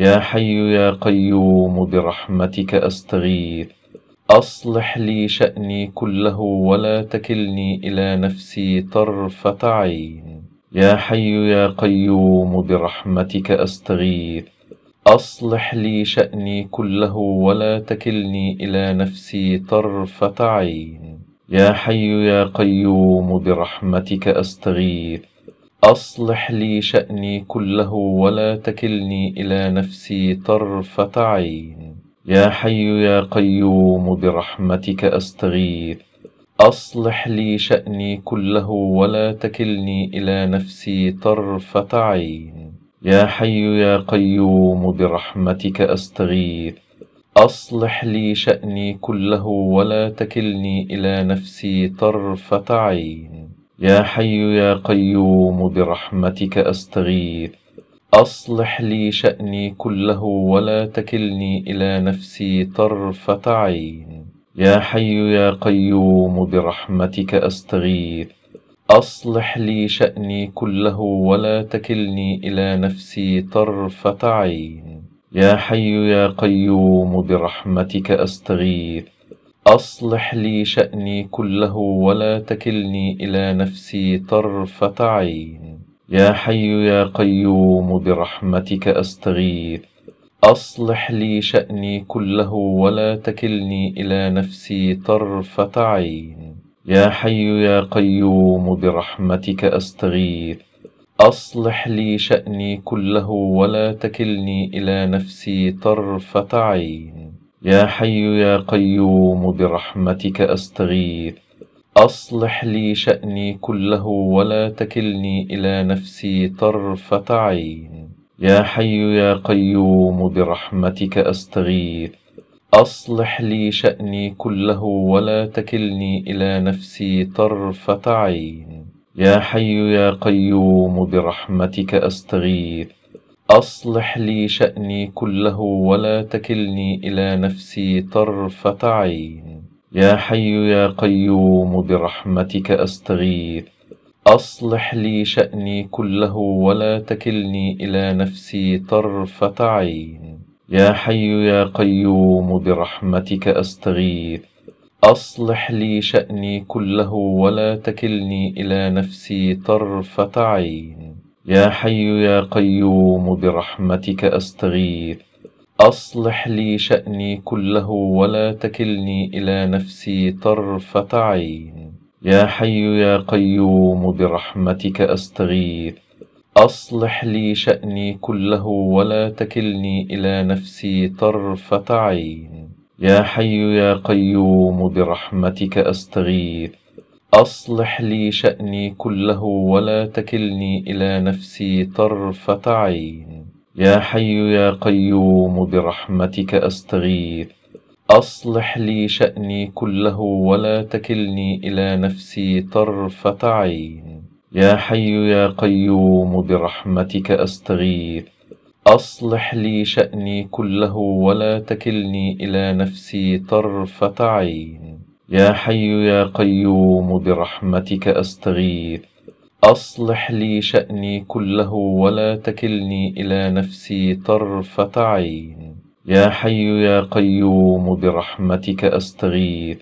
يا حي يا قيوم برحمتك أستغيث أصلح لي شأني كله ولا تكلني إلى نفسي طرفة عين يا حي يا قيوم برحمتك أستغيث أصلح لي شأني كله ولا تكلني إلى نفسي طرفة عين يا حي يا قيوم برحمتك أستغيث أصلح لي شأني كله ولا تكلني إلى نفسي طرفة عين يا حي يا قيوم برحمتك أستغيث أصلح لي شأني كله ولا تكلني إلى نفسي طرفة عين يا حي يا قيوم برحمتك أستغيث أصلح لي شأني كله ولا تكلني إلى نفسي طرفة عين يا حي يا قيوم برحمتك أستغيث أصلح لي شأني كله ولا تكلني إلى نفسي طرفة عين يا حي يا قيوم برحمتك أستغيث أصلح لي شأني كله ولا تكلني إلى نفسي طرفة عين يا حي يا قيوم برحمتك أستغيث أصلح لي شأني كله ولا تكلني إلى نفسي طرفة عين يا حي يا قيوم برحمتك أستغيث أصلح لي شأني كله ولا تكلني إلى نفسي طرفة عين يا حي يا قيوم برحمتك أستغيث أصلح لي شأني كله ولا تكلني إلى نفسي طرفة عين يا حي يا قيوم برحمتك أستغيث أصلح لي شأني كله ولا تكلني إلى نفسي طرفة عين يا حي يا قيوم برحمتك أستغيث أصلح لي شأني كله ولا تكلني إلى نفسي طرفة عين يا حي يا قيوم برحمتك أستغيث أصلح لي شأني كله ولا تكلني إلى نفسي طرفة عين يا حي يا قيوم برحمتك أستغيث أصلح لي شأني كله ولا تكلني إلى نفسي طرفة عين يا حي يا قيوم برحمتك أستغيث أصلح لي شأني كله ولا تكلني إلى نفسي طرفة عين يا حي يا قيوم برحمتك أستغيث أصلح لي شأني كله ولا تكلني إلى نفسي طرفة عين يا حي يا قيوم برحمتك أستغيث أصلح لي شأني كله ولا تكلني إلى نفسي طرفة عين يا حي يا قيوم برحمتك أستغيث أصلح لي شأني كله ولا تكلني إلى نفسي طرفة عين يا حي يا قيوم برحمتك أستغيث أصلح لي شأني كله ولا تكلني إلى نفسي طرفة عين يا حي يا قيوم برحمتك أستغيث أصلح لي شأني كله ولا تكلني إلى نفسي طرفة عين يا حي يا قيوم برحمتك أستغيث أصلح لي شأني كله ولا تكلني إلى نفسي طرفة عين يا حي يا قيوم برحمتك أستغيث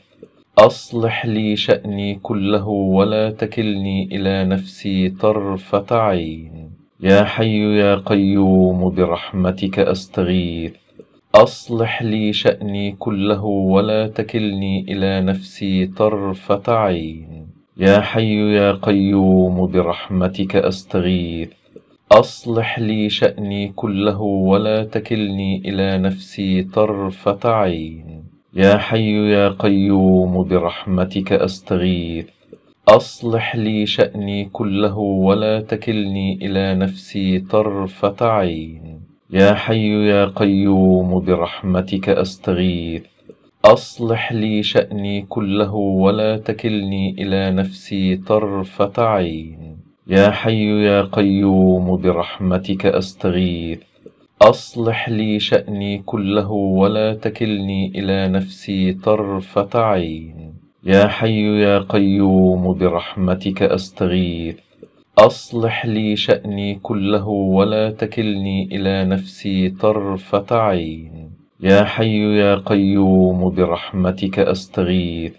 أصلح لي شأني كله ولا تكلني إلى نفسي طرفة عين يا حي يا قيوم برحمتك أستغيث أصلح لي شأني كله ولا تكلني إلى نفسي طرفة عين يا حي يا قيوم برحمتك أستغيث أصلح لي شأني كله ولا تكلني إلى نفسي طرفة عين يا حي يا قيوم برحمتك أستغيث أصلح لي شأني كله ولا تكلني إلى نفسي طرفة عين يا حي يا قيوم برحمتك أستغيث أصلح لي شأني كله ولا تكلني إلى نفسي طرفة عين يا حي يا قيوم برحمتك أستغيث أصلح لي شأني كله ولا تكلني إلى نفسي طرفة عين يا حي يا قيوم برحمتك أستغيث أصلح لي شأني كله ولا تكلني إلى نفسي طرفة عين يا حي يا قيوم برحمتك أستغيث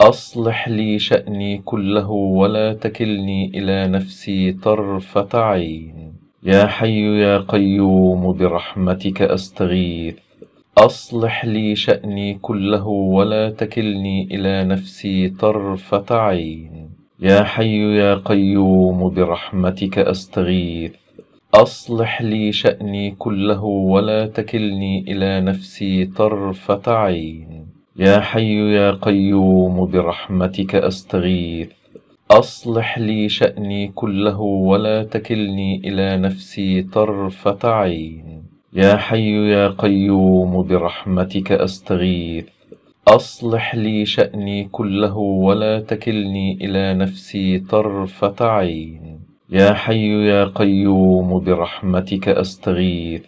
أصلح لي شأني كله ولا تكلني إلى نفسي طرفة عين يا حي يا قيوم برحمتك أستغيث أصلح لي شأني كله ولا تكلني إلى نفسي طرفة عين يا حي يا قيوم برحمتك أستغيث أصلح لي شأني كله ولا تكلني إلى نفسي طرفة عين يا حي يا قيوم برحمتك أستغيث أصلح لي شأني كله ولا تكلني إلى نفسي طرفة عين يا حي يا قيوم برحمتك أستغيث أصلح لي شأني كله ولا تكلني إلى نفسي طرفة عين يا حي يا قيوم برحمتك أستغيث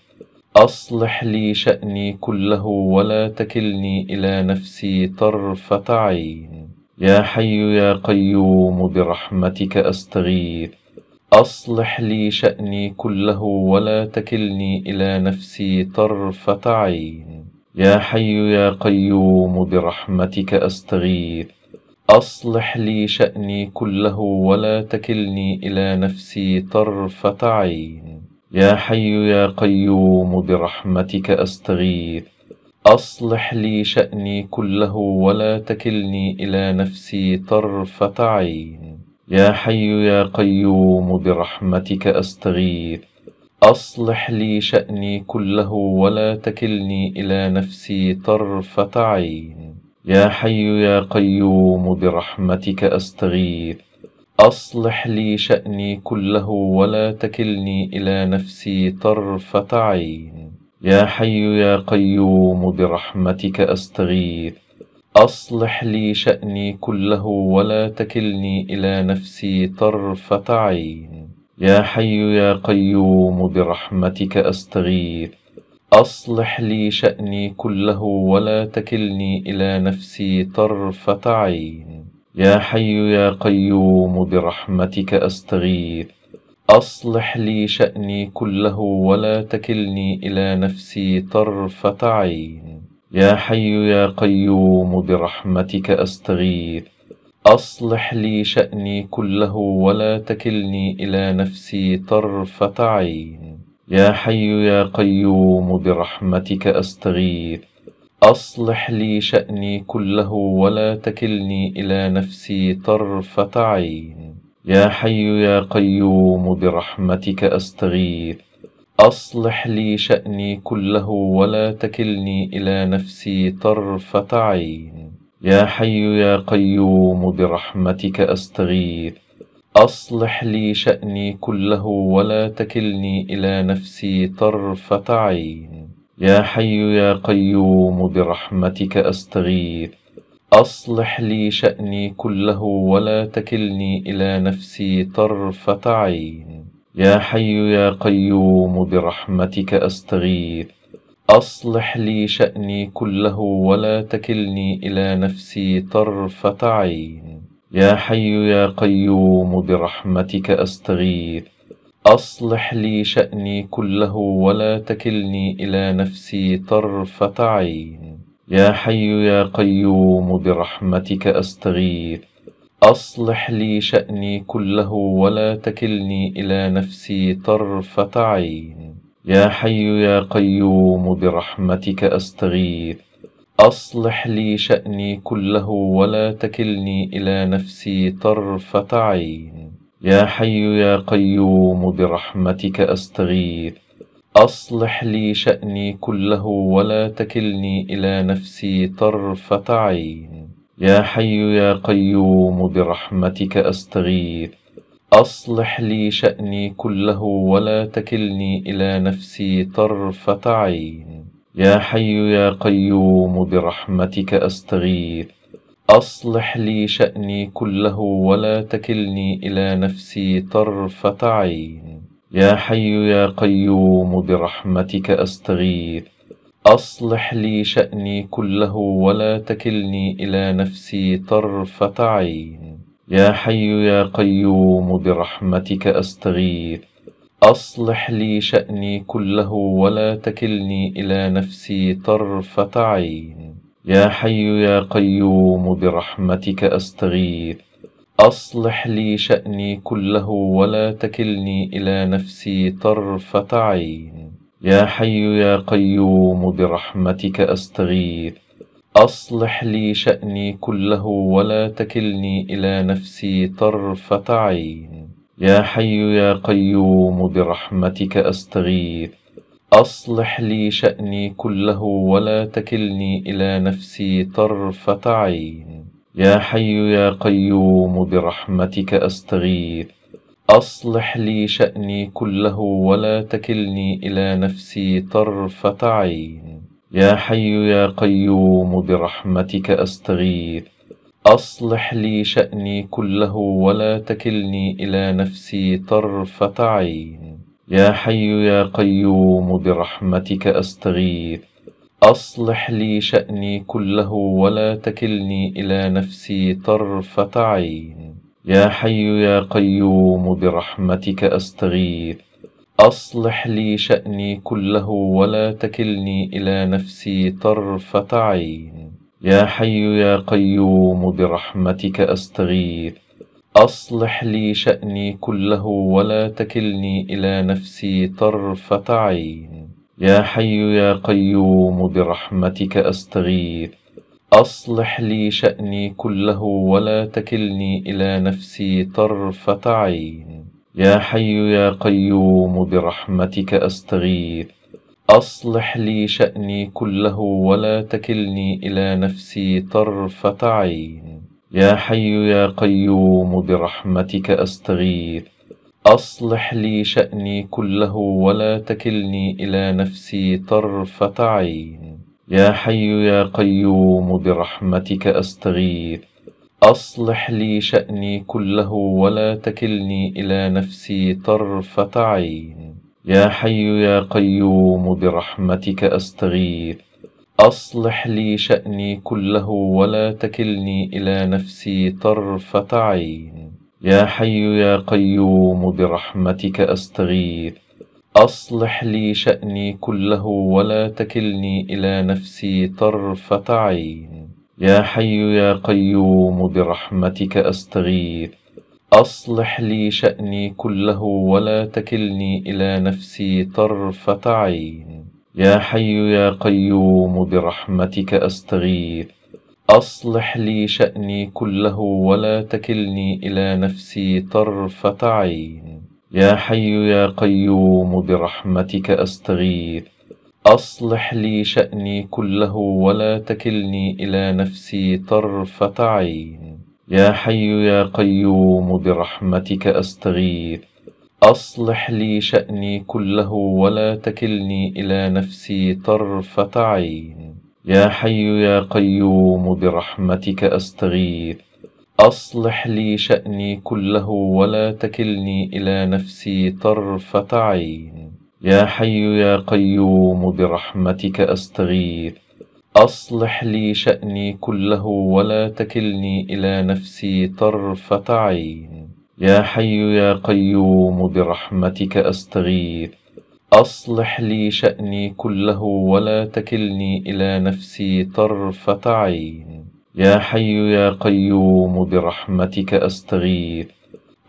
أصلح لي شأني كله ولا تكلني إلى نفسي طرفة عين يا حي يا قيوم برحمتك أستغيث أصلح لي شأني كله ولا تكلني إلى نفسي طرفة عين يا حي يا قيوم برحمتك أستغيث أصلح لي شأني كله ولا تكلني إلى نفسي طرفة عين يا حي يا قيوم برحمتك أستغيث أصلح لي شأني كله ولا تكلني إلى نفسي طرفة عين يا حي يا قيوم برحمتك أستغيث أصلح لي شأني كله ولا تكلني إلى نفسي طرفة عين يا حي يا قيوم برحمتك أستغيث أصلح لي شأني كله ولا تكلني إلى نفسي طرفة عين يا حي يا قيوم برحمتك أستغيث أصلح لي شأني كله ولا تكلني إلى نفسي طرفة عين يا حي يا قيوم برحمتك أستغيث أصلح لي شأني كله ولا تكلني إلى نفسي طرفة عين يا حي يا قيوم برحمتك أستغيث أصلح لي شأني كله ولا تكلني إلى نفسي طرفة عين يا حي يا قيوم برحمتك أستغيث أصلح لي شأني كله ولا تكلني إلى نفسي طرفة عين يا حي يا قيوم برحمتك أستغيث أصلح لي شأني كله ولا تكلني إلى نفسي طرفة عين يا حي يا قيوم برحمتك أستغيث أصلح لي شأني كله ولا تكلني إلى نفسي طرفة عين يا حي يا قيوم برحمتك أستغيث أصلح لي شأني كله ولا تكلني إلى نفسي طرفة عين يا حي يا قيوم برحمتك أستغيث أصلح لي شأني كله ولا تكلني إلى نفسي طرفة عين يا حي يا قيوم برحمتك أستغيث أصلح لي شأني كله ولا تكلني إلى نفسي طرفة عين يا حي يا قيوم برحمتك أستغيث أصلح لي شأني كله ولا تكلني إلى نفسي طرفة عين يا حي يا قيوم برحمتك أستغيث أصلح لي شأني كله ولا تكلني إلى نفسي طرفة عين يا حي يا قيوم برحمتك أستغيث أصلح لي شأني كله ولا تكلني إلى نفسي طرفة عين يا حي يا قيوم برحمتك أستغيث أصلح لي شأني كله ولا تكلني إلى نفسي طرفة عين يا حي يا قيوم برحمتك أستغيث أصلح لي شأني كله ولا تكلني إلى نفسي طرفة عين يا حي يا قيوم برحمتك أستغيث أصلح لي شأني كله ولا تكلني إلى نفسي طرفة عين يا حي يا قيوم برحمتك أستغيث أصلح لي شأني كله ولا تكلني إلى نفسي طرفة عين يا حي يا قيوم برحمتك أستغيث أصلح لي شأني كله ولا تكلني إلى نفسي طرفة عين يا حي يا قيوم برحمتك أستغيث أصلح لي شأني كله ولا تكلني إلى نفسي طرفة عين يا حي يا قيوم برحمتك أستغيث أصلح لي شأني كله ولا تكلني إلى نفسي طرفة عين يا حي يا قيوم برحمتك أستغيث أصلح لي شأني كله ولا تكلني إلى نفسي طرفة عين يا حي يا قيوم برحمتك أستغيث أصلح لي شأني كله ولا تكلني إلى نفسي طرفة عين يا حي يا قيوم برحمتك أستغيث أصلح لي شأني كله ولا تكلني إلى نفسي طرفة عين يا حي يا قيوم برحمتك أستغيث أصلح لي شأني كله ولا تكلني إلى نفسي طرفة عين يا حي يا قيوم برحمتك أستغيث أصلح لي شأني كله ولا تكلني إلى نفسي طرفة عين يا حي يا قيوم برحمتك أستغيث أصلح لي شأني كله ولا تكلني إلى نفسي طرفة عين يا حي يا قيوم برحمتك أستغيث أصلح لي شأني كله ولا تكلني إلى نفسي طرفة عين يا حي يا قيوم برحمتك أستغيث أصلح لي شأني كله ولا تكلني إلى نفسي طرفة عين يا حي يا قيوم برحمتك أستغيث أصلح لي شأني كله ولا تكلني إلى نفسي طرفة عين يا حي يا قيوم برحمتك أستغيث أصلح لي شأني كله ولا تكلني إلى نفسي طرفة عين يا حي يا قيوم برحمتك أستغيث أصلح لي شأني كله ولا تكلني إلى نفسي طرفة عين يا حي يا قيوم برحمتك أستغيث أصلح لي شأني كله ولا تكلني إلى نفسي طرفة عين يا حي يا قيوم برحمتك أستغيث أصلح لي شأني كله ولا تكلني إلى نفسي طرفة عين يا حي يا قيوم برحمتك أستغيث أصلح لي شأني كله ولا تكلني إلى نفسي طرفة عين يا حي يا قيوم برحمتك أستغيث أصلح لي شأني كله ولا تكلني إلى نفسي طرفة عين يا حي يا قيوم برحمتك أستغيث أصلح لي شأني كله ولا تكلني إلى نفسي طرفة عين يا حي يا قيوم برحمتك أستغيث أصلح لي شأني كله ولا تكلني إلى نفسي طرفة عين يا حي يا قيوم برحمتك أستغيث أصلح لي شأني كله ولا تكلني إلى نفسي طرفة عين يا حي يا قيوم برحمتك أستغيث أصلح لي شأني كله ولا تكلني إلى نفسي طرفة عين يا حي يا قيوم برحمتك أستغيث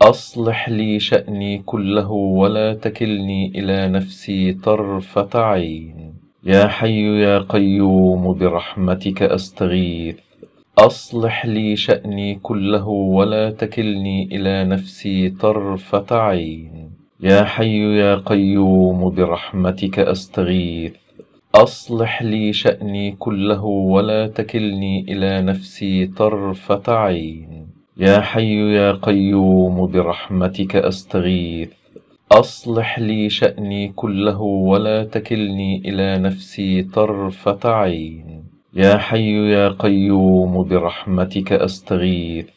أصلح لي شأني كله ولا تكلني إلى نفسي طرفة عين يا حي يا قيوم برحمتك أستغيث أصلح لي شأني كله ولا تكلني إلى نفسي طرفة عين يا حي يا قيوم برحمتك أستغيث أصلح لي شأني كله ولا تكلني إلى نفسي طرفة عين يا حي يا قيوم برحمتك أستغيث أصلح لي شأني كله ولا تكلني إلى نفسي طرفة عين يا حي يا قيوم برحمتك أستغيث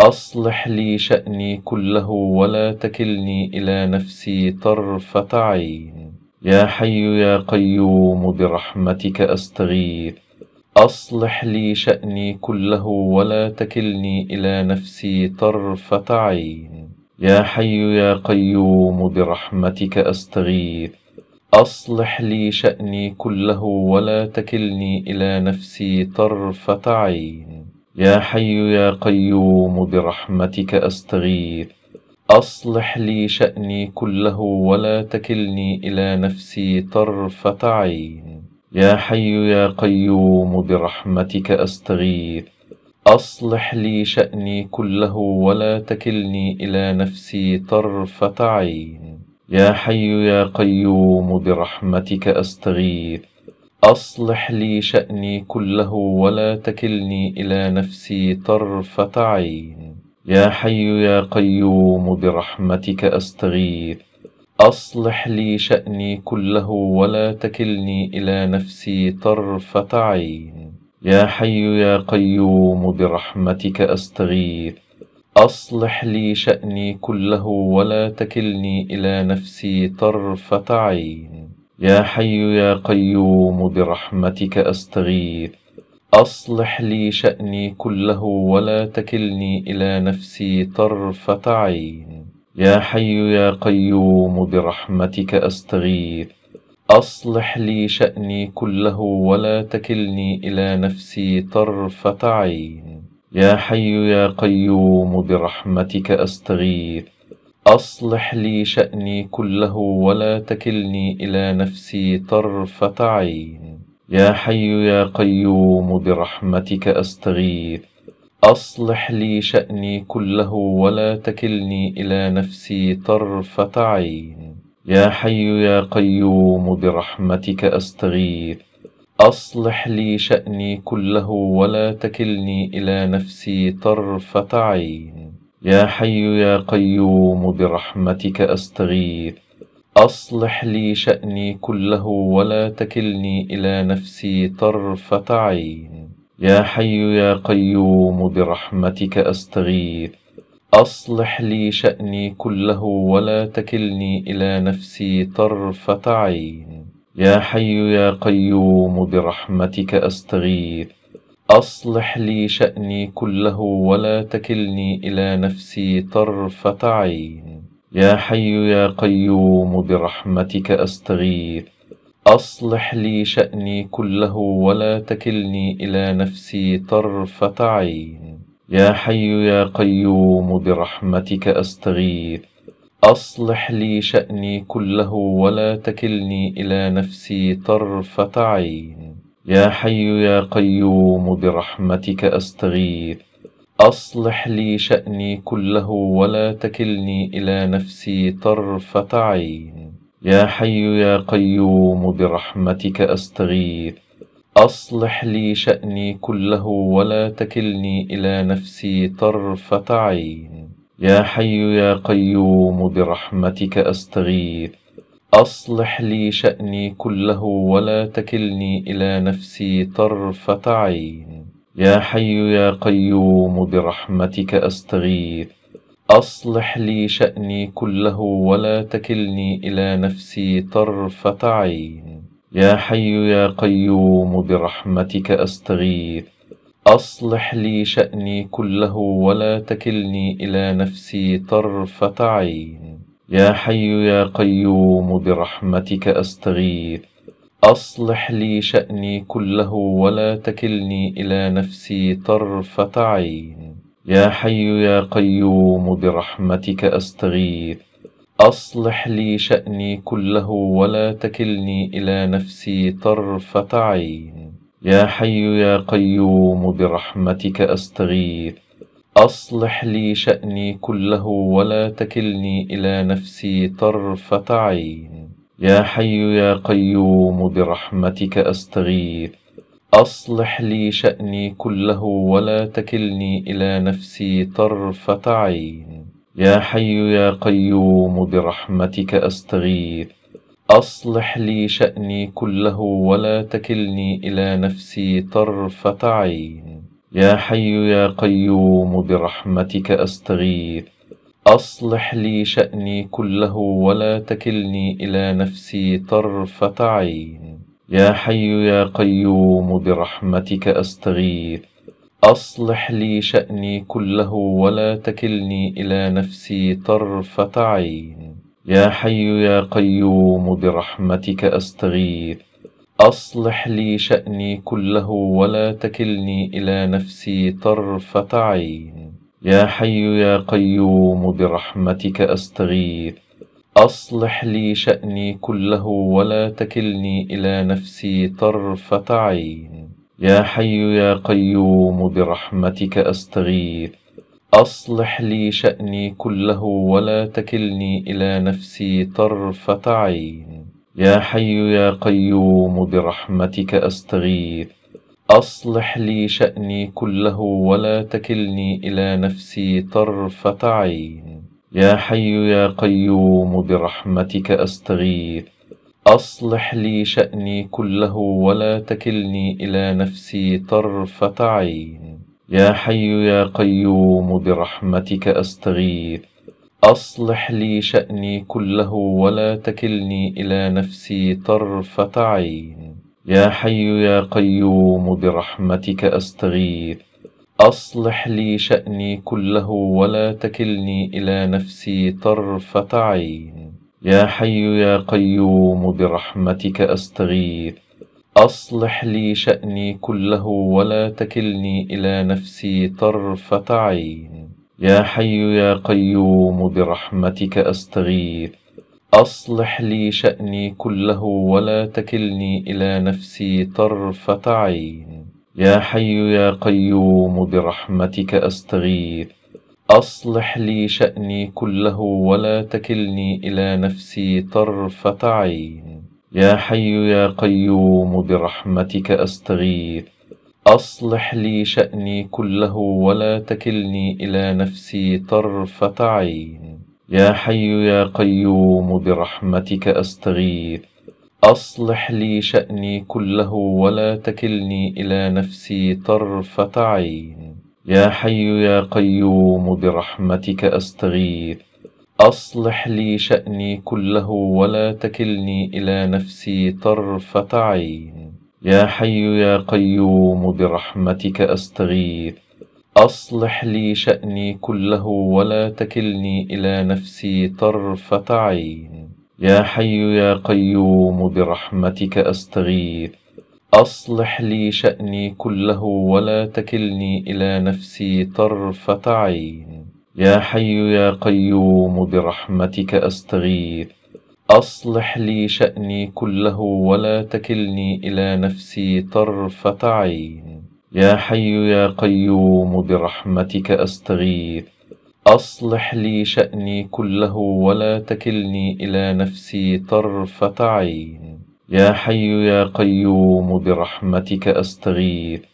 أصلح لي شأني كله ولا تكلني إلى نفسي طرفة عين يا حي يا قيوم برحمتك أستغيث أصلح لي شأني كله ولا تكلني إلى نفسي طرفة عين يا حي يا قيوم برحمتك أستغيث أصلح لي شأني كله ولا تكلني إلى نفسي طرفة عين يا حي يا قيوم برحمتك أستغيث أصلح لي شأني كله ولا تكلني إلى نفسي طرفة عين يا حي يا قيوم برحمتك أستغيث أصلح لي شأني كله ولا تكلني إلى نفسي طرفة عين يا حي يا قيوم برحمتك أستغيث أصلح لي شأني كله ولا تكلني إلى نفسي طرفة عين يا حي يا قيوم برحمتك أستغيث أصلح لي شأني كله ولا تكلني إلى نفسي طرفة عين يا حي يا قيوم برحمتك أستغيث أصلح لي شأني كله ولا تكلني إلى نفسي طرفة عين يا حي يا قيوم برحمتك أستغيث أصلح لي شأني كله ولا تكلني إلى نفسي طرفة عين يا حي يا قيوم برحمتك أستغيث أصلح لي شأني كله ولا تكلني إلى نفسي طرفة عين يا حي يا قيوم برحمتك أستغيث أصلح لي شأني كله ولا تكلني إلى نفسي طرفة عين يا حي يا قيوم برحمتك أستغيث أصلح لي شأني كله ولا تكلني إلى نفسي طرفة عين يا حي يا قيوم برحمتك أستغيث أصلح لي شأني كله ولا تكلني إلى نفسي طرفة عين يا حي يا قيوم برحمتك أستغيث أصلح لي شأني كله ولا تكلني إلى نفسي طرفة عين يا حي يا قيوم برحمتك أستغيث أصلح لي شأني كله ولا تكلني إلى نفسي طرفة عين يا حي يا قيوم برحمتك أستغيث أصلح لي شأني كله ولا تكلني إلى نفسي طرفة عين يا حي يا قيوم برحمتك أستغيث أصلح لي شأني كله ولا تكلني إلى نفسي طرفة عين يا حي يا قيوم برحمتك أستغيث أصلح لي شأني كله ولا تكلني إلى نفسي طرفة عين يا حي يا قيوم برحمتك أستغيث أصلح لي شأني كله ولا تكلني إلى نفسي طرفة عين يا حي يا قيوم برحمتك أستغيث أصلح لي شأني كله ولا تكلني إلى نفسي طرفة عين يا حي يا قيوم برحمتك أستغيث أصلح لي شأني كله ولا تكلني إلى نفسي طرفة عين يا حي يا قيوم برحمتك أستغيث أصلح لي شأني كله ولا تكلني إلى نفسي طرفة عين يا حي يا قيوم برحمتك أستغيث أصلح لي شأني كله ولا تكلني إلى نفسي طرفة عين يا حي يا قيوم برحمتك أستغيث أصلح لي شأني كله ولا تكلني إلى نفسي طرفة عين يا حي يا قيوم برحمتك أستغيث أصلح لي شأني كله ولا تكلني إلى نفسي طرفة عين يا حي يا قيوم برحمتك أستغيث أصلح لي شأني كله ولا تكلني إلى نفسي طرفة عين يا حي يا قيوم برحمتك أستغيث أصلح لي شأني كله ولا تكلني إلى نفسي طرفة عين يا حي يا قيوم برحمتك أستغيث أصلح لي شأني كله ولا تكلني إلى نفسي طرفة عين يا حي يا قيوم برحمتك أستغيث أصلح لي شأني كله ولا تكلني إلى نفسي طرفة عين يا حي يا قيوم برحمتك أستغيث أصلح لي شأني كله ولا تكلني إلى نفسي طرفة عين يا حي يا قيوم برحمتك أستغيث أصلح لي شأني كله ولا تكلني إلى نفسي طرفة عين يا حي يا قيوم برحمتك أستغيث أصلح لي شأني كله ولا تكلني إلى نفسي طرفة عين يا حي يا قيوم برحمتك أستغيث أصلح لي شأني كله ولا تكلني إلى نفسي طرفة عين يا حي يا قيوم برحمتك أستغيث أصلح لي شأني كله ولا تكلني إلى نفسي طرفة عين يا حي يا قيوم برحمتك أستغيث أصلح لي شأني كله ولا تكلني إلى نفسي طرفة عين يا حي يا قيوم برحمتك أستغيث أصلح لي شأني كله ولا تكلني إلى نفسي طرفة عين يا حي يا قيوم برحمتك أستغيث أصلح لي شأني كله ولا تكلني إلى نفسي طرفة عين يا حي يا قيوم برحمتك أستغيث أصلح لي شأني كله ولا تكلني إلى نفسي طرفة عين يا حي يا قيوم برحمتك أستغيث أصلح لي شأني كله ولا تكلني إلى نفسي طرفة عين يا حي يا قيوم برحمتك أستغيث أصلح لي شأني كله ولا تكلني إلى نفسي طرفة عين يا حي يا قيوم برحمتك أستغيث أصلح لي شأني كله ولا تكلني إلى نفسي طرفة عين يا حي يا قيوم برحمتك أستغيث أصلح لي شأني كله ولا تكلني إلى نفسي طرفة عين يا حي يا قيوم برحمتك أستغيث أصلح لي شأني كله ولا تكلني إلى نفسي طرفة عين يا حي يا قيوم برحمتك أستغيث أصلح لي شأني كله ولا تكلني إلى نفسي طرفة عين يا حي يا قيوم برحمتك أستغيث أصلح لي شأني كله ولا تكلني إلى نفسي طرفة عين يا حي يا قيوم برحمتك أستغيث أصلح لي شأني كله ولا تكلني إلى نفسي طرفة عين يا حي يا قيوم برحمتك أستغيث أصلح لي شأني كله ولا تكلني إلى نفسي طرفة عين يا حي يا قيوم برحمتك أستغيث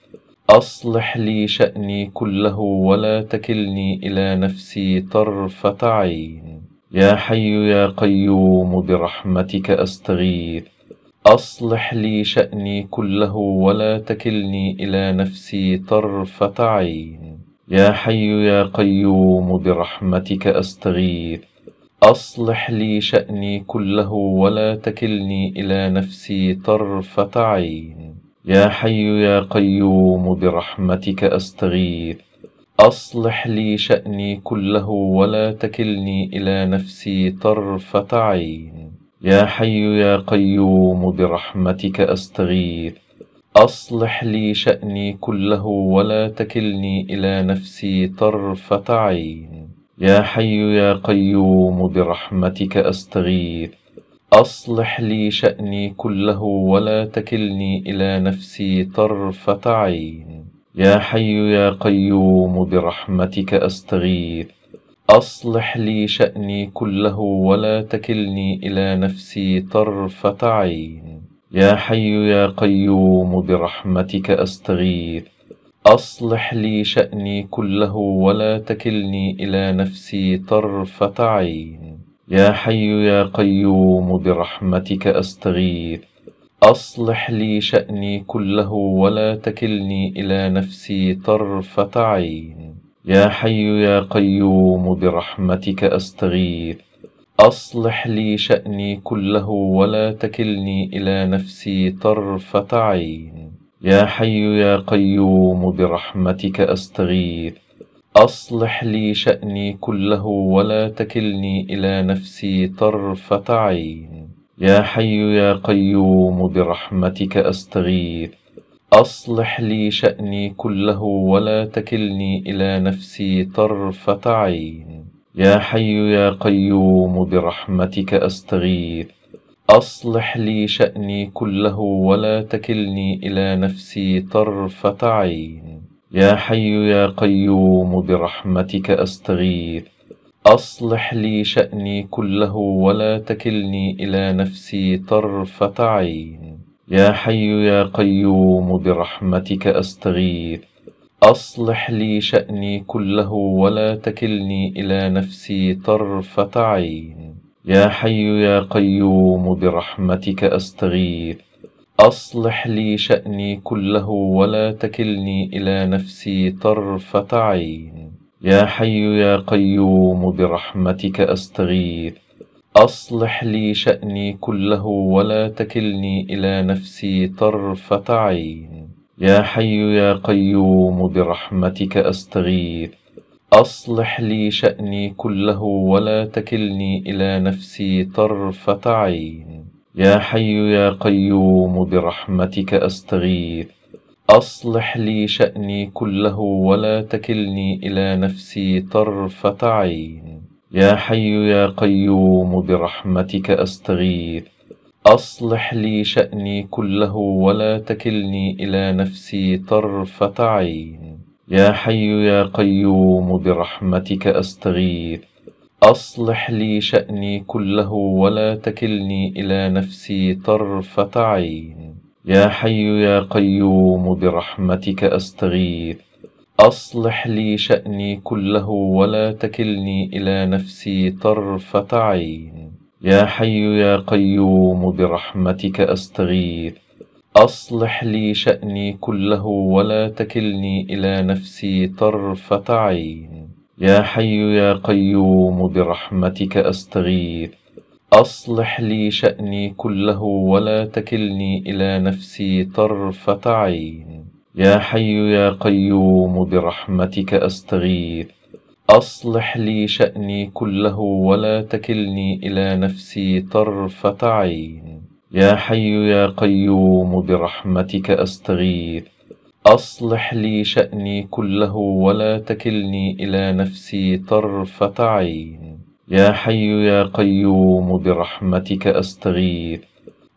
أصلح لي شأني كله ولا تكلني إلى نفسي طرفة عين يا حي يا قيوم برحمتك أستغيث أصلح لي شأني كله ولا تكلني إلى نفسي طرفة عين يا حي يا قيوم برحمتك أستغيث أصلح لي شأني كله ولا تكلني إلى نفسي طرفة عين يا حي يا قيوم برحمتك أستغيث أصلح لي شأني كله ولا تكلني إلى نفسي طرفة عين يا حي يا قيوم برحمتك أستغيث أصلح لي شأني كله ولا تكلني إلى نفسي طرفة عين يا حي يا قيوم برحمتك أستغيث أصلح لي شأني كله ولا تكلني إلى نفسي طرفة عين يا حي يا قيوم برحمتك أستغيث أصلح لي شأني كله ولا تكلني إلى نفسي طرفة عين يا حي يا قيوم برحمتك أستغيث أصلح لي شأني كله ولا تكلني إلى نفسي طرفة عين يا حي يا قيوم برحمتك أستغيث أصلح لي شأني كله ولا تكلني إلى نفسي طرفة عين يا حي يا قيوم برحمتك أستغيث أصلح لي شأني كله ولا تكلني إلى نفسي طرفة عين يا حي يا قيوم برحمتك أستغيث أصلح لي شأني كله ولا تكلني إلى نفسي طرفة عين يا حي يا قيوم برحمتك أستغيث أصلح لي شأني كله ولا تكلني إلى نفسي طرفة عين يا حي يا قيوم برحمتك أستغيث أصلح لي شأني كله ولا تكلني إلى نفسي طرفة عين يا حي يا قيوم برحمتك أستغيث أصلح لي شأني كله ولا تكلني إلى نفسي طرفة عين يا حي يا قيوم برحمتك أستغيث أصلح لي شأني كله ولا تكلني إلى نفسي طرفة عين يا حي يا قيوم برحمتك أستغيث أصلح لي شأني كله ولا تكلني إلى نفسي طرفة عين يا حي يا قيوم برحمتك أستغيث أصلح لي شأني كله ولا تكلني إلى نفسي طرفة عين يا حي يا قيوم برحمتك أستغيث أصلح لي شأني كله ولا تكلني إلى نفسي طرفة عين يا حي يا قيوم برحمتك أستغيث أصلح لي شأني كله ولا تكلني إلى نفسي طرفة عين يا حي يا قيوم برحمتك أستغيث أصلح لي شأني كله ولا تكلني إلى نفسي طرفة عين يا حي يا قيوم برحمتك أستغيث أصلح لي شأني كله ولا تكلني إلى نفسي طرفة عين يا حي يا قيوم برحمتك أستغيث أصلح لي شأني كله ولا تكلني إلى نفسي طرفة عين يا حي يا قيوم برحمتك أستغيث أصلح لي شأني كله ولا تكلني إلى نفسي طرفة عين يا حي يا قيوم برحمتك أستغيث أصلح لي شأني كله ولا تكلني إلى نفسي طرفة عين يا حي يا قيوم برحمتك أستغيث أصلح لي شأني كله ولا تكلني إلى نفسي طرفة عين يا حي يا قيوم برحمتك أستغيث أصلح لي شأني كله ولا تكلني إلى نفسي طرفة عين يا حي يا قيوم برحمتك أستغيث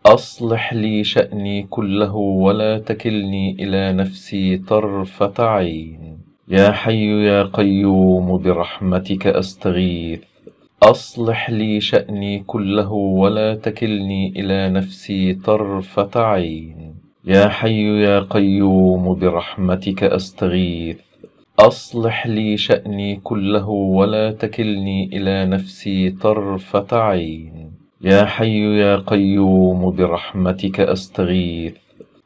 أصلح لي شأني كله ولا تكلني إلى نفسي طرفة عين يا حي يا قيوم برحمتك أستغيث أصلح لي شأني كله ولا تكلني إلى نفسي طرفة عين يا حي يا قيوم برحمتك أستغيث أصلح لي شأني كله ولا تكلني إلى نفسي طرفة عين يا حي يا قيوم برحمتك أستغيث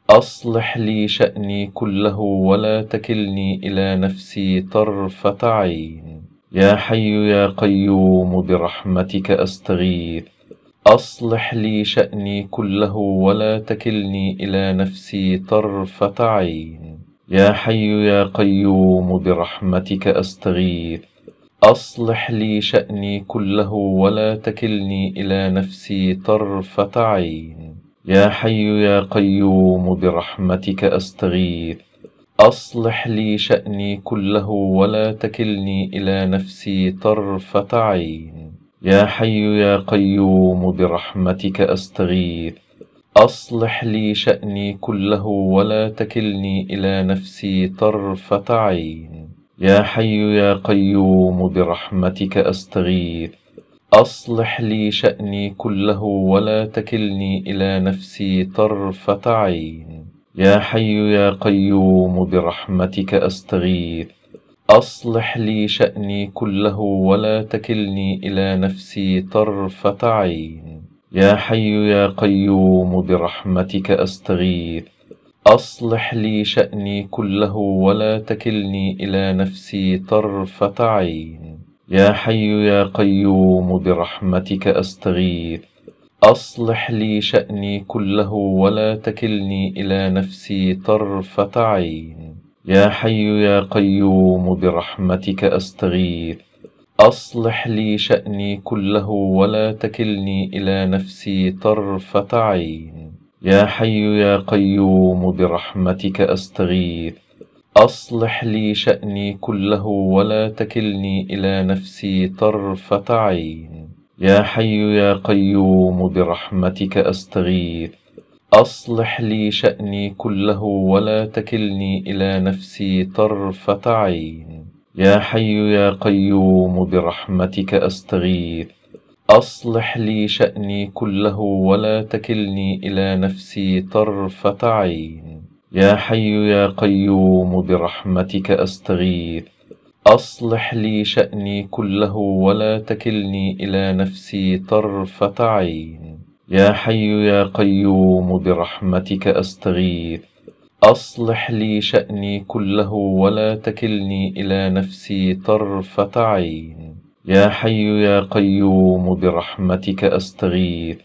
أصلح لي شأني كله ولا تكلني إلى نفسي طرفة عين يا حي يا قيوم برحمتك أستغيث أصلح لي شأني كله ولا تكلني إلى نفسي طرفة عين يا حي يا قيوم برحمتك أستغيث أصلح لي شأني كله ولا تكلني إلى نفسي طرفة عين يا حي يا قيوم برحمتك أستغيث أصلح لي شأني كله ولا تكلني إلى نفسي طرفة عين يا حي يا قيوم برحمتك أستغيث أصلح لي شأني كله ولا تكلني إلى نفسي طرفة عين يا حي يا قيوم برحمتك أستغيث أصلح لي شأني كله ولا تكلني إلى نفسي طرفة عين يا حي يا قيوم برحمتك أستغيث أصلح لي شأني كله ولا تكلني إلى نفسي طرفة عين يا حي يا قيوم برحمتك أستغيث أصلح لي شأني كله ولا تكلني إلى نفسي طرفة عين يا حي يا قيوم برحمتك أستغيث أصلح لي شأني كله ولا تكلني إلى نفسي طرفة عين يا حي يا قيوم برحمتك أستغيث أصلح لي شأني كله ولا تكلني إلى نفسي طرفة عين يا حي يا قيوم برحمتك أستغيث أصلح لي شأني كله ولا تكلني إلى نفسي طرفة عين يا حي يا قيوم برحمتك أستغيث أصلح لي شأني كله ولا تكلني إلى نفسي طرفة عين يا حي يا قيوم برحمتك أستغيث أصلح لي شأني كله ولا تكلني إلى نفسي طرفة عين يا حي يا قيوم برحمتك أستغيث أصلح لي شأني كله ولا تكلني إلى نفسي طرفة عين يا حي يا قيوم برحمتك أستغيث أصلح لي شأني كله ولا تكلني إلى نفسي طرفة عين يا حي يا قيوم برحمتك أستغيث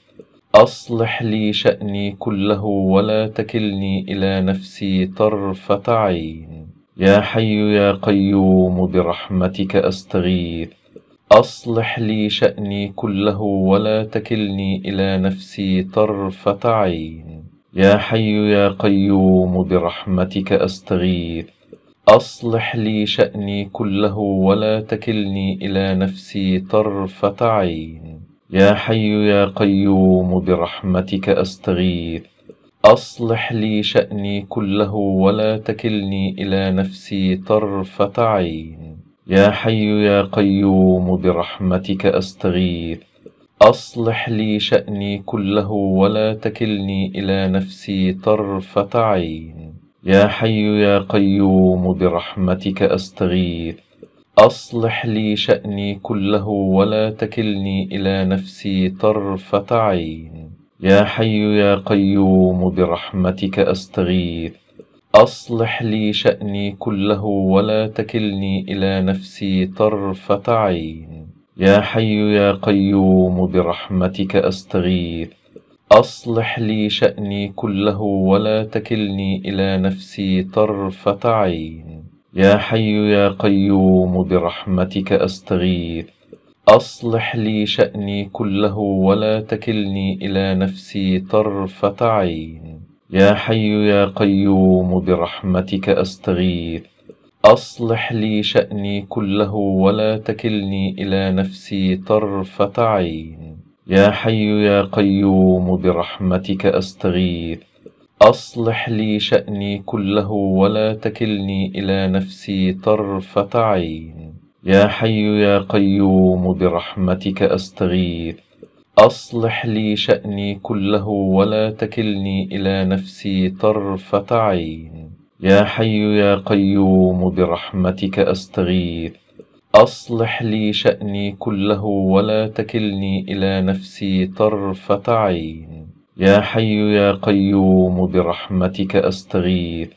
أصلح لي شأني كله ولا تكلني إلى نفسي طرفة عين يا حي يا قيوم برحمتك أستغيث أصلح لي شأني كله ولا تكلني إلى نفسي طرفة عين يا حي يا قيوم برحمتك أستغيث أصلح لي شأني كله ولا تكلني إلى نفسي طرفة عين يا حي يا قيوم برحمتك أستغيث أصلح لي شأني كله ولا تكلني إلى نفسي طرفة عين يا حي يا قيوم برحمتك أستغيث أصلح لي شأني كله ولا تكلني إلى نفسي طرفة عين يا حي يا قيوم برحمتك أستغيث أصلح لي شأني كله ولا تكلني إلى نفسي طرفة عين يا حي يا قيوم برحمتك أستغيث أصلح لي شأني كله ولا تكلني إلى نفسي طرفة عين يا حي يا قيوم برحمتك أستغيث أصلح لي شأني كله ولا تكلني إلى نفسي طرفة عين يا حي يا قيوم برحمتك أستغيث أصلح لي شأني كله ولا تكلني إلى نفسي طرفة عين يا حي يا قيوم برحمتك أستغيث أصلح لي شأني كله ولا تكلني إلى نفسي طرفة عين يا حي يا قيوم برحمتك أستغيث أصلح لي شأني كله ولا تكلني إلى نفسي طرفة عين يا حي يا قيوم برحمتك أستغيث أصلح لي شأني كله ولا تكلني إلى نفسي طرفة عين يا حي يا قيوم برحمتك أستغيث أصلح لي شأني كله ولا تكلني إلى نفسي طرفة عين يا حي يا قيوم برحمتك أستغيث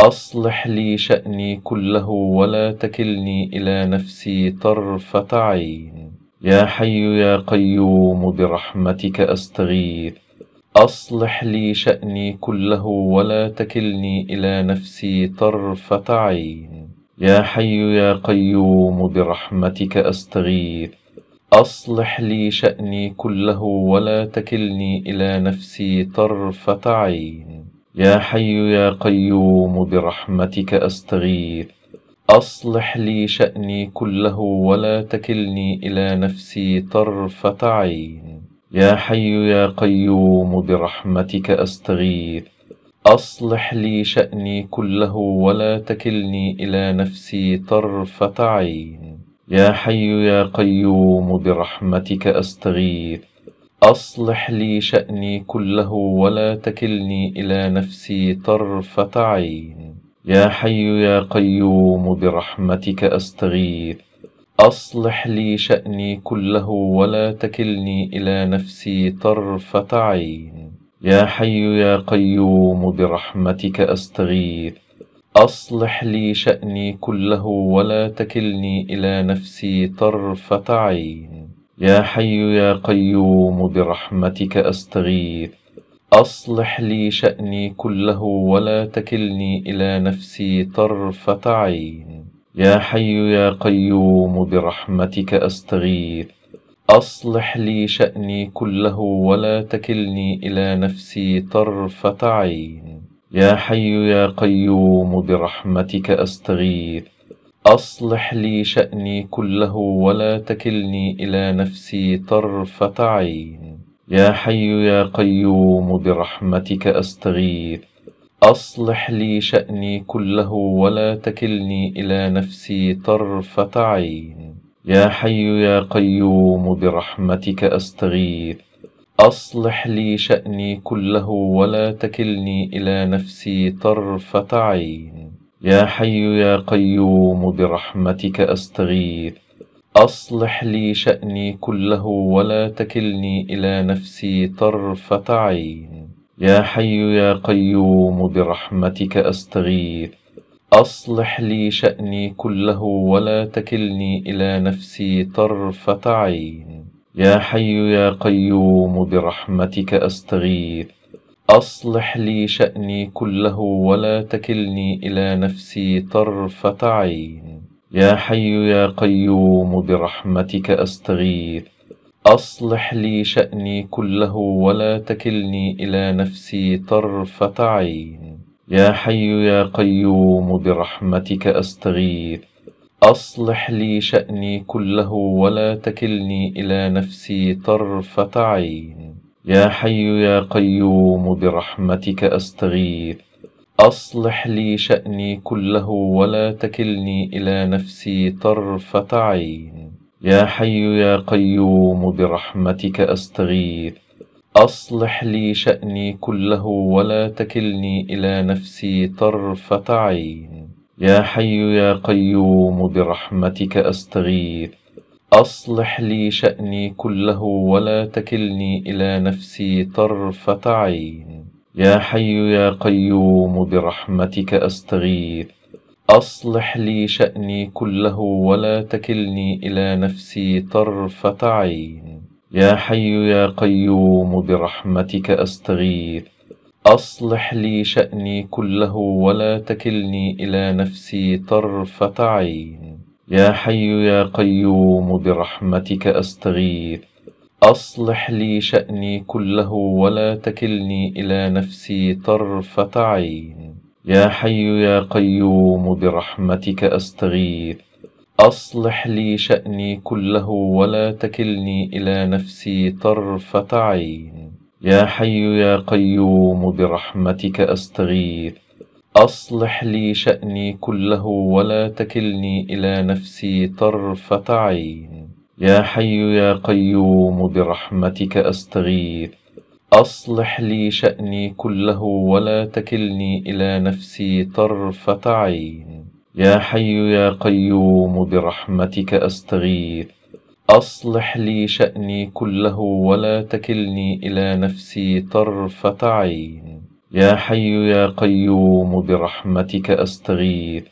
أصلح لي شأني كله ولا تكلني إلى نفسي طرفة عين يا حي يا قيوم برحمتك أستغيث أصلح لي شأني كله ولا تكلني إلى نفسي طرفة عين يا حي يا قيوم برحمتك أستغيث أصلح لي شأني كله ولا تكلني إلى نفسي طرفة عين يا حي يا قيوم برحمتك أستغيث أصلح لي شأني كله ولا تكلني إلى نفسي طرفة عين يا حي يا قيوم برحمتك أستغيث أصلح لي شأني كله ولا تكلني إلى نفسي طرفة عين يا حي يا قيوم برحمتك أستغيث أصلح لي شأني كله ولا تكلني إلى نفسي طرفة عين يا حي يا قيوم برحمتك أستغيث أصلح لي شأني كله ولا تكلني إلى نفسي طرفة عين يا حي يا قيوم برحمتك أستغيث أصلح لي شأني كله ولا تكلني إلى نفسي طرفة عين يا حي يا قيوم برحمتك أستغيث أصلح لي شأني كله ولا تكلني إلى نفسي طرفة عين يا حي يا قيوم برحمتك أستغيث أصلح لي شأني كله ولا تكلني إلى نفسي طرفة عين يا حي يا قيوم برحمتك أستغيث أصلح لي شأني كله ولا تكلني إلى نفسي طرفة عين يا حي يا قيوم برحمتك أستغيث أصلح لي شأني كله ولا تكلني إلى نفسي طرفة عين يا حي يا قيوم برحمتك أستغيث أصلح لي شأني كله ولا تكلني إلى نفسي طرفة عين يا حي يا قيوم برحمتك أستغيث أصلح لي شأني كله ولا تكلني إلى نفسي طرفة عين يا حي يا قيوم برحمتك أستغيث أصلح لي شأني كله ولا تكلني إلى نفسي طرفة عين يا حي يا قيوم برحمتك أستغيث أصلح لي شأني كله ولا تكلني إلى نفسي طرفة عين يا حي يا قيوم برحمتك أستغيث أصلح لي شأني كله ولا تكلني إلى نفسي طرفة عين يا حي يا قيوم برحمتك أستغيث أصلح لي شأني كله ولا تكلني إلى نفسي طرفة عين يا حي يا قيوم برحمتك أستغيث أصلح لي شأني كله ولا تكلني إلى نفسي طرفة عين يا حي يا قيوم برحمتك أستغيث أصلح لي شأني كله ولا تكلني إلى نفسي طرفة عين يا حي يا قيوم برحمتك أستغيث أصلح لي شأني كله ولا تكلني إلى نفسي طرفة عين يا حي يا قيوم برحمتك أستغيث أصلح لي شأني كله ولا تكلني إلى نفسي طرفة عين يا حي يا قيوم برحمتك أستغيث أصلح لي شأني كله ولا تكلني إلى نفسي طرفة عين يا حي يا قيوم برحمتك أستغيث أصلح لي شأني كله ولا تكلني إلى نفسي طرفة عين يا حي يا قيوم برحمتك أستغيث أصلح لي شأني كله ولا تكلني إلى نفسي طرفة عين يا حي يا قيوم برحمتك أستغيث أصلح لي شأني كله ولا تكلني إلى نفسي طرفة عين يا حي يا قيوم برحمتك أستغيث أصلح لي شأني كله ولا تكلني إلى نفسي طرفة عين يا حي يا قيوم برحمتك أستغيث أصلح لي شأني كله ولا تكلني إلى نفسي طرفة عين يا حي يا قيوم برحمتك أستغيث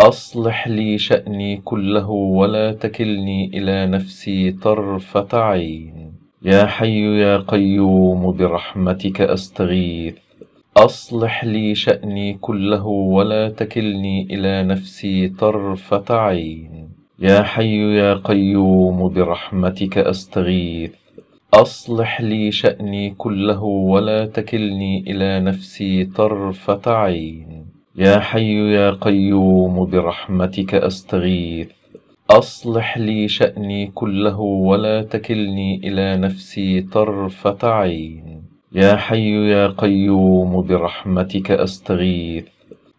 أصلح لي شأني كله ولا تكلني إلى نفسي طرفة عين يا حي يا قيوم برحمتك أستغيث أصلح لي شأني كله ولا تكلني إلى نفسي طرفة عين يا حي يا قيوم برحمتك أستغيث أصلح لي شأني كله ولا تكلني إلى نفسي طرفة عين يا حي يا قيوم برحمتك أستغيث أصلح لي شأني كله ولا تكلني إلى نفسي طرفة عين يا حي يا قيوم برحمتك أستغيث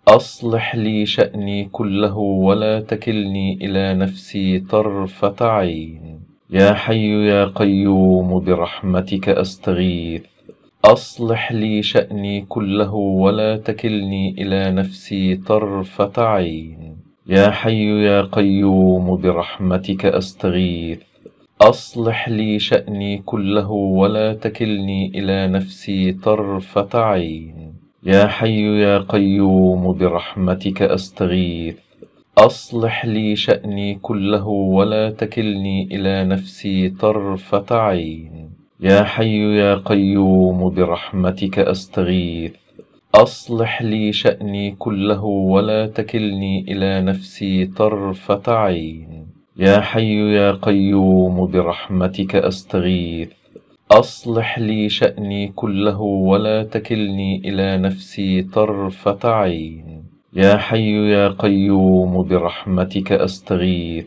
أصلح لي شأني كله ولا تكلني إلى نفسي طرفة عين يا حي يا قيوم برحمتك أستغيث أصلح لي شأني كله ولا تكلني إلى نفسي طرفة عين يا حي يا قيوم برحمتك أستغيث أصلح لي شأني كله ولا تكلني إلى نفسي طرفة عين يا حي يا قيوم برحمتك أستغيث أصلح لي شأني كله ولا تكلني إلى نفسي طرفة عين يا حي يا قيوم برحمتك أستغيث أصلح لي شأني كله ولا تكلني إلى نفسي طرفة عين يا حي يا قيوم برحمتك أستغيث أصلح لي شأني كله ولا تكلني إلى نفسي طرفة عين يا حي يا قيوم برحمتك أستغيث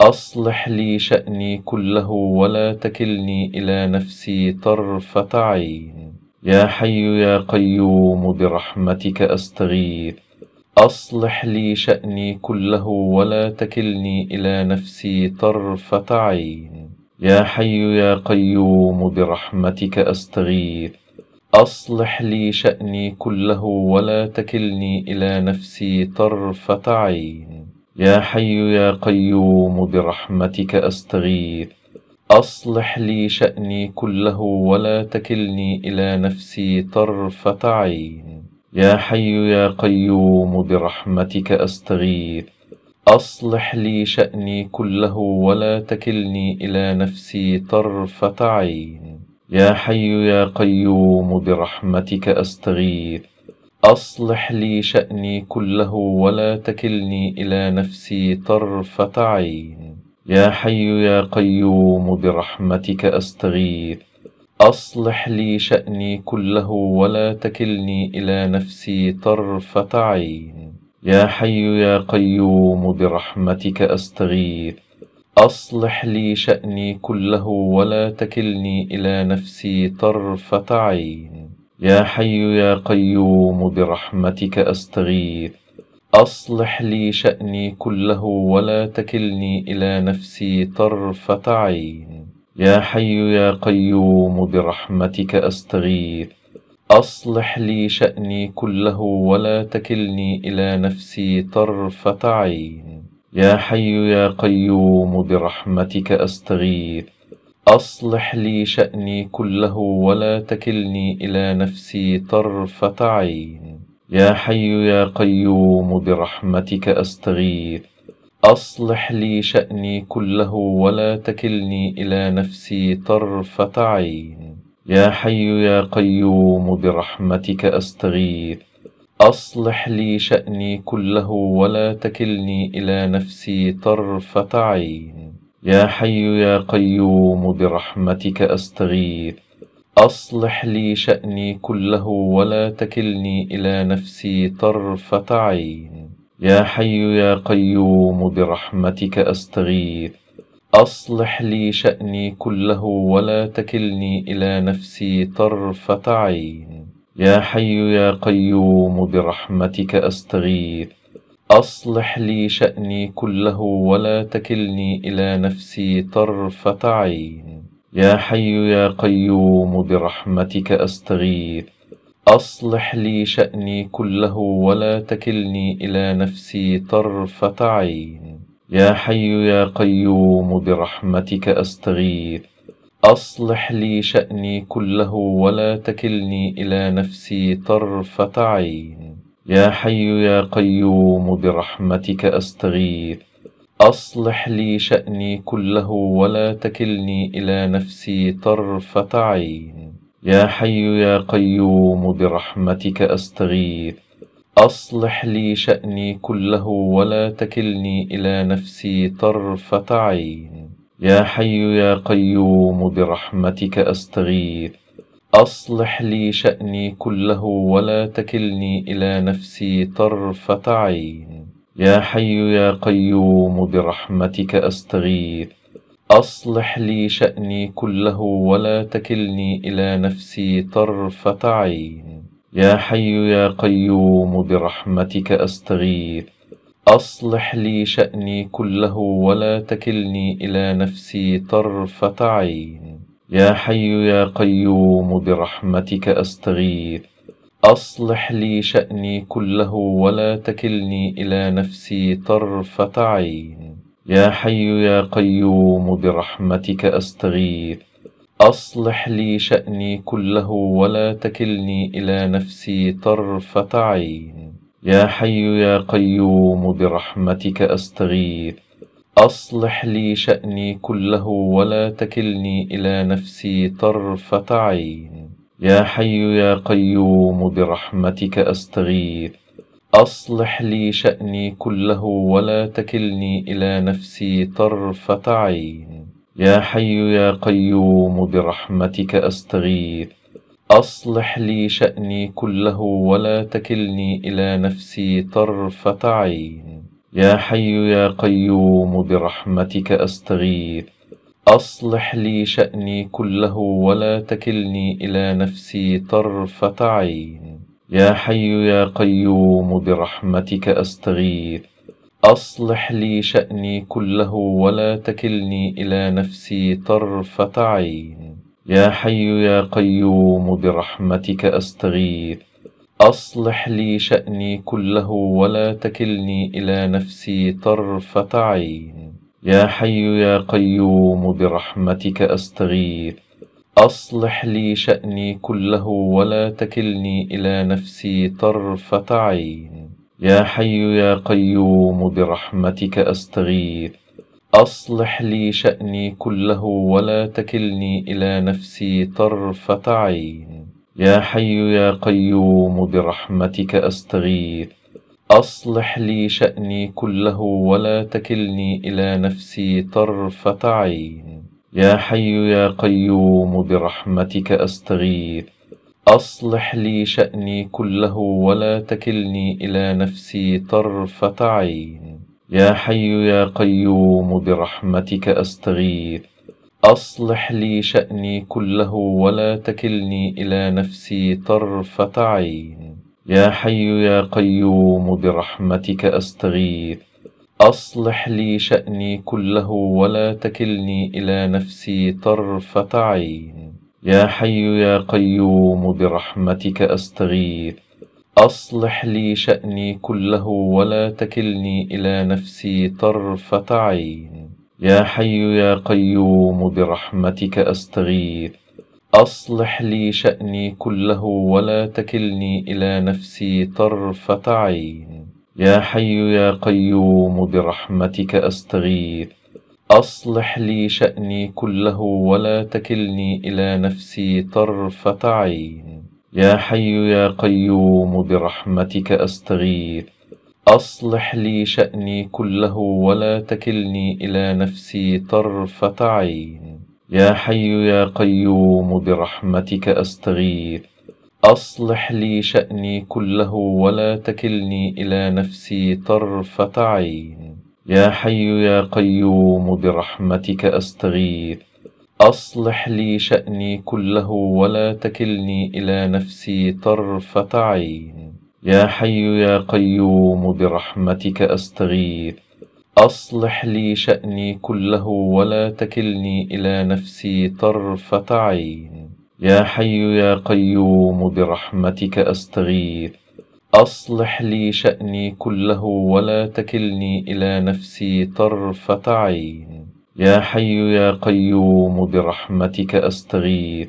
أصلح لي شأني كله ولا تكلني إلى نفسي طرفة عين يا حي يا قيوم برحمتك أستغيث أصلح لي شأني كله ولا تكلني إلى نفسي طرفة عين يا حي يا قيوم برحمتك أستغيث أصلح لي شأني كله ولا تكلني إلى نفسي طرفة عين يا حي يا قيوم برحمتك أستغيث أصلح لي شأني كله ولا تكلني إلى نفسي طرفة عين يا حي يا قيوم برحمتك أستغيث أصلح لي شأني كله ولا تكلني إلى نفسي طرفة عين يا حي يا قيوم برحمتك أستغيث أصلح لي شأني كله ولا تكلني إلى نفسي طرفة عين يا حي يا قيوم برحمتك أستغيث أصلح لي شأني كله ولا تكلني إلى نفسي طرفة عين يا حي يا قيوم برحمتك أستغيث أصلح لي شأني كله ولا تكلني إلى نفسي طرفة عين يا حي يا قيوم برحمتك أستغيث أصلح لي شأني كله ولا تكلني إلى نفسي طرفة عين يا حي يا قيوم برحمتك أستغيث أصلح لي شأني كله ولا تكلني إلى نفسي طرفة عين يا حي يا قيوم برحمتك أستغيث أصلح لي شأني كله ولا تكلني إلى نفسي طرفة عين يا حي يا قيوم برحمتك أستغيث أصلح لي شأني كله ولا تكلني إلى نفسي طرفة عين يا حي يا قيوم برحمتك أستغيث أصلح لي شأني كله ولا تكلني إلى نفسي طرفة عين يا حي يا قيوم برحمتك أستغيث أصلح لي شأني كله ولا تكلني إلى نفسي طرفة عين يا حي يا قيوم برحمتك أستغيث أصلح لي شأني كله ولا تكلني إلى نفسي طرفة عين يا حي يا قيوم برحمتك أستغيث أصلح لي شأني كله ولا تكلني إلى نفسي طرفة عين يا حي يا قيوم برحمتك أستغيث أصلح لي شأني كله ولا تكلني إلى نفسي طرفة عين يا حي يا قيوم برحمتك أستغيث أصلح لي شأني كله ولا تكلني إلى نفسي طرفة عين يا حي يا قيوم برحمتك أستغيث أصلح لي شأني كله ولا تكلني إلى نفسي طرفة عين يا حي يا قيوم برحمتك أستغيث أصلح لي شأني كله ولا تكلني إلى نفسي طرفة عين يا حي يا قيوم برحمتك أستغيث أصلح لي شأني كله ولا تكلني إلى نفسي طرفة عين يا حي يا قيوم برحمتك أستغيث أصلح لي شأني كله ولا تكلني إلى نفسي طرفة عين يا حي يا قيوم برحمتك أستغيث أصلح لي شأني كله ولا تكلني إلى نفسي طرفة عين يا حي يا قيوم برحمتك أستغيث أصلح لي شأني كله ولا تكلني إلى نفسي طرفة عين يا حي يا قيوم برحمتك أستغيث أصلح لي شأني كله ولا تكلني إلى نفسي طرفة عين يا حي يا قيوم برحمتك أستغيث أصلح لي شأني كله ولا تكلني إلى نفسي طرفة عين يا حي يا قيوم برحمتك أستغيث أصلح لي شأني كله ولا تكلني إلى نفسي طرفة عين يا حي يا قيوم برحمتك أستغيث أصلح لي شأني كله ولا تكلني إلى نفسي طرفة عين يا حي يا قيوم برحمتك أستغيث أصلح لي شأني كله ولا تكلني إلى نفسي طرفة عين يا حي يا قيوم برحمتك أستغيث أصلح لي شأني كله ولا تكلني إلى نفسي طرفة عين يا حي يا قيوم برحمتك أستغيث أصلح لي شأني كله ولا تكلني إلى نفسي طرفة عين يا حي يا قيوم برحمتك أستغيث أصلح لي شأني كله ولا تكلني إلى نفسي طرفة عين يا حي يا قيوم برحمتك أستغيث أصلح لي شأني كله ولا تكلني إلى نفسي طرفة عين يا حي يا قيوم برحمتك أستغيث أصلح لي شأني كله ولا تكلني إلى نفسي طرفة عين يا حي يا قيوم برحمتك أستغيث أصلح لي شأني كله ولا تكلني إلى نفسي طرفة عين يا حي يا قيوم برحمتك أستغيث أصلح لي شأني كله ولا تكلني إلى نفسي طرفة عين يا حي يا قيوم برحمتك أستغيث أصلح لي شأني كله ولا تكلني إلى نفسي طرفة عين يا حي يا قيوم برحمتك أستغيث أصلح لي شأني كله ولا تكلني إلى نفسي طرفة عين يا حي يا قيوم برحمتك أستغيث أصلح لي شأني كله ولا تكلني إلى نفسي طرفة عين يا حي يا قيوم برحمتك أستغيث أصلح لي شأني كله ولا تكلني إلى نفسي طرفة عين يا حي يا قيوم برحمتك أستغيث أصلح لي شأني كله ولا تكلني إلى نفسي طرفة عين يا حي يا قيوم برحمتك أستغيث أصلح لي شأني كله ولا تكلني إلى نفسي طرفة عين يا حي يا قيوم برحمتك أستغيث أصلح لي شأني كله ولا تكلني إلى نفسي طرفة عين يا حي يا قيوم برحمتك أستغيث أصلح لي شأني كله ولا تكلني إلى نفسي طرفة عين يا حي يا قيوم برحمتك أستغيث أصلح لي شأني كله ولا تكلني إلى نفسي طرفة عين يا حي يا قيوم برحمتك أستغيث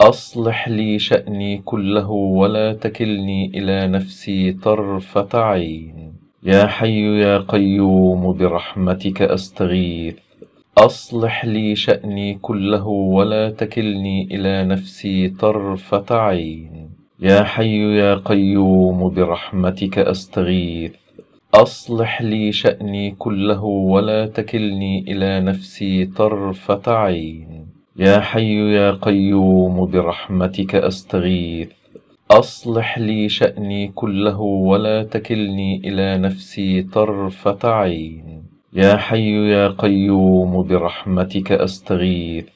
أصلح لي شأني كله ولا تكلني إلى نفسي طرفة عين يا حي يا قيوم برحمتك أستغيث أصلح لي شأني كله ولا تكلني إلى نفسي طرفة عين يا حي يا قيوم برحمتك أستغيث أصلح لي شأني كله ولا تكلني إلى نفسي طرفة عين يا حي يا قيوم برحمتك أستغيث أصلح لي شأني كله ولا تكلني إلى نفسي طرفة عين يا حي يا قيوم برحمتك أستغيث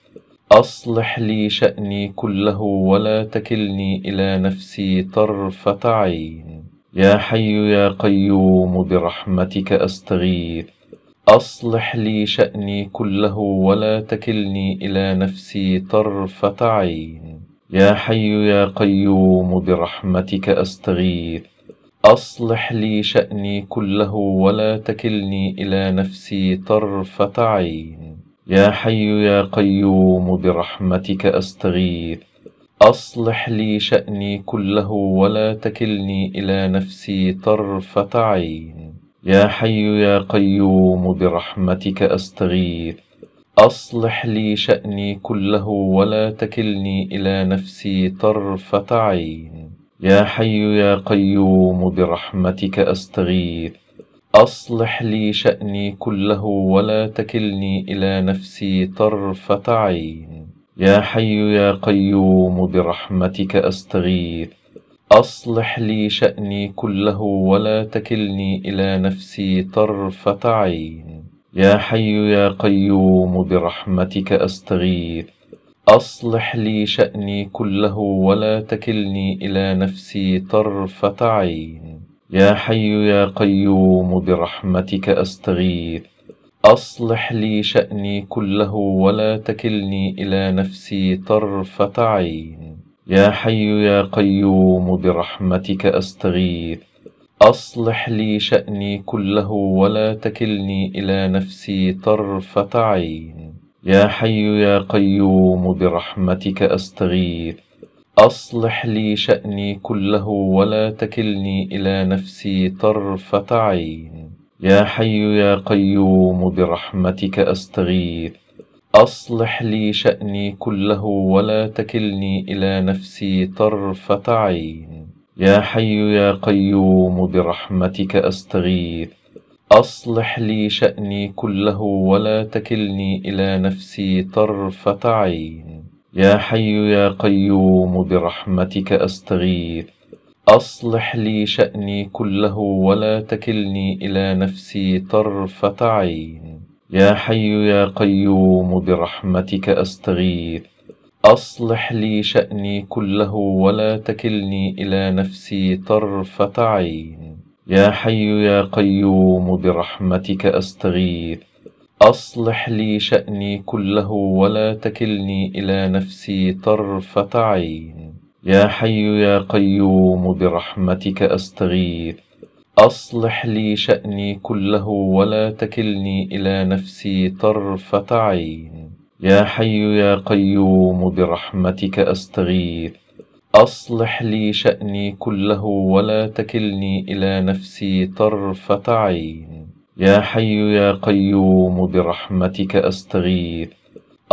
أصلح لي شأني كله ولا تكلني إلى نفسي طرفة عين يا حي يا قيوم برحمتك أستغيث أصلح لي شأني كله ولا تكلني إلى نفسي طرفة عين يا حي يا قيوم برحمتك أستغيث أصلح لي شأني كله ولا تكلني إلى نفسي طرفة عين يا حي يا قيوم برحمتك أستغيث أصلح لي شأني كله ولا تكلني إلى نفسي طرفة عين يا حي يا قيوم برحمتك أستغيث أصلح لي شأني كله ولا تكلني إلى نفسي طرفة عين يا حي يا قيوم برحمتك أستغيث أصلح لي شأني كله ولا تكلني إلى نفسي طرفة عين يا حي يا قيوم برحمتك أستغيث أصلح لي شأني كله ولا تكلني إلى نفسي طرفة عين يا حي يا قيوم برحمتك أستغيث أصلح لي شأني كله ولا تكلني إلى نفسي طرفة عين يا حي يا قيوم برحمتك أستغيث أصلح لي شأني كله ولا تكلني إلى نفسي طرفة عين يا حي يا قيوم برحمتك أستغيث أصلح لي شأني كله ولا تكلني إلى نفسي طرفة عين يا حي يا قيوم برحمتك أستغيث أصلح لي شأني كله ولا تكلني إلى نفسي طرفة عين يا حي يا قيوم برحمتك أستغيث أصلح لي شأني كله ولا تكلني إلى نفسي طرفة عين يا حي يا قيوم برحمتك أستغيث أصلح لي شأني كله ولا تكلني إلى نفسي طرفة عين يا حي يا قيوم برحمتك أستغيث أصلح لي شأني كله ولا تكلني إلى نفسي طرفة عين يا حي يا قيوم برحمتك أستغيث أصلح لي شأني كله ولا تكلني إلى نفسي طرفة عين يا حي يا قيوم برحمتك أستغيث أصلح لي شأني كله ولا تكلني إلى نفسي طرفة عين يا حي يا قيوم برحمتك أستغيث أصلح لي شأني كله ولا تكلني إلى نفسي طرفة عين يا حي يا قيوم برحمتك أستغيث أصلح لي شأني كله ولا تكلني إلى نفسي طرفة عين يا حي يا قيوم برحمتك أستغيث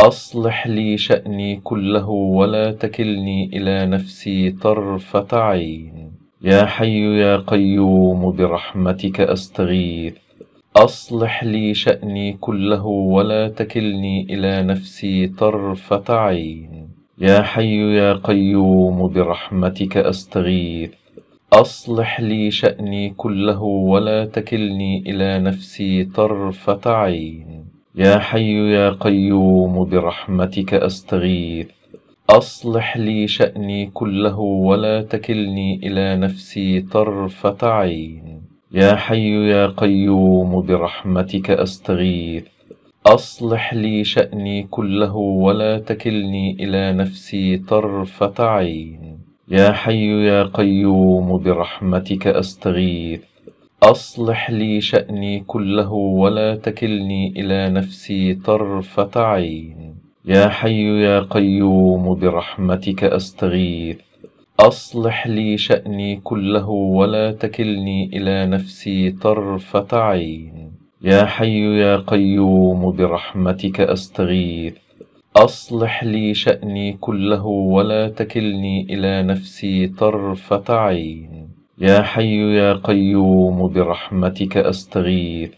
أصلح لي شأني كله ولا تكلني إلى نفسي طرفة عين يا حي يا قيوم برحمتك أستغيث أصلح لي شأني كله ولا تكلني إلى نفسي طرفة عين يا حي يا قيوم برحمتك أستغيث أصلح لي شأني كله ولا تكلني إلى نفسي طرفة عين يا حي يا قيوم برحمتك أستغيث أصلح لي شأني كله ولا تكلني إلى نفسي طرفة عين يا حي يا قيوم برحمتك أستغيث أصلح لي شأني كله ولا تكلني إلى نفسي طرفة عين يا حي يا قيوم برحمتك أستغيث أصلح لي شأني كله ولا تكلني إلى نفسي طرفة عين يا حي يا قيوم برحمتك أستغيث أصلح لي شأني كله ولا تكلني إلى نفسي طرفة عين يا حي يا قيوم برحمتك أستغيث أصلح لي شأني كله ولا تكلني إلى نفسي طرفة عين يا حي يا قيوم برحمتك أستغيث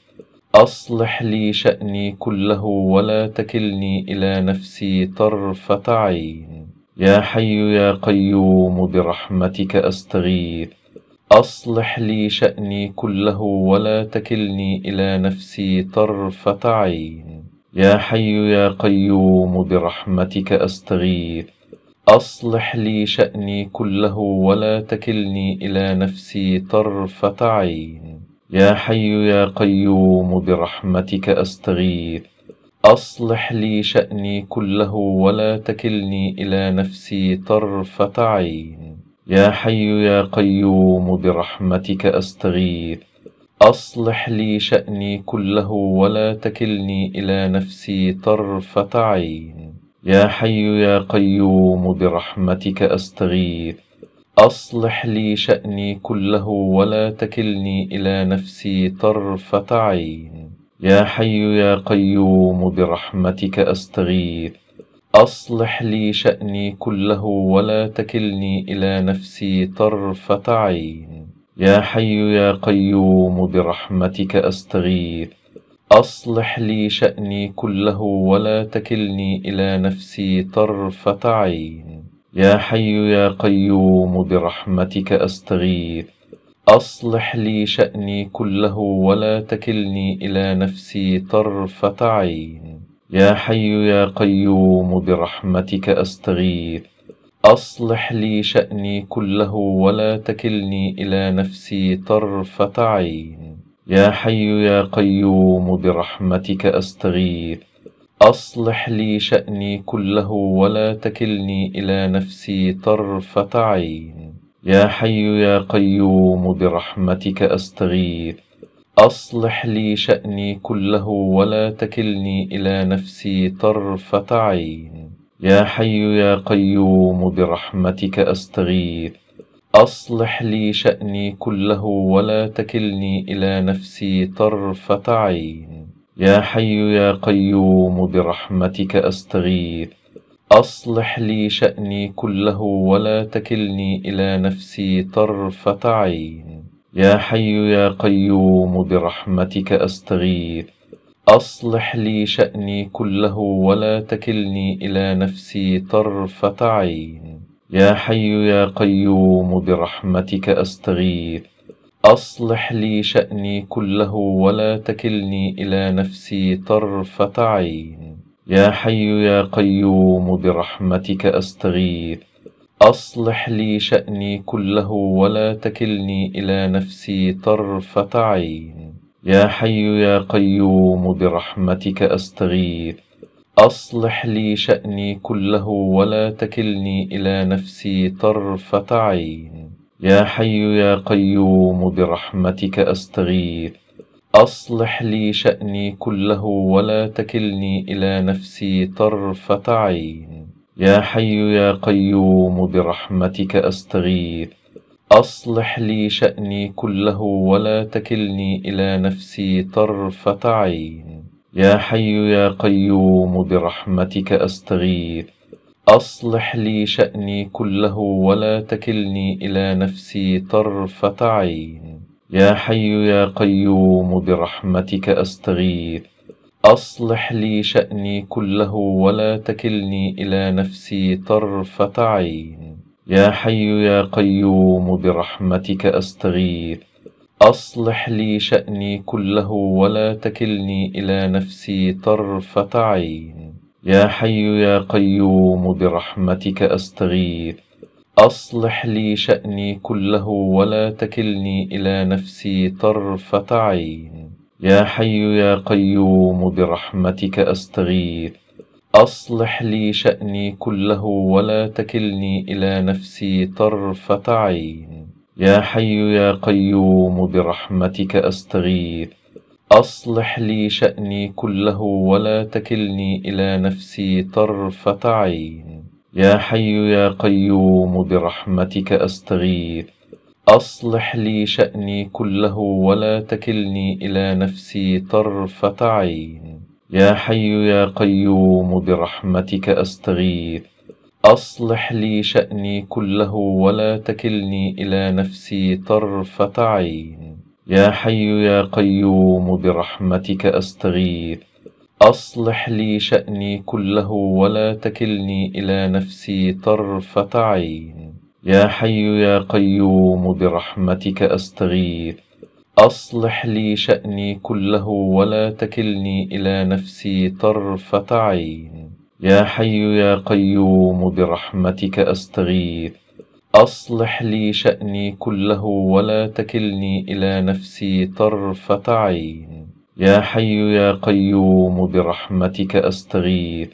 أصلح لي شأني كله ولا تكلني إلى نفسي طرفة عين يا حي يا قيوم برحمتك أستغيث أصلح لي شأني كله ولا تكلني إلى نفسي طرفة عين يا حي يا قيوم برحمتك أستغيث أصلح لي شأني كله ولا تكلني إلى نفسي طرفة عين يا حي يا قيوم برحمتك أستغيث أصلح لي شأني كله ولا تكلني إلى نفسي طرفة عين يا حي يا قيوم برحمتك أستغيث أصلح لي شأني كله ولا تكلني إلى نفسي طرفة عين يا حي يا قيوم برحمتك أستغيث أصلح لي شأني كله ولا تكلني إلى نفسي طرفة عين يا حي يا قيوم برحمتك أستغيث أصلح لي شأني كله ولا تكلني إلى نفسي طرفة عين يا حي يا قيوم برحمتك أستغيث أصلح لي شأني كله ولا تكلني إلى نفسي طرفة عين يا حي يا قيوم برحمتك أستغيث أصلح لي شأني كله ولا تكلني إلى نفسي طرفة عين يا حي يا قيوم برحمتك أستغيث أصلح لي شأني كله ولا تكلني إلى نفسي طرفة عين يا حي يا قيوم برحمتك أستغيث أصلح لي شأني كله ولا تكلني إلى نفسي طرفة عين يا حي يا قيوم برحمتك أستغيث أصلح لي شأني كله ولا تكلني إلى نفسي طرفة عين يا حي يا قيوم برحمتك أستغيث أصلح لي شأني كله ولا تكلني إلى نفسي طرفة عين يا حي يا قيوم برحمتك أستغيث أصلح لي شأني كله ولا تكلني إلى نفسي طرفة عين يا حي يا قيوم برحمتك أستغيث أصلح لي شأني كله ولا تكلني إلى نفسي طرفة عين يا حي يا قيوم برحمتك أستغيث أصلح لي شأني كله ولا تكلني إلى نفسي طرفة عين يا حي يا قيوم برحمتك أستغيث أصلح لي شأني كله ولا تكلني إلى نفسي طرفة عين يا حي يا قيوم برحمتك أستغيث أصلح لي شأني كله ولا تكلني إلى نفسي طرفة عين يا حي يا قيوم برحمتك أستغيث أصلح لي شأني كله ولا تكلني إلى نفسي طرفة عين يا حي يا قيوم برحمتك أستغيث أصلح لي شأني كله ولا تكلني إلى نفسي طرفة عين يا حي يا قيوم برحمتك أستغيث أصلح لي شأني كله ولا تكلني إلى نفسي طرفة عين يا حي يا قيوم برحمتك أستغيث أصلح لي شأني كله ولا تكلني إلى نفسي طرفة عين يا حي يا قيوم برحمتك أستغيث أصلح لي شأني كله ولا تكلني إلى نفسي طرفة عين يا حي يا قيوم برحمتك أستغيث أصلح لي شأني كله ولا تكلني إلى نفسي طرفة عين يا حي يا قيوم برحمتك أستغيث أصلح لي شأني كله ولا تكلني إلى نفسي طرفة عين يا حي يا قيوم برحمتك أستغيث أصلح لي شأني كله ولا تكلني إلى نفسي طرفة عين يا حي يا قيوم برحمتك أستغيث أصلح لي شأني كله ولا تكلني إلى نفسي طرفة عين يا حي يا قيوم برحمتك أستغيث أصلح لي شأني كله ولا تكلني إلى نفسي طرفة عين يا حي يا قيوم برحمتك أستغيث أصلح لي شأني كله ولا تكلني إلى نفسي طرفة عين يا حي يا قيوم برحمتك أستغيث أصلح لي شأني كله ولا تكلني إلى نفسي طرفة عين يا حي يا قيوم برحمتك أستغيث أصلح لي شأني كله ولا تكلني إلى نفسي طرفة عين يا حي يا قيوم برحمتك أستغيث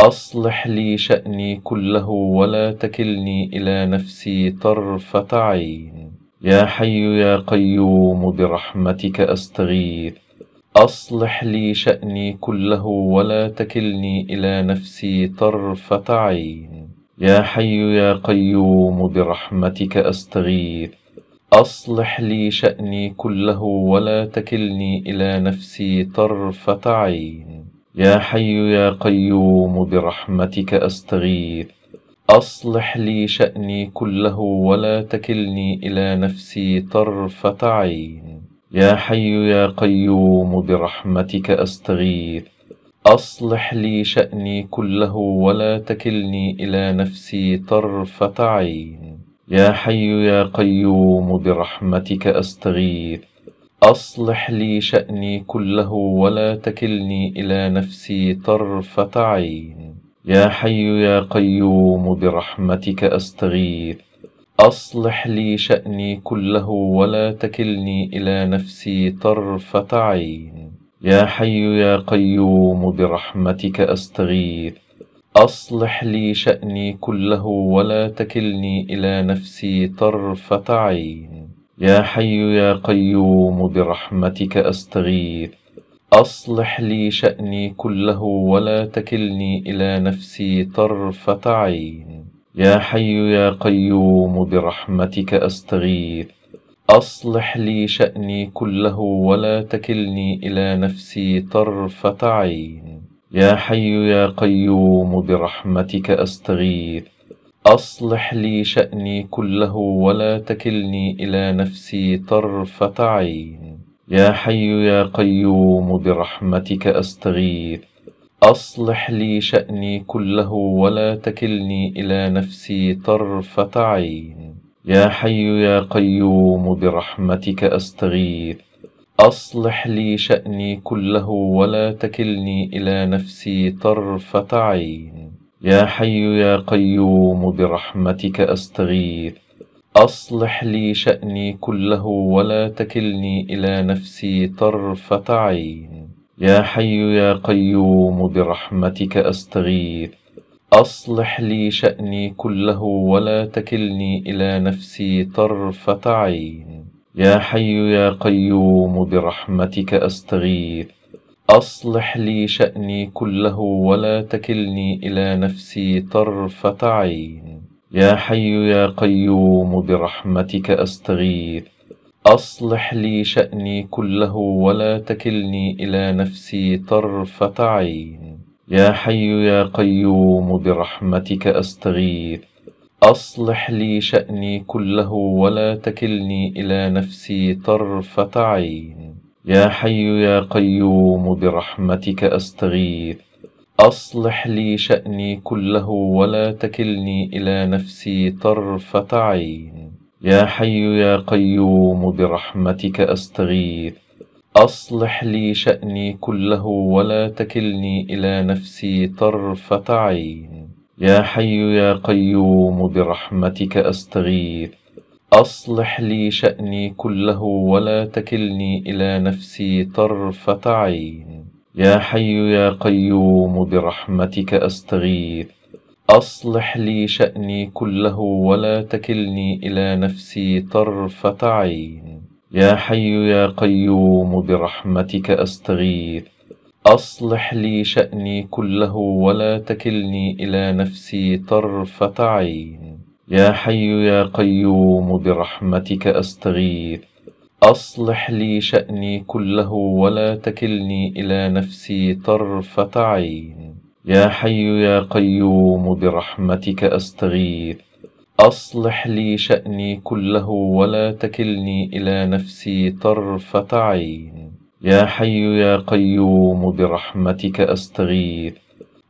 أصلح لي شأني كله ولا تكلني إلى نفسي طرفة عين يا حي يا قيوم برحمتك أستغيث أصلح لي شأني كله ولا تكلني إلى نفسي طرفة عين يا حي يا قيوم برحمتك أستغيث أصلح لي شأني كله ولا تكلني إلى نفسي طرفة عين يا حي يا قيوم برحمتك أستغيث أصلح لي شأني كله ولا تكلني إلى نفسي طرفة عين يا حي يا قيوم برحمتك أستغيث أصلح لي شأني كله ولا تكلني إلى نفسي طرفة عين يا حي يا قيوم برحمتك أستغيث أصلح لي شأني كله ولا تكلني إلى نفسي طرفة عين يا حي يا قيوم برحمتك أستغيث أصلح لي شأني كله ولا تكلني إلى نفسي طرفة عين يا حي يا قيوم برحمتك أستغيث أصلح لي شأني كله ولا تكلني إلى نفسي طرفة عين يا حي يا قيوم برحمتك أستغيث أصلح لي شأني كله ولا تكلني إلى نفسي طرفة عين يا حي يا قيوم برحمتك أستغيث أصلح لي شأني كله ولا تكلني إلى نفسي طرفة عين يا حي يا قيوم برحمتك أستغيث أصلح لي شأني كله ولا تكلني إلى نفسي طرفة عين يا حي يا قيوم برحمتك أستغيث أصلح لي شأني كله ولا تكلني إلى نفسي طرفة عين يا حي يا قيوم برحمتك أستغيث أصلح لي شأني كله ولا تكلني إلى نفسي طرفة عين يا حي يا قيوم برحمتك أستغيث أصلح لي شأني كله ولا تكلني إلى نفسي طرفة عين يا حي يا قيوم برحمتك أستغيث أصلح لي شأني كله ولا تكلني إلى نفسي طرفة عين يا حي يا قيوم برحمتك أستغيث أصلح لي شأني كله ولا تكلني إلى نفسي طرفة عين يا حي يا قيوم برحمتك أستغيث أصلح لي شأني كله ولا تكلني إلى نفسي طرفة عين يا حي يا قيوم برحمتك أستغيث أصلح لي شأني كله ولا تكلني إلى نفسي طرفة عين يا حي يا قيوم برحمتك أستغيث أصلح لي شأني كله ولا تكلني إلى نفسي طرفة عين يا حي يا قيوم برحمتك أستغيث أصلح لي شأني كله ولا تكلني إلى نفسي طرفة عين يا حي يا قيوم برحمتك أستغيث أصلح لي شأني كله ولا تكلني إلى نفسي طرفة عين يا حي يا قيوم برحمتك أستغيث أصلح لي شأني كله ولا تكلني إلى نفسي طرفة عين يا حي يا قيوم برحمتك أستغيث أصلح لي شأني كله ولا تكلني إلى نفسي طرفة عين يا حي يا قيوم برحمتك أستغيث أصلح لي شأني كله ولا تكلني إلى نفسي طرفة عين يا حي يا قيوم برحمتك أستغيث أصلح لي شأني كله ولا تكلني إلى نفسي طرفة عين يا حي يا قيوم برحمتك أستغيث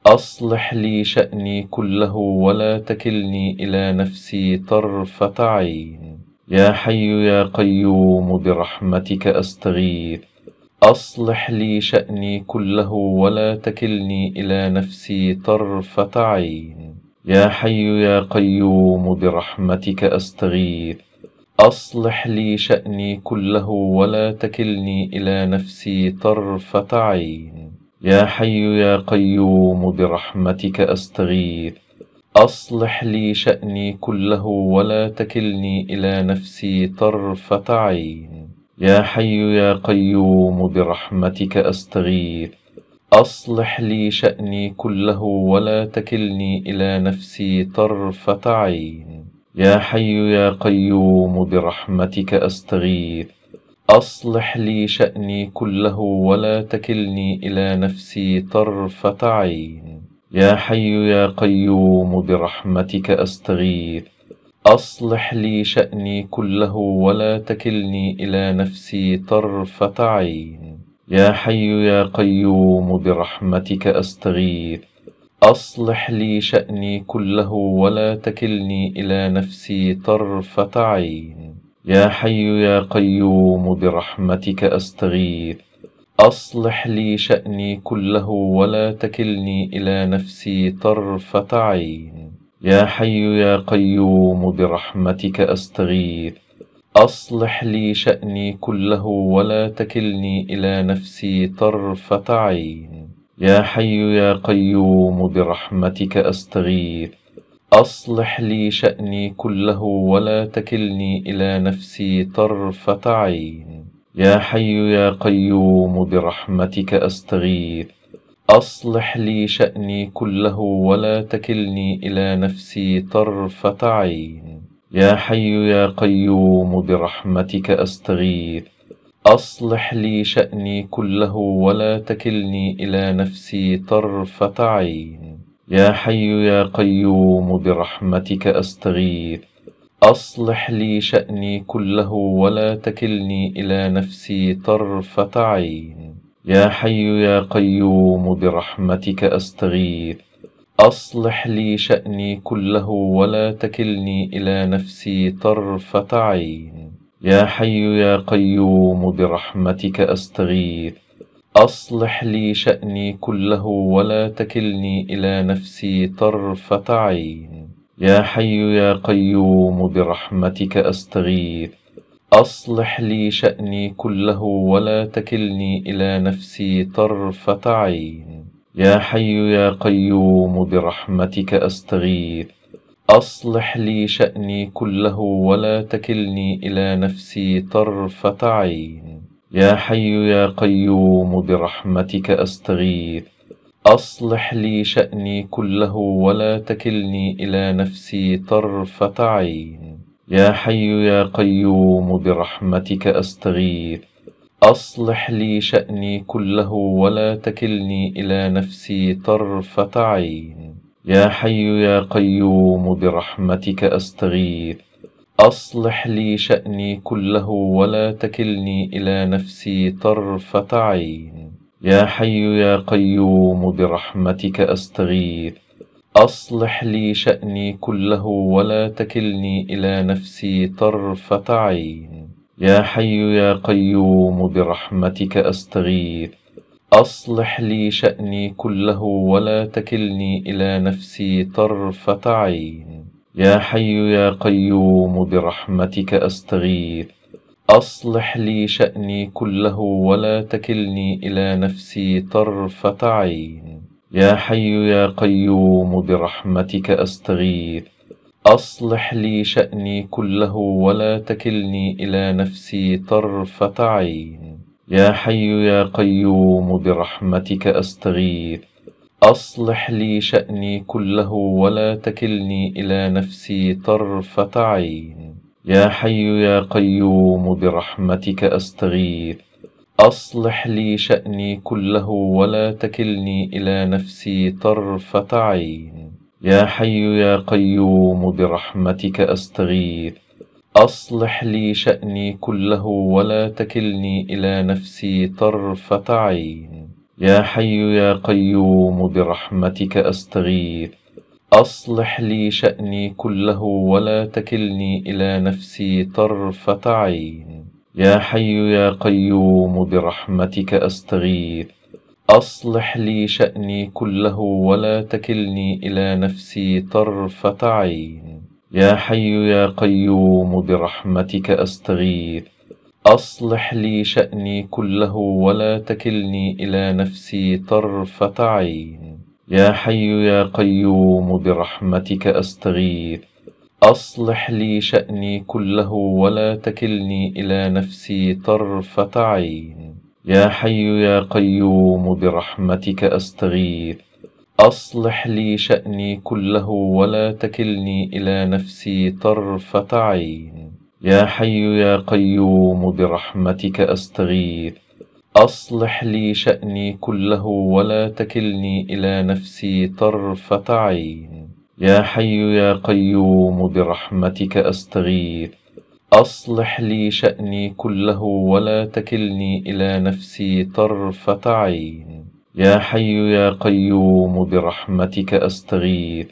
أصلح لي شأني كله ولا تكلني إلى نفسي طرفة عين يا حي يا قيوم برحمتك أستغيث أصلح لي شأني كله ولا تكلني إلى نفسي طرفة عين يا حي يا قيوم برحمتك أستغيث أصلح لي شأني كله ولا تكلني إلى نفسي طرفة عين يا حي يا قيوم برحمتك أستغيث أصلح لي شأني كله ولا تكلني إلى نفسي طرفة عين يا حي يا قيوم برحمتك أستغيث أصلح لي شأني كله ولا تكلني إلى نفسي طرفة عين يا حي يا قيوم برحمتك أستغيث أصلح لي شأني كله ولا تكلني إلى نفسي طرفة عين يا حي يا قيوم برحمتك أستغيث أصلح لي شأني كله ولا تكلني إلى نفسي طرفة عين يا حي يا قيوم برحمتك أستغيث أصلح لي شأني كله ولا تكلني إلى نفسي طرفة عين يا حي يا قيوم برحمتك أستغيث أصلح لي شأني كله ولا تكلني إلى نفسي طرفة عين يا حي يا قيوم برحمتك أستغيث أصلح لي شأني كله ولا تكلني إلى نفسي طرفة عين يا حي يا قيوم برحمتك أستغيث أصلح لي شأني كله ولا تكلني إلى نفسي طرفة عين يا حي يا قيوم برحمتك أستغيث أصلح لي شأني كله ولا تكلني إلى نفسي طرفة عين يا حي يا قيوم برحمتك أستغيث أصلح لي شأني كله ولا تكلني إلى نفسي طرفة عين يا حي يا قيوم برحمتك أستغيث أصلح لي شأني كله ولا تكلني إلى نفسي طرفة عين يا حي يا قيوم برحمتك أستغيث أصلح لي شأني كله ولا تكلني إلى نفسي طرفة عين يا حي يا قيوم برحمتك أستغيث أصلح لي شأني كله ولا تكلني إلى نفسي طرفة عين يا حي يا قيوم برحمتك أستغيث أصلح لي شأني كله ولا تكلني إلى نفسي طرفة عين يا حي يا قيوم برحمتك أستغيث أصلح لي شأني كله ولا تكلني إلى نفسي طرفة عين يا حي يا قيوم برحمتك أستغيث أصلح لي شأني كله ولا تكلني إلى نفسي طرفة عين يا حي يا قيوم برحمتك أستغيث أصلح لي شأني كله ولا تكلني إلى نفسي طرفة عين يا حي يا قيوم برحمتك أستغيث أصلح لي شأني كله ولا تكلني إلى نفسي طرفة عين يا حي يا قيوم برحمتك أستغيث أصلح لي شأني كله ولا تكلني إلى نفسي طرفة عين يا حي يا قيوم برحمتك أستغيث أصلح لي شأني كله ولا تكلني إلى نفسي طرفة عين يا حي يا قيوم برحمتك أستغيث أصلح لي شأني كله ولا تكلني إلى نفسي طرفة عين يا حي يا قيوم برحمتك أستغيث أصلح لي شأني كله ولا تكلني إلى نفسي طرفة عين يا حي يا قيوم برحمتك أستغيث أصلح لي شأني كله ولا تكلني إلى نفسي طرفة عين يا حي يا قيوم برحمتك أستغيث أصلح لي شأني كله ولا تكلني إلى نفسي طرفة عين يا حي يا قيوم برحمتك أستغيث أصلح لي شأني كله ولا تكلني إلى نفسي طرفة عين يا حي يا قيوم برحمتك أستغيث أصلح لي شأني كله ولا تكلني إلى نفسي طرفة عين يا حي يا قيوم برحمتك أستغيث أصلح لي شأني كله ولا تكلني إلى نفسي طرفة عين يا حي يا قيوم برحمتك أستغيث أصلح لي شأني كله ولا تكلني إلى نفسي طرفة عين يا حي يا قيوم برحمتك أستغيث أصلح لي شأني كله ولا تكلني إلى نفسي طرفة عين يا حي يا قيوم برحمتك أستغيث أصلح لي شأني كله ولا تكلني إلى نفسي طرفة عين يا حي يا قيوم برحمتك أستغيث أصلح لي شأني كله ولا تكلني إلى نفسي طرفة عين يا حي يا قيوم برحمتك أستغيث أصلح لي شأني كله ولا تكلني إلى نفسي طرفة عين يا حي يا قيوم برحمتك أستغيث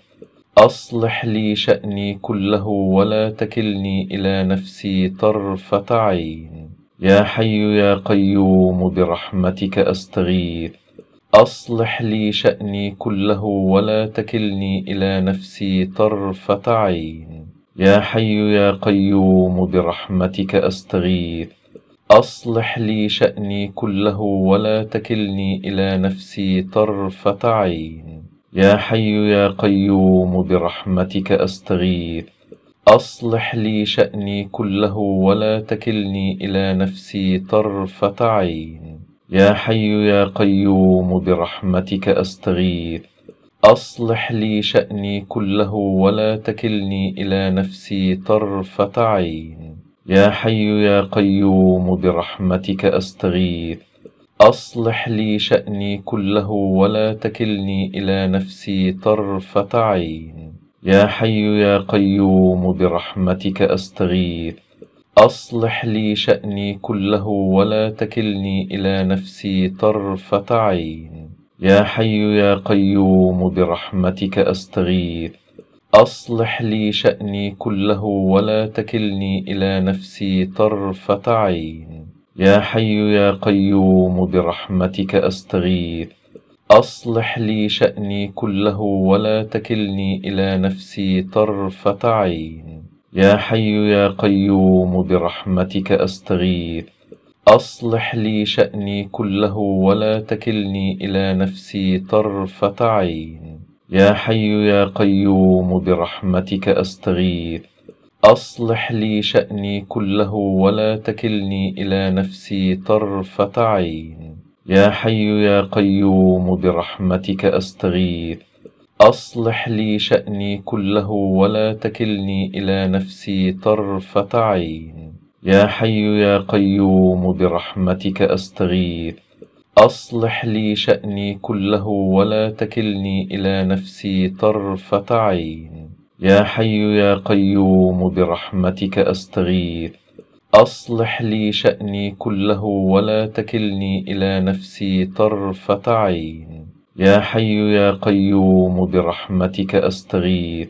أصلح لي شأني كله ولا تكلني إلى نفسي طرفة عين يا حي يا قيوم برحمتك أستغيث أصلح لي شأني كله ولا تكلني إلى نفسي طرفة عين يا حي يا قيوم برحمتك أستغيث أصلح لي شأني كله ولا تكلني إلى نفسي طرفة عين يا حي يا قيوم برحمتك أستغيث أصلح لي شأني كله ولا تكلني إلى نفسي طرفة عين يا حي يا قيوم برحمتك أستغيث أصلح لي شأني كله ولا تكلني إلى نفسي طرفة عين يا حي يا قيوم برحمتك أستغيث أصلح لي شأني كله ولا تكلني إلى نفسي طرفة عين يا حي يا قيوم برحمتك أستغيث أصلح لي شأني كله ولا تكلني إلى نفسي طرفة عين يا حي يا قيوم برحمتك أستغيث أصلح لي شأني كله ولا تكلني إلى نفسي طرفة عين يا حي يا قيوم برحمتك أستغيث أصلح لي شأني كله ولا تكلني إلى نفسي طرفة عين يا حي يا قيوم برحمتك أستغيث أصلح لي شأني كله ولا تكلني إلى نفسي طرفة عين يا حي يا قيوم برحمتك أستغيث أصلح لي شأني كله ولا تكلني إلى نفسي طرفة عين يا حي يا قيوم برحمتك أستغيث أصلح لي شأني كله ولا تكلني إلى نفسي طرفة عين يا حي يا قيوم برحمتك أستغيث أصلح لي شأني كله ولا تكلني إلى نفسي طرفة عين يا حي يا قيوم برحمتك أستغيث أصلح لي شأني كله ولا تكلني إلى نفسي طرفة عين يا حي يا قيوم برحمتك أستغيث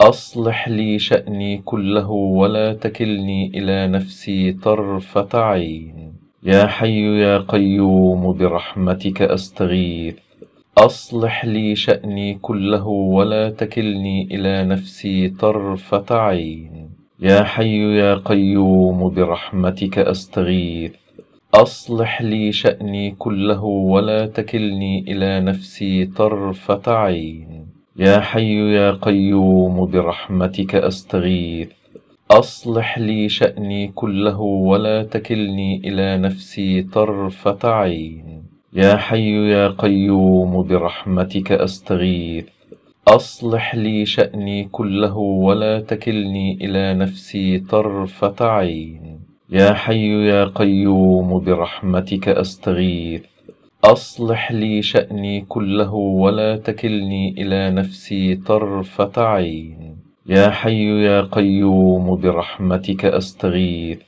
أصلح لي شأني كله ولا تكلني إلى نفسي طرفة عين يا حي يا قيوم برحمتك أستغيث أصلح لي شأني كله ولا تكلني إلى نفسي طرفة عين يا حي يا قيوم برحمتك أستغيث أصلح لي شأني كله ولا تكلني إلى نفسي طرفة عين يا حي يا قيوم برحمتك أستغيث أصلح لي شأني كله ولا تكلني إلى نفسي طرفة عين يا حي يا قيوم برحمتك أستغيث أصلح لي شأني كله ولا تكلني إلى نفسي طرفة عين يا حي يا قيوم برحمتك أستغيث أصلح لي شأني كله ولا تكلني إلى نفسي طرفة عين يا حي يا قيوم برحمتك أستغيث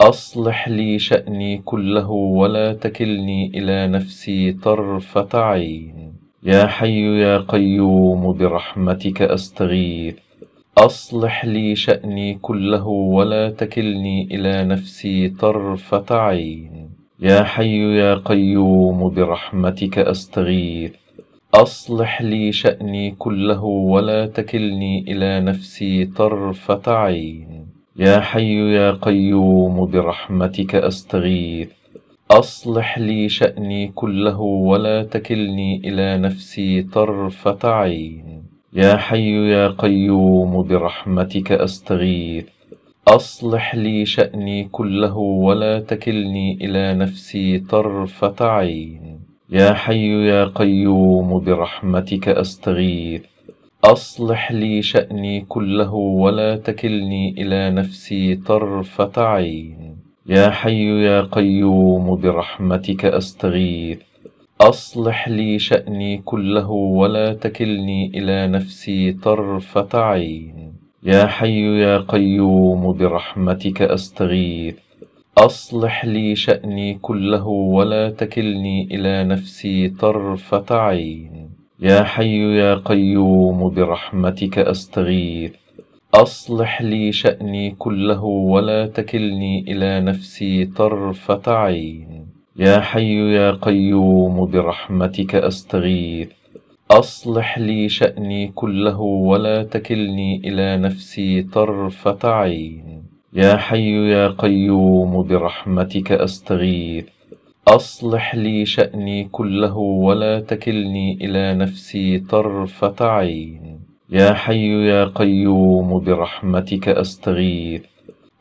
أصلح لي شأني كله ولا تكلني إلى نفسي طرفة عين يا حي يا قيوم برحمتك أستغيث أصلح لي شأني كله ولا تكلني إلى نفسي طرفة عين يا حي يا قيوم برحمتك أستغيث أصلح لي شأني كله ولا تكلني إلى نفسي طرفة عين يا حي يا قيوم برحمتك أستغيث أصلح لي شأني كله ولا تكلني إلى نفسي طرفة عين يا حي يا قيوم برحمتك أستغيث أصلح لي شأني كله ولا تكلني إلى نفسي طرفة عين يا حي يا قيوم برحمتك أستغيث أصلح لي شأني كله ولا تكلني إلى نفسي طرفة عين يا حي يا قيوم برحمتك أستغيث أصلح لي شأني كله ولا تكلني إلى نفسي طرفة عين يا حي يا قيوم برحمتك أستغيث أصلح لي شأني كله ولا تكلني إلى نفسي طرفة عين يا حي يا قيوم برحمتك أستغيث أصلح لي شأني كله ولا تكلني إلى نفسي طرفة عين يا حي يا قيوم برحمتك أستغيث أصلح لي شأني كله ولا تكلني إلى نفسي طرفة عين يا حي يا قيوم برحمتك أستغيث أصلح لي شأني كله ولا تكلني إلى نفسي طرفة عين يا حي يا قيوم برحمتك أستغيث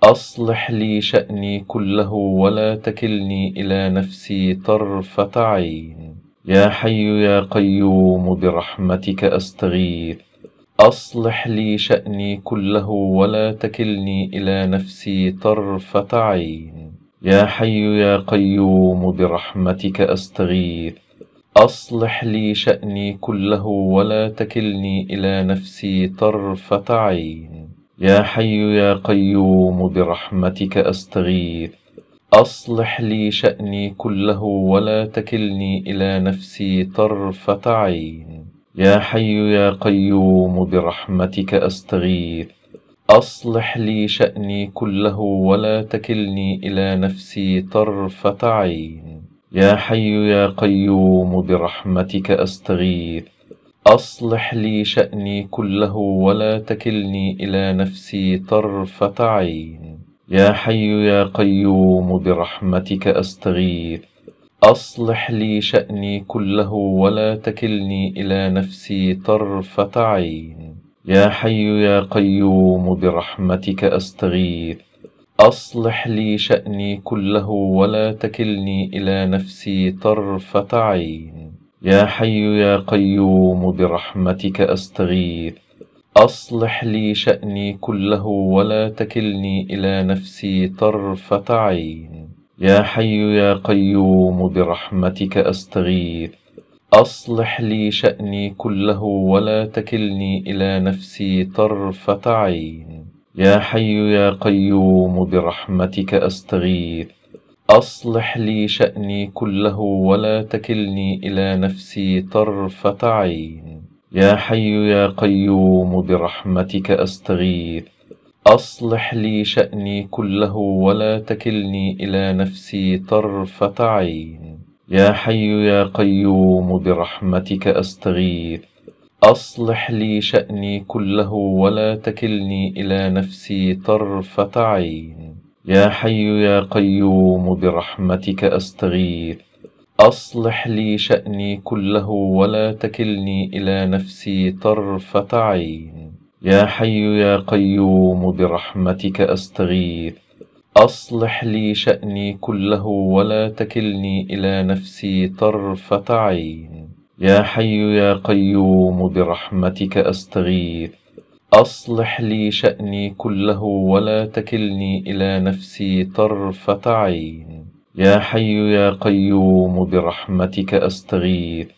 أصلح لي شأني كله ولا تكلني إلى نفسي طرفة عين يا حي يا قيوم برحمتك أستغيث أصلح لي شأني كله ولا تكلني إلى نفسي طرفة عين يا حي يا قيوم برحمتك أستغيث أصلح لي شأني كله ولا تكلني إلى نفسي طرفة عين يا حي يا قيوم برحمتك أستغيث أصلح لي شأني كله ولا تكلني إلى نفسي طرفة عين يا حي يا قيوم برحمتك أستغيث أصلح لي شأني كله ولا تكلني إلى نفسي طرفة عين يا حي يا قيوم برحمتك أستغيث أصلح لي شأني كله ولا تكلني إلى نفسي طرفة عين يا حي يا قيوم برحمتك أستغيث أصلح لي شأني كله ولا تكلني إلى نفسي طرفة عين يا حي يا قيوم برحمتك أستغيث أصلح لي شأني كله ولا تكلني إلى نفسي طرفة عين يا حي يا قيوم برحمتك أستغيث أصلح لي شأني كله ولا تكلني إلى نفسي طرفة عين يا حي يا قيوم برحمتك أستغيث أصلح لي شأني كله ولا تكلني إلى نفسي طرفة عين يا حي يا قيوم برحمتك أستغيث أصلح لي شأني كله ولا تكلني إلى نفسي طرفة عين يا حي يا قيوم برحمتك أستغيث أصلح لي شأني كله ولا تكلني إلى نفسي طرفة عين يا حي يا قيوم برحمتك أستغيث أصلح لي شأني كله ولا تكلني إلى نفسي طرفة عين يا حي يا قيوم برحمتك أستغيث أصلح لي شأني كله ولا تكلني إلى نفسي طرفة عين يا حي يا قيوم برحمتك أستغيث أصلح لي شأني كله ولا تكلني إلى نفسي طرفة عين يا حي يا قيوم برحمتك أستغيث أصلح لي شأني كله ولا تكلني إلى نفسي طرفة عين يا حي يا قيوم برحمتك أستغيث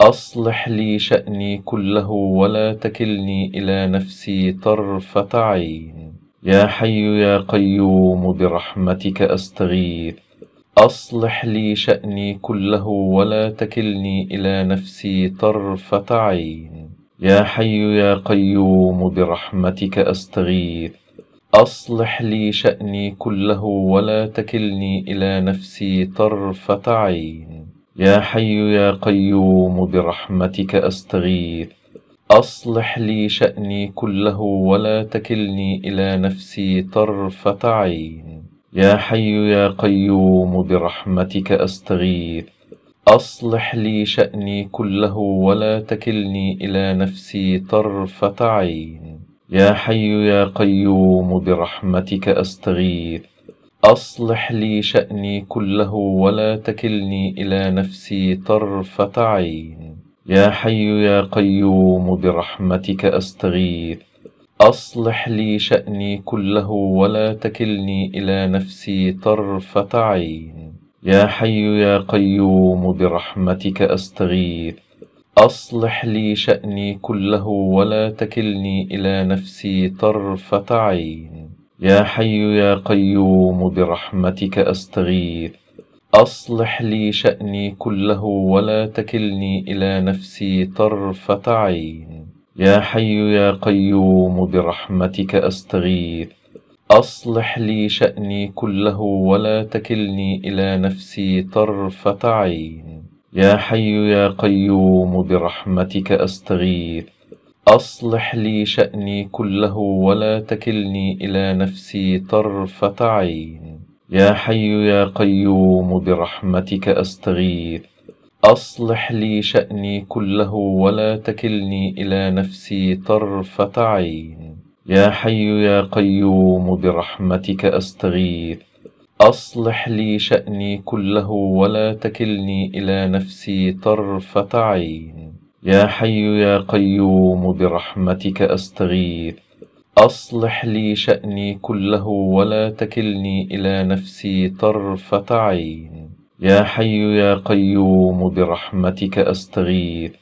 أصلح لي شأني كله ولا تكلني إلى نفسي طرفة عين يا حي يا قيوم برحمتك أستغيث أصلح لي شأني كله ولا تكلني إلى نفسي طرفة عين يا حي يا قيوم برحمتك أستغيث أصلح لي شأني كله ولا تكلني إلى نفسي طرفة عين يا حي يا قيوم برحمتك أستغيث أصلح لي شأني كله ولا تكلني إلى نفسي طرفة عين يا حي يا قيوم برحمتك أستغيث أصلح لي شأني كله ولا تكلني إلى نفسي طرفة عين يا حي يا قيوم برحمتك أستغيث أصلح لي شأني كله ولا تكلني إلى نفسي طرفة عين يا حي يا قيوم برحمتك أستغيث أصلح لي شأني كله ولا تكلني إلى نفسي طرفة عين يا حي يا قيوم برحمتك أستغيث أصلح لي شأني كله ولا تكلني إلى نفسي طرفة عين يا حي يا قيوم برحمتك أستغيث أصلح لي شأني كله ولا تكلني إلى نفسي طرفة عين يا حي يا قيوم برحمتك أستغيث أصلح لي شأني كله ولا تكلني إلى نفسي طرفة عين يا حي يا قيوم برحمتك أستغيث أصلح لي شأني كله ولا تكلني إلى نفسي طرفة عين يا حي يا قيوم برحمتك أستغيث أصلح لي شأني كله ولا تكلني إلى نفسي طرفة عين يا حي يا قيوم برحمتك أستغيث أصلح لي شأني كله ولا تكلني إلى نفسي طرفة عين يا حي يا قيوم برحمتك أستغيث أصلح لي شأني كله ولا تكلني إلى نفسي طرفة عين يا حي يا قيوم برحمتك أستغيث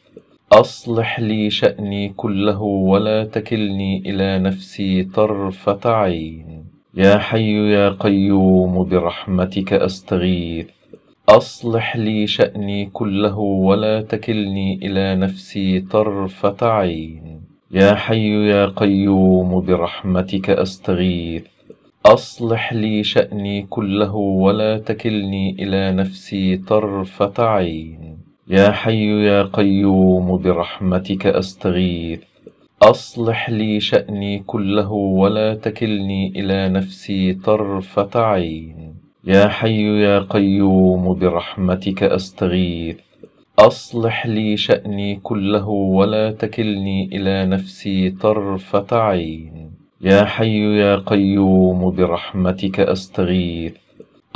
أصلح لي شأني كله ولا تكلني إلى نفسي طرفة عين يا حي يا قيوم برحمتك أستغيث أصلح لي شأني كله ولا تكلني إلى نفسي طرفة عين يا حي يا قيوم برحمتك أستغيث أصلح لي شأني كله ولا تكلني إلى نفسي طرفة عين يا حي يا قيوم برحمتك أستغيث أصلح لي شأني كله ولا تكلني إلى نفسي طرفة عين يا حي يا قيوم برحمتك أستغيث أصلح لي شأني كله ولا تكلني إلى نفسي طرفة عين يا حي يا قيوم برحمتك أستغيث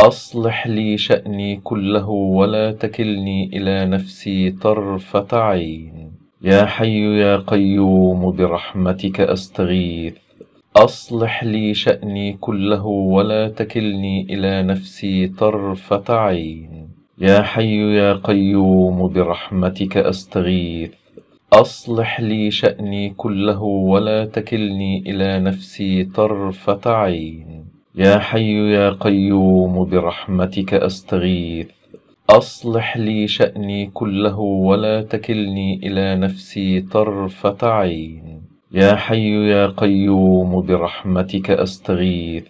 أصلح لي شأني كله ولا تكلني إلى نفسي طرفة عين يا حي يا قيوم برحمتك أستغيث أصلح لي شأني كله ولا تكلني إلى نفسي طرفة عين يا حي يا قيوم برحمتك أستغيث أصلح لي شأني كله ولا تكلني إلى نفسي طرفة عين يا حي يا قيوم برحمتك أستغيث أصلح لي شأني كله ولا تكلني إلى نفسي طرفة عين يا حي يا قيوم برحمتك أستغيث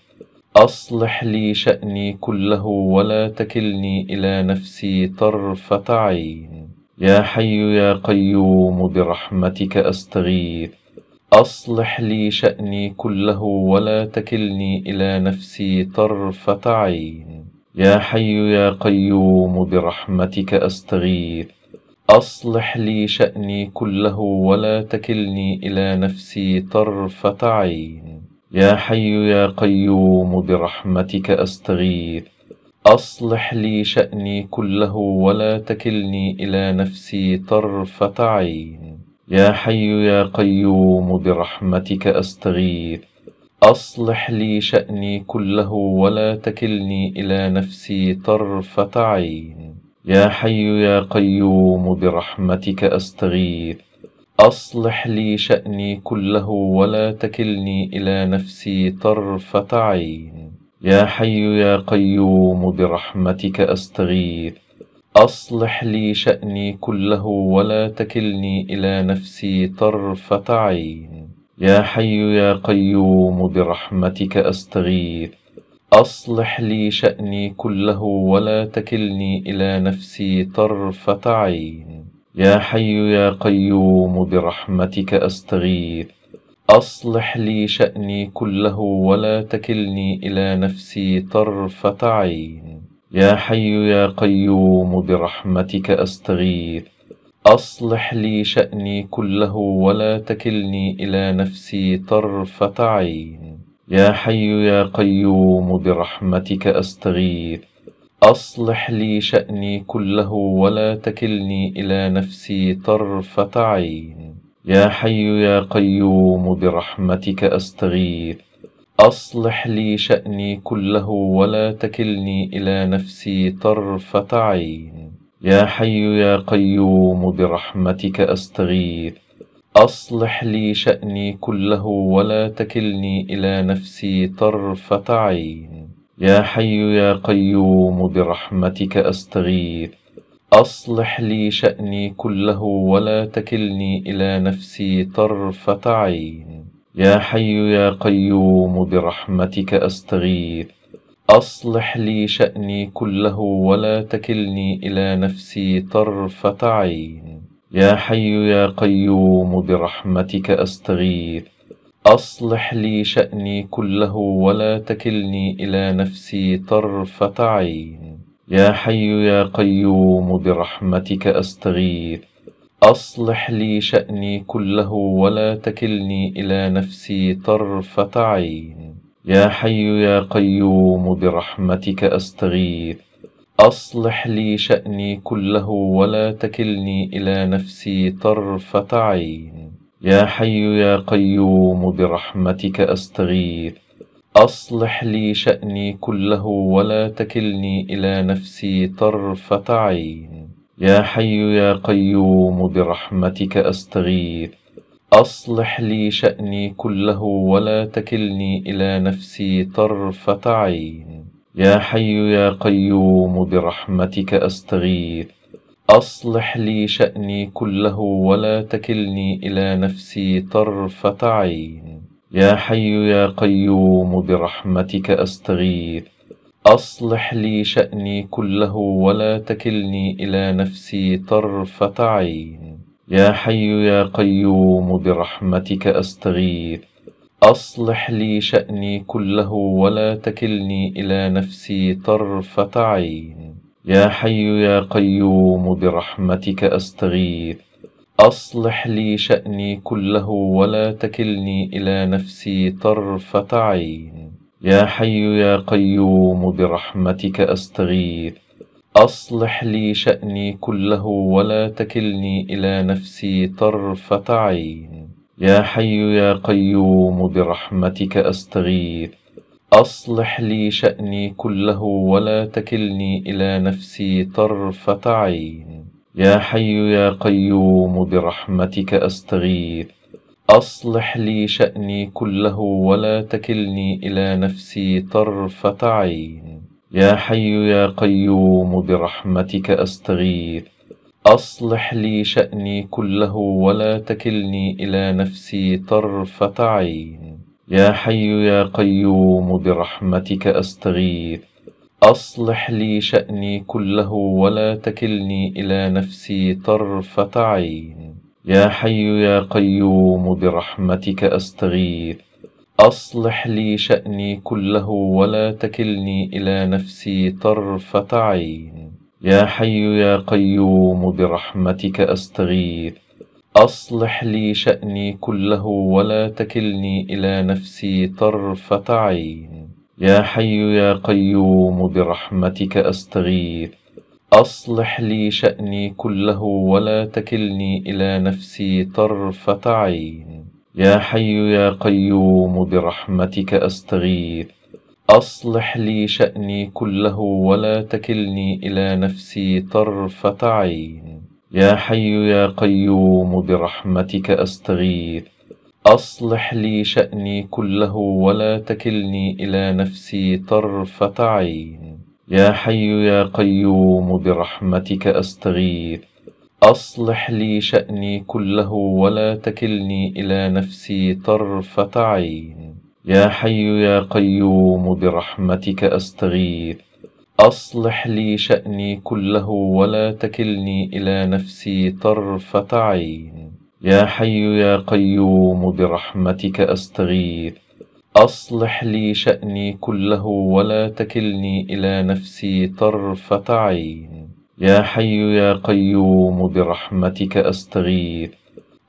أصلح لي شأني كله ولا تكلني إلى نفسي طرفة عين يا حي يا قيوم برحمتك أستغيث أصلح لي شأني كله ولا تكلني إلى نفسي طرفة عين يا حي يا قيوم برحمتك أستغيث أصلح لي شأني كله ولا تكلني إلى نفسي طرفة عين يا حي يا قيوم برحمتك أستغيث أصلح لي شأني كله ولا تكلني إلى نفسي طرفة عين يا حي يا قيوم برحمتك أستغيث أصلح لي شأني كله ولا تكلني إلى نفسي طرفة عين يا حي يا قيوم برحمتك أستغيث أصلح لي شأني كله ولا تكلني إلى نفسي طرفة عين يا حي يا قيوم برحمتك أستغيث أصلح لي شأني كله ولا تكلني إلى نفسي طرفة عين يا حي يا قيوم برحمتك أستغيث أصلح لي شأني كله ولا تكلني إلى نفسي طرفة عين يا حي يا قيوم برحمتك أستغيث أصلح لي شأني كله ولا تكلني إلى نفسي طرفة عين يا حي يا قيوم برحمتك أستغيث أصلح لي شأني كله ولا تكلني إلى نفسي طرفة عين يا حي يا قيوم برحمتك أستغيث أصلح لي شأني كله ولا تكلني إلى نفسي طرفة عين يا حي يا قيوم برحمتك أستغيث أصلح لي شأني كله ولا تكلني إلى نفسي طرفة عين يا حي يا قيوم برحمتك أستغيث أصلح لي شأني كله ولا تكلني إلى نفسي طرفة عين يا حي يا قيوم برحمتك أستغيث أصلح لي شأني كله ولا تكلني إلى نفسي طرفة عين يا حي يا قيوم برحمتك أستغيث أصلح لي شأني كله ولا تكلني إلى نفسي طرفة عين يا حي يا قيوم برحمتك أستغيث أصلح لي شأني كله ولا تكلني إلى نفسي طرفة عين يا حي يا قيوم برحمتك أستغيث أصلح لي شأني كله ولا تكلني إلى نفسي طرفة عين يا حي يا قيوم برحمتك أستغيث أصلح لي شأني كله ولا تكلني إلى نفسي طرفة عين يا حي يا قيوم برحمتك أستغيث أصلح لي شأني كله ولا تكلني إلى نفسي طرفة عين يا حي يا قيوم برحمتك أستغيث أصلح لي شأني كله ولا تكلني إلى نفسي طرفة عين يا حي يا قيوم برحمتك أستغيث أصلح لي شأني كله ولا تكلني إلى نفسي طرفة عين يا حي يا قيوم برحمتك أستغيث أصلح لي شأني كله ولا تكلني إلى نفسي طرفة عين يا حي يا قيوم برحمتك أستغيث أصلح لي شأني كله ولا تكلني إلى نفسي طرفة عين يا حي يا قيوم برحمتك أستغيث أصلح لي شأني كله ولا تكلني إلى نفسي طرفة عين يا حي يا قيوم برحمتك أستغيث أصلح لي شأني كله ولا تكلني إلى نفسي طرفة عين يا حي يا قيوم برحمتك أستغيث أصلح لي شأني كله ولا تكلني إلى نفسي طرفة عين يا حي يا قيوم برحمتك أستغيث أصلح لي شأني كله ولا تكلني إلى نفسي طرفة عين يا حي يا قيوم برحمتك أستغيث أصلح لي شأني كله ولا تكلني إلى نفسي طرفة عين يا حي يا قيوم برحمتك أستغيث أصلح لي شأني كله ولا تكلني إلى نفسي طرفة عين يا حي يا قيوم برحمتك أستغيث أصلح لي شأني كله ولا تكلني إلى نفسي طرفة عين يا حي يا قيوم برحمتك أستغيث أصلح لي شأني كله ولا تكلني إلى نفسي طرفة عين يا حي يا قيوم برحمتك أستغيث أصلح لي شأني كله ولا تكلني إلى نفسي طرفة عين يا حي يا قيوم برحمتك أستغيث أصلح لي شأني كله ولا تكلني إلى نفسي طرفة عين يا حي يا قيوم برحمتك أستغيث أصلح لي شأني كله ولا تكلني إلى نفسي طرفة عين يا حي يا قيوم برحمتك أستغيث أصلح لي شأني كله ولا تكلني إلى نفسي طرفة عين يا حي يا قيوم برحمتك أستغيث أصلح لي شأني كله ولا تكلني إلى نفسي طرفة عين يا حي يا قيوم برحمتك أستغيث أصلح لي شأني كله ولا تكلني إلى نفسي طرفة عين يا حي يا قيوم برحمتك أستغيث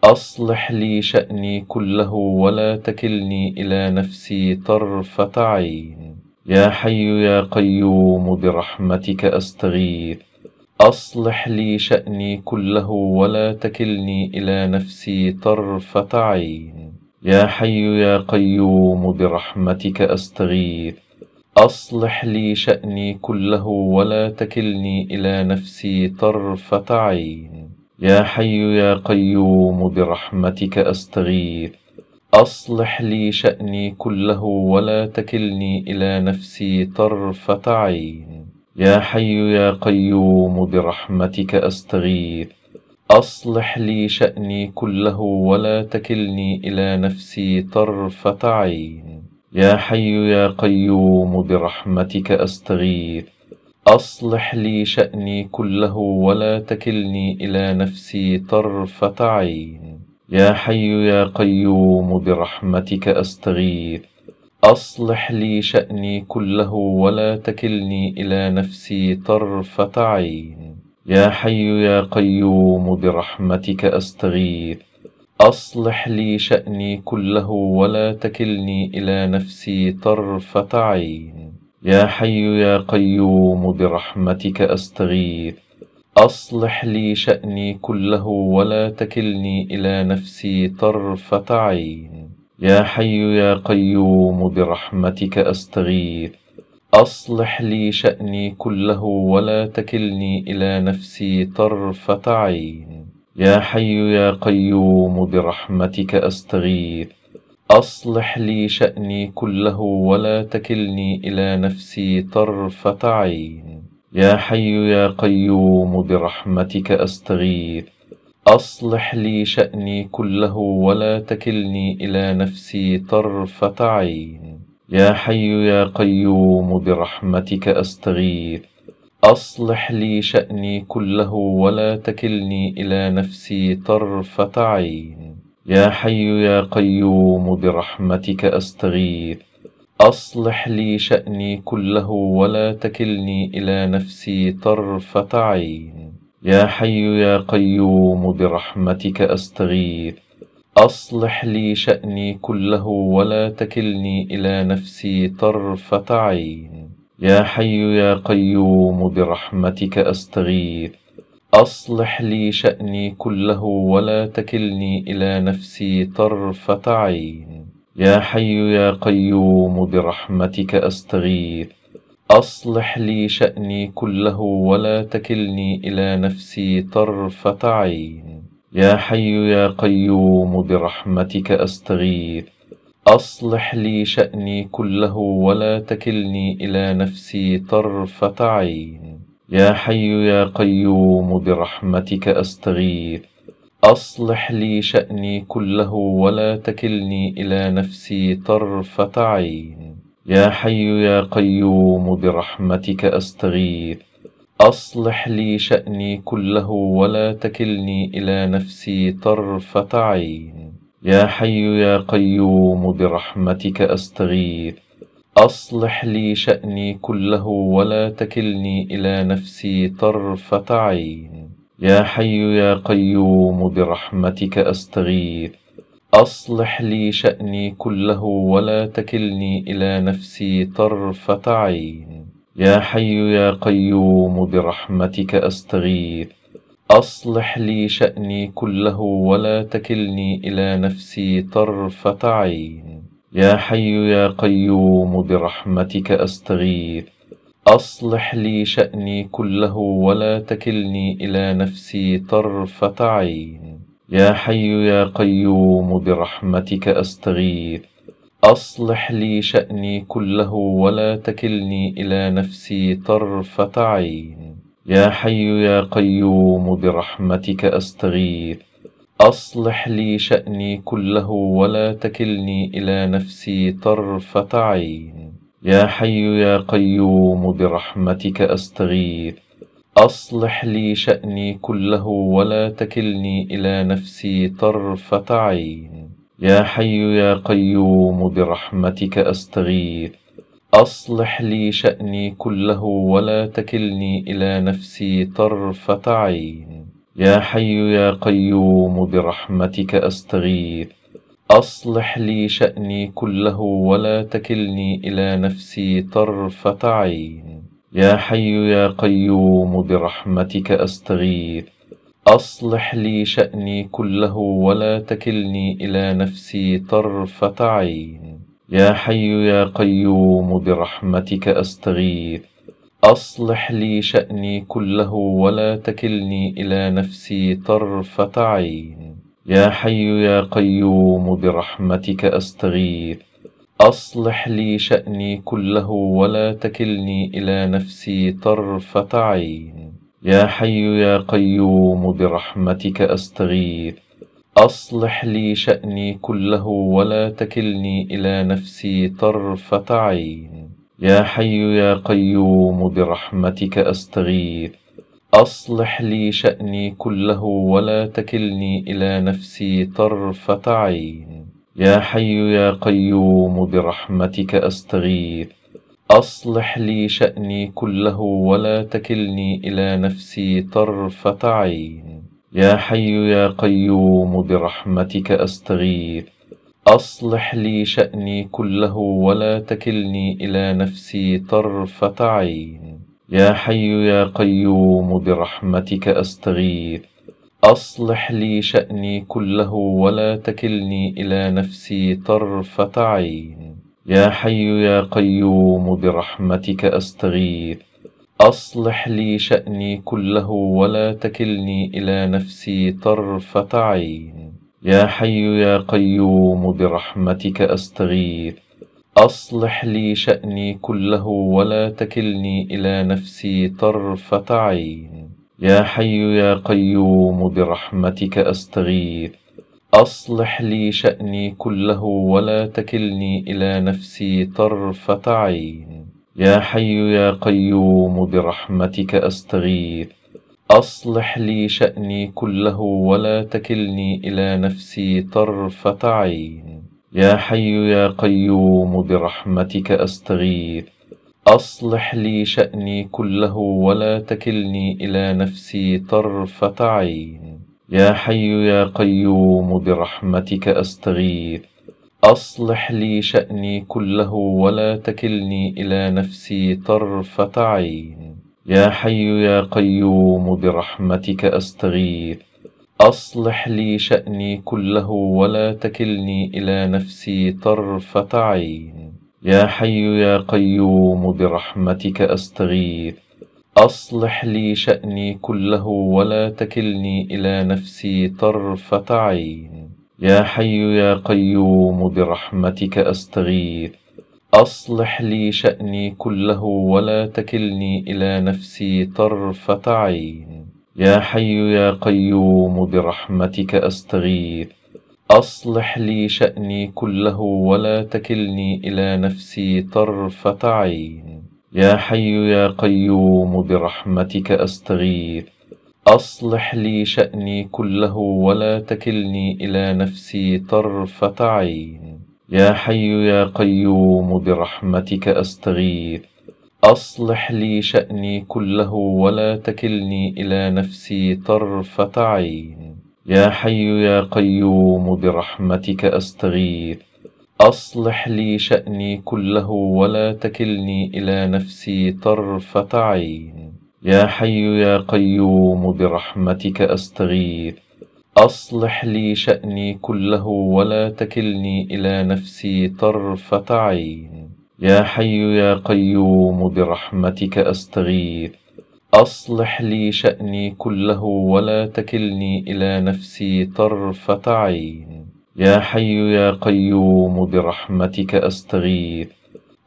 أصلح لي شأني كله ولا تكلني إلى نفسي طرفة عين يا حي يا قيوم برحمتك أستغيث أصلح لي شأني كله ولا تكلني إلى نفسي طرفة عين يا حي يا قيوم برحمتك أستغيث أصلح لي شأني كله ولا تكلني إلى نفسي طرفة عين يا حي يا قيوم برحمتك أستغيث أصلح لي شأني كله ولا تكلني إلى نفسي طرفة عين يا حي يا قيوم برحمتك أستغيث أصلح لي شأني كله ولا تكلني إلى نفسي طرفة عين يا حي يا قيوم برحمتك أستغيث أصلح لي شأني كله ولا تكلني إلى نفسي طرفة عين يا حي يا قيوم برحمتك أستغيث أصلح لي شأني كله ولا تكلني إلى نفسي طرفة عين يا حي يا قيوم برحمتك أستغيث أصلح لي شأني كله ولا تكلني إلى نفسي طرفة عين يا حي يا قيوم برحمتك أستغيث أصلح لي شأني كله ولا تكلني إلى نفسي طرفة عين يا حي يا قيوم برحمتك أستغيث أصلح لي شأني كله ولا تكلني إلى نفسي طرفة عين يا حي يا قيوم برحمتك أستغيث أصلح لي شأني كله ولا تكلني إلى نفسي طرفة عين يا حي يا قيوم برحمتك أستغيث أصلح لي شأني كله ولا تكلني إلى نفسي طرفة عين يا حي يا قيوم برحمتك أستغيث أصلح لي شأني كله ولا تكلني إلى نفسي طرفة عين يا حي يا قيوم برحمتك أستغيث أصلح لي شأني كله ولا تكلني إلى نفسي طرفة عين يا حي يا قيوم برحمتك أستغيث أصلح لي شأني كله ولا تكلني إلى نفسي طرفة عين يا حي يا قيوم برحمتك أستغيث أصلح لي شأني كله ولا تكلني إلى نفسي طرفة عين يا حي يا قيوم برحمتك أستغيث أصلح لي شأني كله ولا تكلني إلى نفسي طرفة عين يا حي يا قيوم برحمتك أستغيث أصلح لي شأني كله ولا تكلني إلى نفسي طرفة عين يا حي يا قيوم برحمتك أستغيث أصلح لي شأني كله ولا تكلني إلى نفسي طرفة عين يا حي يا قيوم برحمتك أستغيث أصلح لي شأني كله ولا تكلني إلى نفسي طرفة عين يا حي يا قيوم برحمتك أستغيث أصلح لي شأني كله ولا تكلني إلى نفسي طرفة عين يا حي يا قيوم برحمتك أستغيث أصلح لي شأني كله ولا تكلني إلى نفسي طرفة عين يا حي يا قيوم برحمتك أستغيث أصلح لي شأني كله ولا تكلني إلى نفسي طرفة عين يا حي يا قيوم برحمتك أستغيث أصلح لي شأني كله ولا تكلني إلى نفسي طرفة عين يا حي يا قيوم برحمتك أستغيث أصلح لي شأني كله ولا تكلني إلى نفسي طرفة عين يا حي يا قيوم برحمتك أستغيث أصلح لي شأني كله ولا تكلني إلى نفسي طرفة عين يا حي يا قيوم برحمتك أستغيث أصلح لي شأني كله ولا تكلني إلى نفسي طرفة عين يا حي يا قيوم برحمتك أستغيث أصلح لي شأني كله ولا تكلني إلى نفسي طرفة عين يا حي يا قيوم برحمتك أستغيث أصلح لي شأني كله ولا تكلني إلى نفسي طرفة عين يا حي يا قيوم برحمتك أستغيث أصلح لي شأني كله ولا تكلني إلى نفسي طرفة عين يا حي يا قيوم برحمتك أستغيث أصلح لي شأني كله ولا تكلني إلى نفسي طرفة عين يا حي يا قيوم برحمتك أستغيث أصلح لي شأني كله ولا تكلني إلى نفسي طرفة عين يا حي يا قيوم برحمتك أستغيث أصلح لي شأني كله ولا تكلني إلى نفسي طرفة عين يا حي يا قيوم برحمتك أستغيث أصلح لي شأني كله ولا تكلني إلى نفسي طرفة عين يا حي يا قيوم برحمتك أستغيث أصلح لي شأني كله ولا تكلني إلى نفسي طرفة عين يا حي يا قيوم برحمتك أستغيث أصلح لي شأني كله ولا تكلني إلى نفسي طرفة عين يا حي يا قيوم برحمتك أستغيث أصلح لي شأني كله ولا تكلني إلى نفسي طرفة عين يا حي يا قيوم برحمتك أستغيث أصلح لي شأني كله ولا تكلني إلى نفسي طرفة عين يا حي يا قيوم برحمتك أستغيث أصلح لي شأني كله ولا تكلني إلى نفسي طرفة عين يا حي يا قيوم برحمتك أستغيث أصلح لي شأني كله ولا تكلني إلى نفسي طرفة عين يا حي يا قيوم برحمتك أستغيث أصلح لي شأني كله ولا تكلني إلى نفسي طرفة عين يا حي يا قيوم برحمتك أستغيث أصلح لي شأني كله ولا تكلني إلى نفسي طرفة عين يا حي يا قيوم برحمتك أستغيث أصلح لي شأني كله ولا تكلني إلى نفسي طرفة عين يا حي يا قيوم برحمتك أستغيث أصلح لي شأني كله ولا تكلني إلى نفسي طرفة عين يا حي يا قيوم برحمتك أستغيث أصلح لي شأني كله ولا تكلني إلى نفسي طرفة عين يا حي يا قيوم برحمتك أستغيث أصلح لي شأني كله ولا تكلني إلى نفسي طرفة عين يا حي يا قيوم برحمتك أستغيث أصلح لي شأني كله ولا تكلني إلى نفسي طرفة عين يا حي يا قيوم برحمتك أستغيث أصلح لي شأني كله ولا تكلني إلى نفسي طرفة عين يا حي يا قيوم برحمتك أستغيث أصلح لي شأني كله ولا تكلني إلى نفسي طرفة عين يا حي يا قيوم برحمتك أستغيث أصلح لي شأني كله ولا تكلني إلى نفسي طرفة عين يا حي يا قيوم برحمتك أستغيث أصلح لي شأني كله ولا تكلني إلى نفسي طرفة عين يا حي يا قيوم برحمتك أستغيث أصلح لي شأني كله ولا تكلني إلى نفسي طرفة عين يا حي يا قيوم برحمتك أستغيث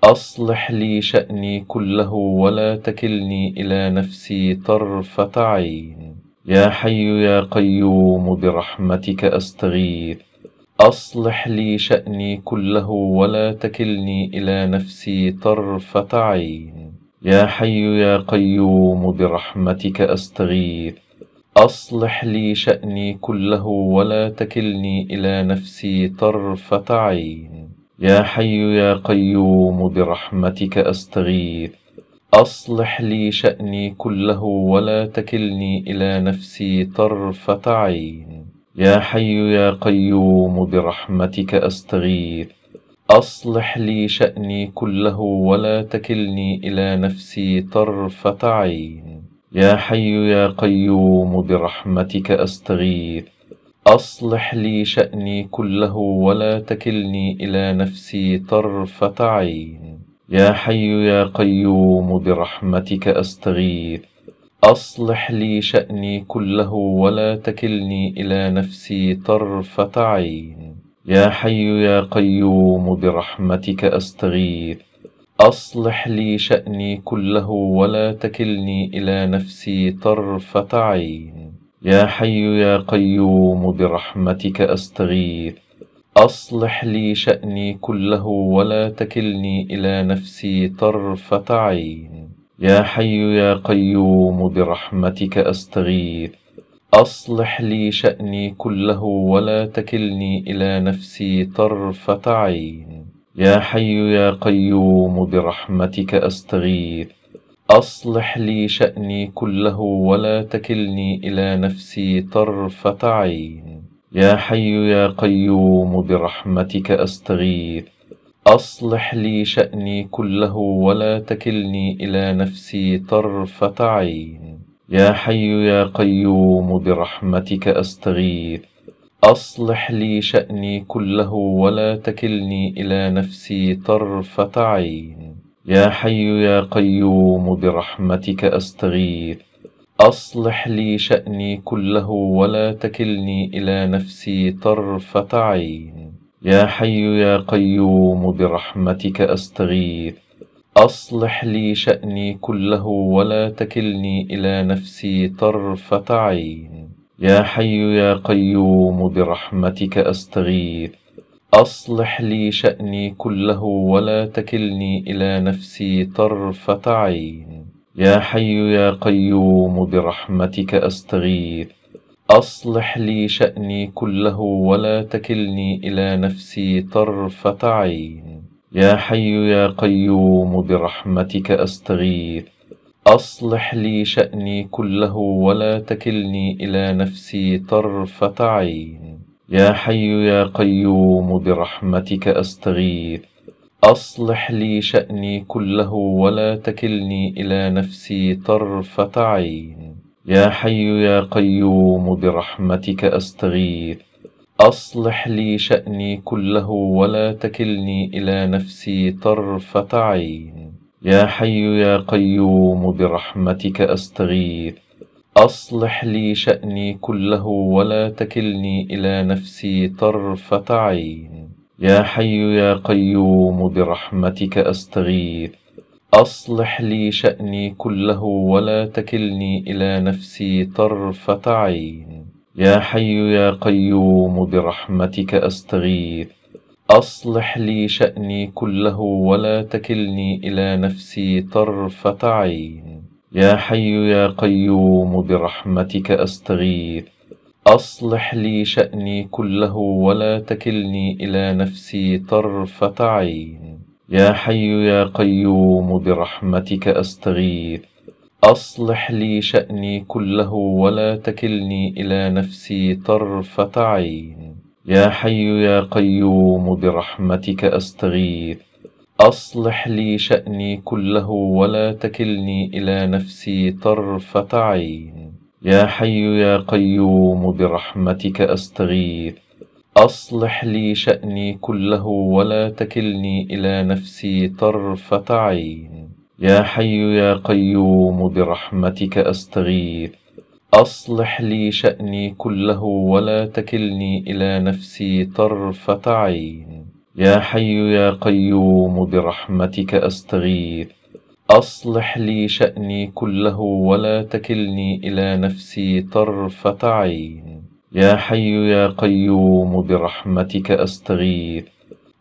أصلح لي شأني كله ولا تكلني إلى نفسي طرفة عين يا حي يا قيوم برحمتك أستغيث أصلح لي شأني كله ولا تكلني إلى نفسي طرفة عين يا حي يا قيوم برحمتك أستغيث أصلح لي شأني كله ولا تكلني إلى نفسي طرفة عين يا حي يا قيوم برحمتك أستغيث أصلح لي شأني كله ولا تكلني إلى نفسي طرفة عين يا حي يا قيوم برحمتك أستغيث أصلح لي شأني كله ولا تكلني إلى نفسي طرفة عين يا حي يا قيوم برحمتك أستغيث أصلح لي شأني كله ولا تكلني إلى نفسي طرفة عين يا حي يا قيوم برحمتك أستغيث أصلح لي شأني كله ولا تكلني إلى نفسي طرفة عين يا حي يا قيوم برحمتك أستغيث أصلح لي شأني كله ولا تكلني إلى نفسي طرفة عين يا حي يا قيوم برحمتك أستغيث أصلح لي شأني كله ولا تكلني إلى نفسي طرفة عين يا حي يا قيوم برحمتك أستغيث أصلح لي شأني كله ولا تكلني إلى نفسي طرفة عين يا حي يا قيوم برحمتك أستغيث أصلح لي شأني كله ولا تكلني إلى نفسي طرفة عين يا حي يا قيوم برحمتك أستغيث أصلح لي شأني كله ولا تكلني إلى نفسي طرفة عين يا حي يا قيوم برحمتك أستغيث أصلح لي شأني كله ولا تكلني إلى نفسي طرفة عين يا حي يا قيوم برحمتك أستغيث أصلح لي شأني كله ولا تكلني إلى نفسي طرفة عين يا حي يا قيوم برحمتك أستغيث أصلح لي شأني كله ولا تكلني إلى نفسي طرفة عين يا حي يا قيوم برحمتك أستغيث أصلح لي شأني كله ولا تكلني إلى نفسي طرفة عين يا حي يا قيوم برحمتك أستغيث أصلح لي شأني كله ولا تكلني إلى نفسي طرفة عين يا حي يا قيوم برحمتك أستغيث أصلح لي شأني كله ولا تكلني إلى نفسي طرفة عين يا حي يا قيوم برحمتك أستغيث أصلح لي شأني كله ولا تكلني إلى نفسي طرفة عين يا حي يا قيوم برحمتك أستغيث أصلح لي شأني كله ولا تكلني إلى نفسي طرفة عين يا حي يا قيوم برحمتك أستغيث أصلح لي شأني كله ولا تكلني إلى نفسي طرفة عين يا حي يا قيوم برحمتك أستغيث أصلح لي شأني كله ولا تكلني إلى نفسي طرفة عين يا حي يا قيوم برحمتك أستغيث أصلح لي شأني كله ولا تكلني إلى نفسي طرفة عين يا حي يا قيوم برحمتك أستغيث أصلح لي شأني كله ولا تكلني إلى نفسي طرفة عين يا حي يا قيوم برحمتك أستغيث أصلح لي شأني كله ولا تكلني إلى نفسي طرفة عين يا حي يا قيوم برحمتك أستغيث أصلح لي شأني كله ولا تكلني إلى نفسي طرفة عين يا حي يا قيوم برحمتك أستغيث أصلح لي شأني كله ولا تكلني إلى نفسي طرفة عين يا حي يا قيوم برحمتك أستغيث أصلح لي شأني كله ولا تكلني إلى نفسي طرفة عين يا حي يا قيوم برحمتك أستغيث أصلح لي شأني كله ولا تكلني إلى نفسي طرفة عين يا حي يا قيوم برحمتك أستغيث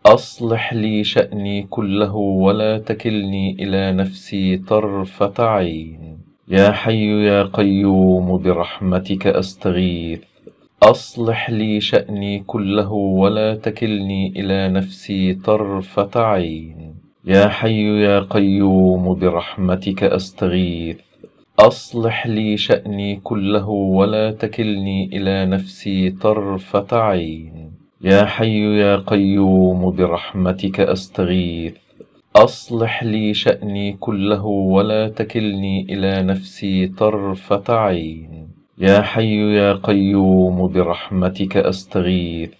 أصلح لي شأني كله ولا تكلني إلى نفسي طرفة عين يا حي يا قيوم برحمتك أستغيث أصلح لي شأني كله ولا تكلني إلى نفسي طرفة عين يا حي يا قيوم برحمتك أستغيث أصلح لي شأني كله ولا تكلني إلى نفسي طرفة عين يا حي يا قيوم برحمتك أستغيث أصلح لي شأني كله ولا تكلني إلى نفسي طرفة عين يا حي يا قيوم برحمتك أستغيث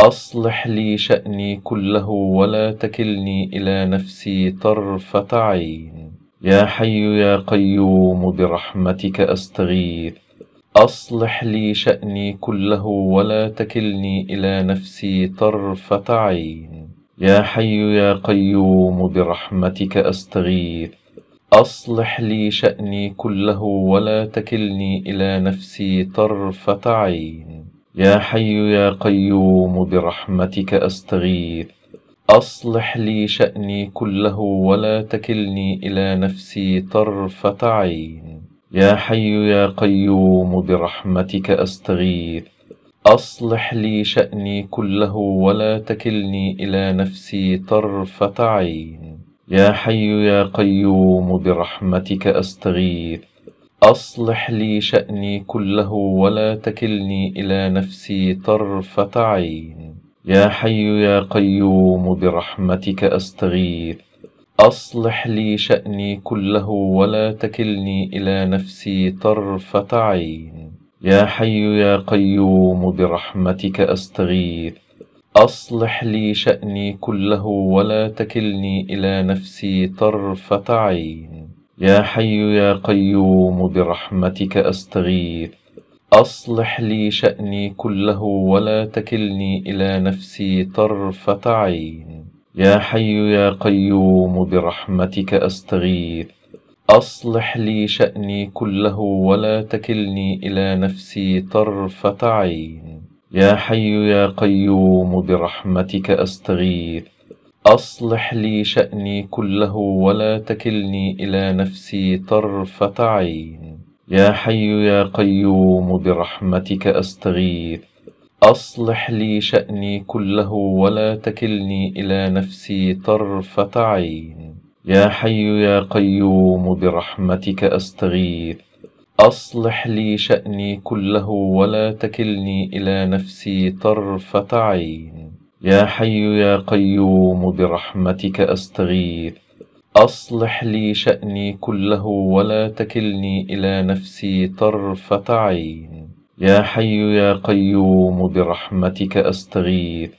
أصلح لي شأني كله ولا تكلني إلى نفسي طرفة عين يا حي يا قيوم برحمتك أستغيث أصلح لي شأني كله ولا تكلني إلى نفسي طرفة عين يا حي يا قيوم برحمتك أستغيث أصلح لي شأني كله ولا تكلني إلى نفسي طرفة عين يا حي يا قيوم برحمتك أستغيث أصلح لي شأني كله ولا تكلني إلى نفسي طرفة عين يا حي يا قيوم برحمتك أستغيث أصلح لي شأني كله ولا تكلني إلى نفسي طرفة عين يا حي يا قيوم برحمتك أستغيث أصلح لي شأني كله ولا تكلني إلى نفسي طرفة عين يا حي يا قيوم برحمتك أستغيث أصلح لي شأني كله ولا تكلني إلى نفسي طرفة عين يا حي يا قيوم برحمتك أستغيث أصلح لي شأني كله ولا تكلني إلى نفسي طرفة عين يا حي يا قيوم برحمتك أستغيث أصلح لي شأني كله ولا تكلني إلى نفسي طرفة عين يا حي يا قيوم برحمتك أستغيث أصلح لي شأني كله ولا تكلني إلى نفسي طرفة عين يا حي يا قيوم برحمتك أستغيث أصلح لي شأني كله ولا تكلني إلى نفسي طرفة عين يا حي يا قيوم برحمتك أستغيث أصلح لي شأني كله ولا تكلني إلى نفسي طرفة عين يا حي يا قيوم برحمتك أستغيث أصلح لي شأني كله ولا تكلني إلى نفسي طرفة عين يا حي يا قيوم برحمتك أستغيث أصلح لي شأني كله ولا تكلني إلى نفسي طرفة عين يا حي يا قيوم برحمتك أستغيث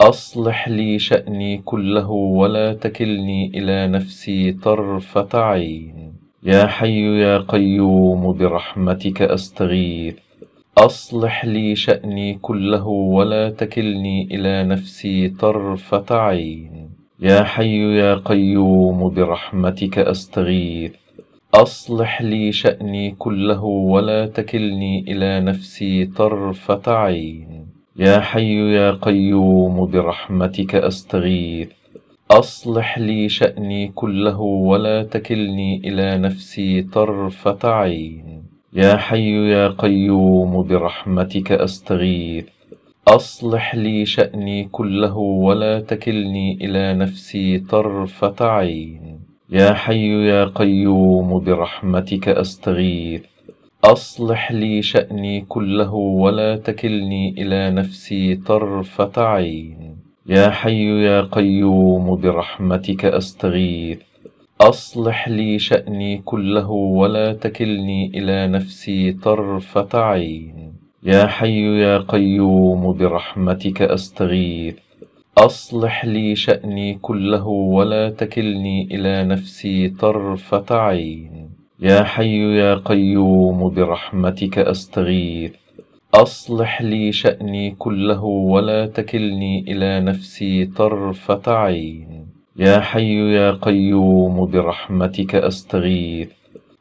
أصلح لي شأني كله ولا تكلني إلى نفسي طرفة عين يا حي يا قيوم برحمتك أستغيث أصلح لي شأني كله ولا تكلني إلى نفسي طرفة عين يا حي يا قيوم برحمتك أستغيث أصلح لي شأني كله ولا تكلني إلى نفسي طرفة عين يا حي يا قيوم برحمتك أستغيث أصلح لي شأني كله ولا تكلني إلى نفسي طرفة عين يا حي يا قيوم برحمتك أستغيث أصلح لي شأني كله ولا تكلني إلى نفسي طرفة عين يا حي يا قيوم برحمتك أستغيث أصلح لي شأني كله ولا تكلني إلى نفسي طرفة عين يا حي يا قيوم برحمتك أستغيث أصلح لي شأني كله ولا تكلني إلى نفسي طرفة عين يا حي يا قيوم برحمتك أستغيث أصلح لي شأني كله ولا تكلني إلى نفسي طرفة عين يا حي يا قيوم برحمتك أستغيث أصلح لي شأني كله ولا تكلني إلى نفسي طرفة عين يا حي يا قيوم برحمتك أستغيث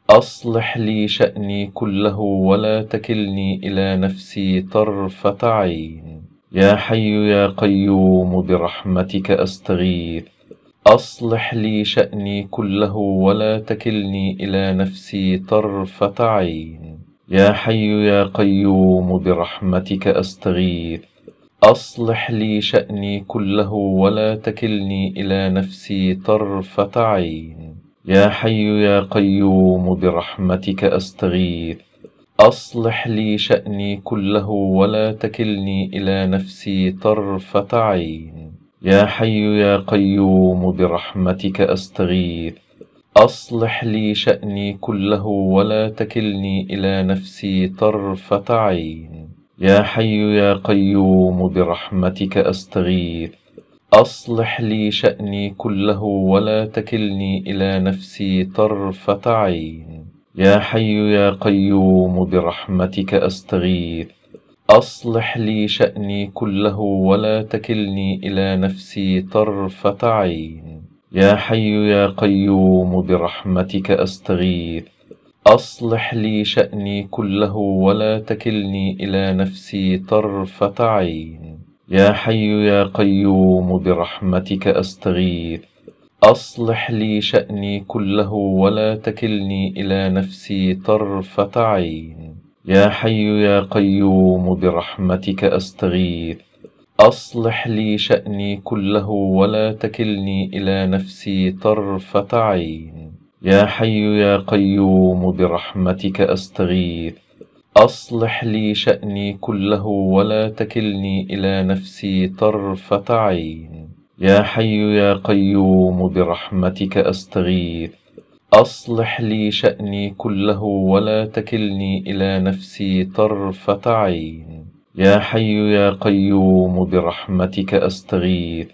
أصلح لي شأني كله ولا تكلني إلى نفسي طرفة عين يا حي يا قيوم برحمتك أستغيث أصلح لي شأني كله ولا تكلني إلى نفسي طرفة عين يا حي يا قيوم برحمتك أستغيث أصلح لي شأني كله ولا تكلني إلى نفسي طرفة عين يا حي يا قيوم برحمتك أستغيث أصلح لي شأني كله ولا تكلني إلى نفسي طرفة عين يا حي يا قيوم برحمتك أستغيث أصلح لي شأني كله ولا تكلني إلى نفسي طرفة عين يا حي يا قيوم برحمتك أستغيث أصلح لي شأني كله ولا تكلني إلى نفسي طرفة عين يا حي يا قيوم برحمتك أستغيث أصلح لي شأني كله ولا تكلني إلى نفسي طرفة عين يا حي يا قيوم برحمتك أستغيث أصلح لي شأني كله ولا تكلني إلى نفسي طرفة عين يا حي يا قيوم برحمتك أستغيث أصلح لي شأني كله ولا تكلني إلى نفسي طرفة عين يا حي يا قيوم برحمتك أستغيث أصلح لي شأني كله ولا تكلني إلى نفسي طرفة عين يا حي يا قيوم برحمتك أستغيث أصلح لي شأني كله ولا تكلني إلى نفسي طرفة عين يا حي يا قيوم برحمتك أستغيث أصلح لي شأني كله ولا تكلني إلى نفسي طرفة عين يا حي يا قيوم برحمتك أستغيث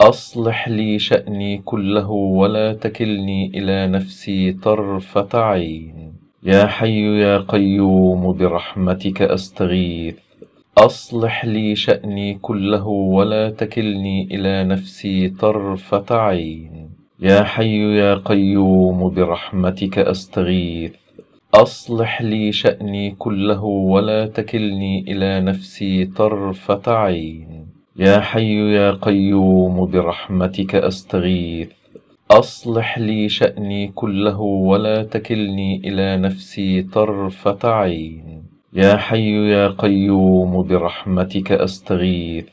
أصلح لي شأني كله ولا تكلني إلى نفسي طرفة عين يا حي يا قيوم برحمتك أستغيث أصلح لي شأني كله ولا تكلني إلى نفسي طرفة عين يا حي يا قيوم برحمتك أستغيث أصلح لي شأني كله ولا تكلني إلى نفسي طرفة عين يا حي يا قيوم برحمتك أستغيث أصلح لي شأني كله ولا تكلني إلى نفسي طرفة عين يا حي يا قيوم برحمتك أستغيث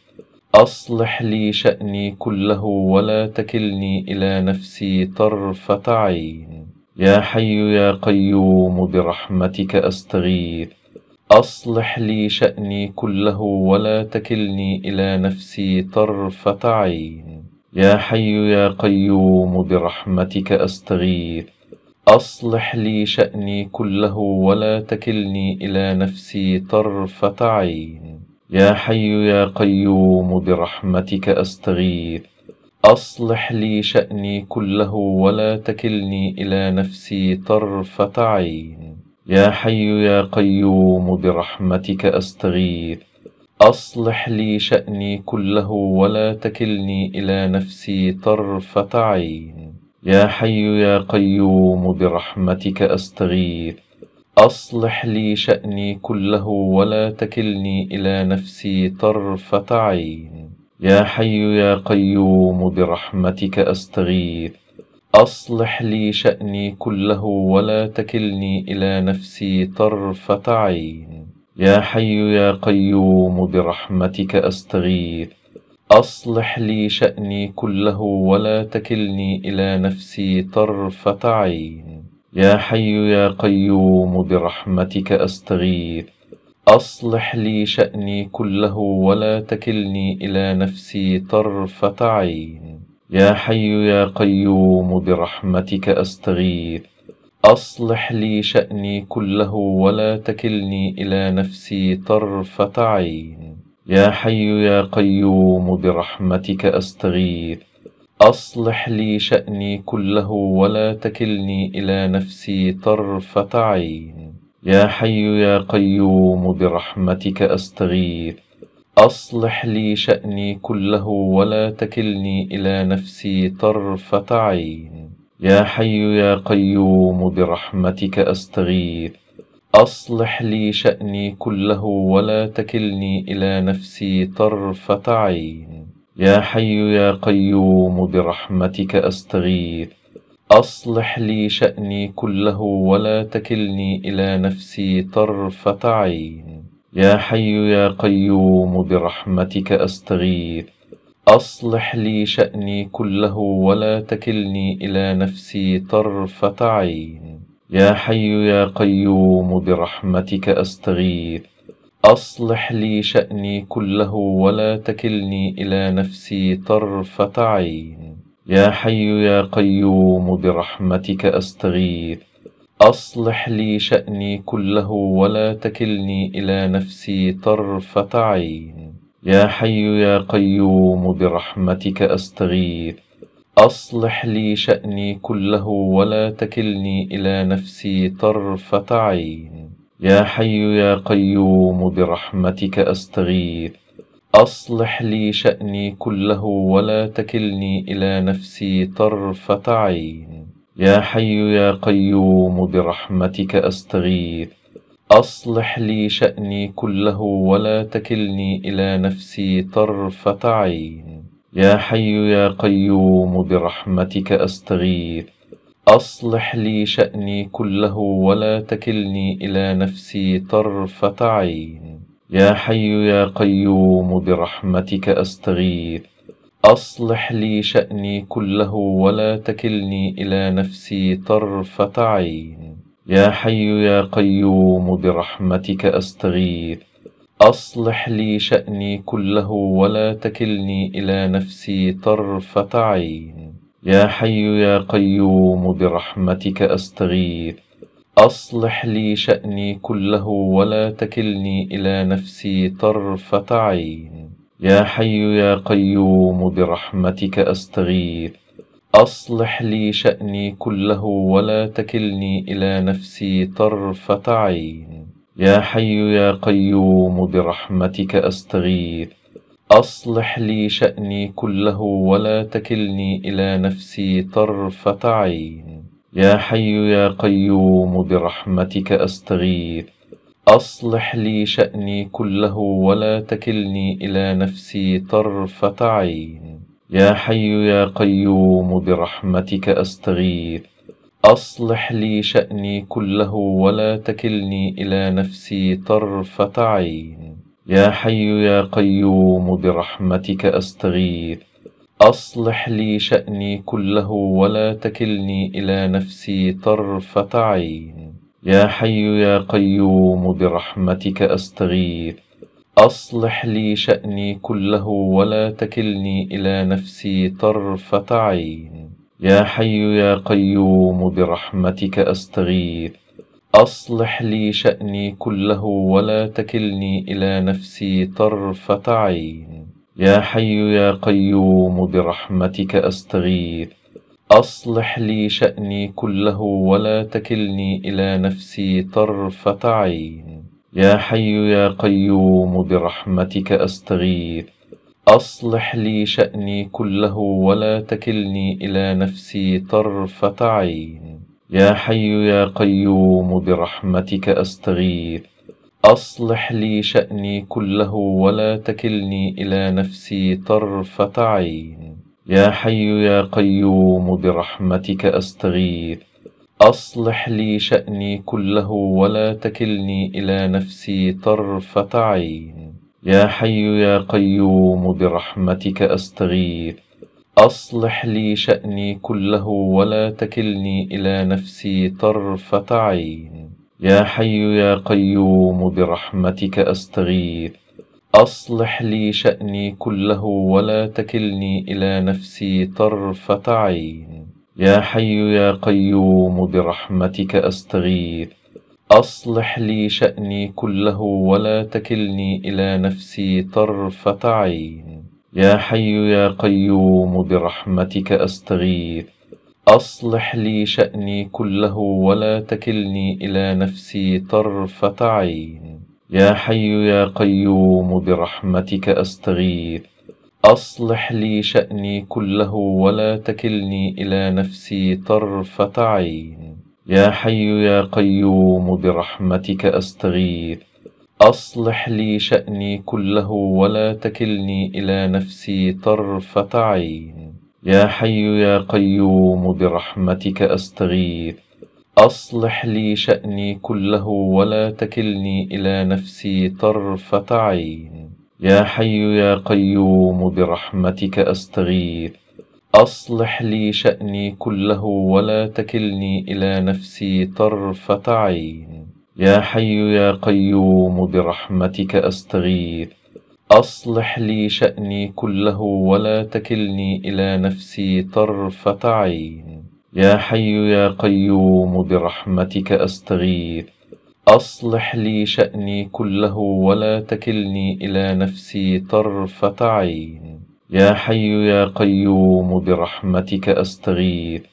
أصلح لي شأني كله ولا تكلني إلى نفسي طرفة عين يا حي يا قيوم برحمتك أستغيث أصلح لي شأني كله ولا تكلني إلى نفسي طرفة عين يا حي يا قيوم برحمتك أستغيث أصلح لي شأني كله ولا تكلني إلى نفسي طرفة عين يا حي يا قيوم برحمتك أستغيث أصلح لي شأني كله ولا تكلني إلى نفسي طرفة عين يا حي يا قيوم برحمتك أستغيث أصلح لي شأني كله ولا تكلني إلى نفسي طرفة عين يا حي يا قيوم برحمتك أستغيث أصلح لي شأني كله ولا تكلني إلى نفسي طرفة عين يا حي يا قيوم برحمتك أستغيث أصلح لي شأني كله ولا تكلني إلى نفسي طرفة عين يا حي يا قيوم برحمتك أستغيث أصلح لي شأني كله ولا تكلني إلى نفسي طرفة عين يا حي يا قيوم برحمتك أستغيث أصلح لي شأني كله ولا تكلني إلى نفسي طرفة عين يا حي يا قيوم برحمتك أستغيث أصلح لي شأني كله ولا تكلني إلى نفسي طرفة عين يا حي يا قيوم برحمتك أستغيث أصلح لي شأني كله ولا تكلني إلى نفسي طرفة عين يا حي يا قيوم برحمتك أستغيث أصلح لي شأني كله ولا تكلني إلى نفسي طرفة عين يا حي يا قيوم برحمتك أستغيث أصلح لي شأني كله ولا تكلني إلى نفسي طرفة عين يا حي يا قيوم برحمتك أستغيث أصلح لي شأني كله ولا تكلني إلى نفسي طرفة عين يا حي يا قيوم برحمتك أستغيث أصلح لي شأني كله ولا تكلني إلى نفسي طرفة عين يا حي يا قيوم برحمتك أستغيث أصلح لي شأني كله ولا تكلني إلى نفسي طرفة عين يا حي يا قيوم برحمتك أستغيث أصلح لي شأني كله ولا تكلني إلى نفسي طرفة عين يا حي يا قيوم برحمتك أستغيث أصلح لي شأني كله ولا تكلني إلى نفسي طرفة عين يا حي يا قيوم برحمتك أستغيث أصلح لي شأني كله ولا تكلني إلى نفسي طرفة عين يا حي يا قيوم برحمتك أستغيث أصلح لي شأني كله ولا تكلني إلى نفسي طرفة عين يا حي يا قيوم برحمتك أستغيث أصلح لي شأني كله ولا تكلني إلى نفسي طرفة عين يا حي يا قيوم برحمتك أستغيث أصلح لي شأني كله ولا تكلني إلى نفسي طرفة عين يا حي يا قيوم برحمتك أستغيث أصلح لي شأني كله ولا تكلني إلى نفسي طرفة عين يا حي يا قيوم برحمتك أستغيث أصلح لي شأني كله ولا تكلني إلى نفسي طرفة عين يا حي يا قيوم برحمتك أستغيث أصلح لي شأني كله ولا تكلني إلى نفسي طرفة عين يا حي يا قيوم برحمتك أستغيث أصلح لي شأني كله ولا تكلني إلى نفسي طرفة عين يا حي يا قيوم برحمتك أستغيث أصلح لي شأني كله ولا تكلني إلى نفسي طرفة عين يا حي يا قيوم برحمتك أستغيث أصلح لي شأني كله ولا تكلني إلى نفسي طرفة عين يا حي يا قيوم برحمتك أستغيث أصلح لي شأني كله ولا تكلني إلى نفسي طرفة عين يا حي يا قيوم برحمتك أستغيث أصلح لي شأني كله ولا تكلني إلى نفسي طرفة عين يا حي يا قيوم برحمتك أستغيث أصلح لي شأني كله ولا تكلني إلى نفسي طرفة عين يا حي يا قيوم برحمتك أستغيث أصلح لي شأني كله ولا تكلني إلى نفسي طرفة عين يا حي يا قيوم برحمتك أستغيث أصلح لي شأني كله ولا تكلني إلى نفسي طرفة عين يا حي يا قيوم برحمتك أستغيث أصلح لي شأني كله ولا تكلني إلى نفسي طرفة عين يا حي يا قيوم برحمتك أستغيث أصلح لي شأني كله ولا تكلني إلى نفسي طرفة عين يا حي يا قيوم برحمتك أستغيث أصلح لي شأني كله ولا تكلني إلى نفسي طرفة عين يا حي يا قيوم برحمتك أستغيث أصلح لي شأني كله ولا تكلني إلى نفسي طرفة عين يا حي يا قيوم برحمتك أستغيث أصلح لي شأني كله ولا تكلني إلى نفسي طرفة عين يا حي يا قيوم برحمتك أستغيث أصلح لي شأني كله ولا تكلني إلى نفسي طرفة عين يا حي يا قيوم برحمتك أستغيث أصلح لي شأني كله ولا تكلني إلى نفسي طرفة عين يا حي يا قيوم برحمتك أستغيث أصلح لي شأني كله ولا تكلني إلى نفسي طرفة عين يا حي يا قيوم برحمتك أستغيث أصلح لي شأني كله ولا تكلني إلى نفسي طرفة عين يا حي يا قيوم برحمتك أستغيث أصلح لي شأني كله ولا تكلني إلى نفسي طرفة عين يا حي يا قيوم برحمتك أستغيث أصلح لي شأني كله ولا تكلني إلى نفسي طرفة عين يا حي يا قيوم برحمتك أستغيث أصلح لي شأني كله ولا تكلني إلى نفسي طرفة عين يا حي يا قيوم برحمتك أستغيث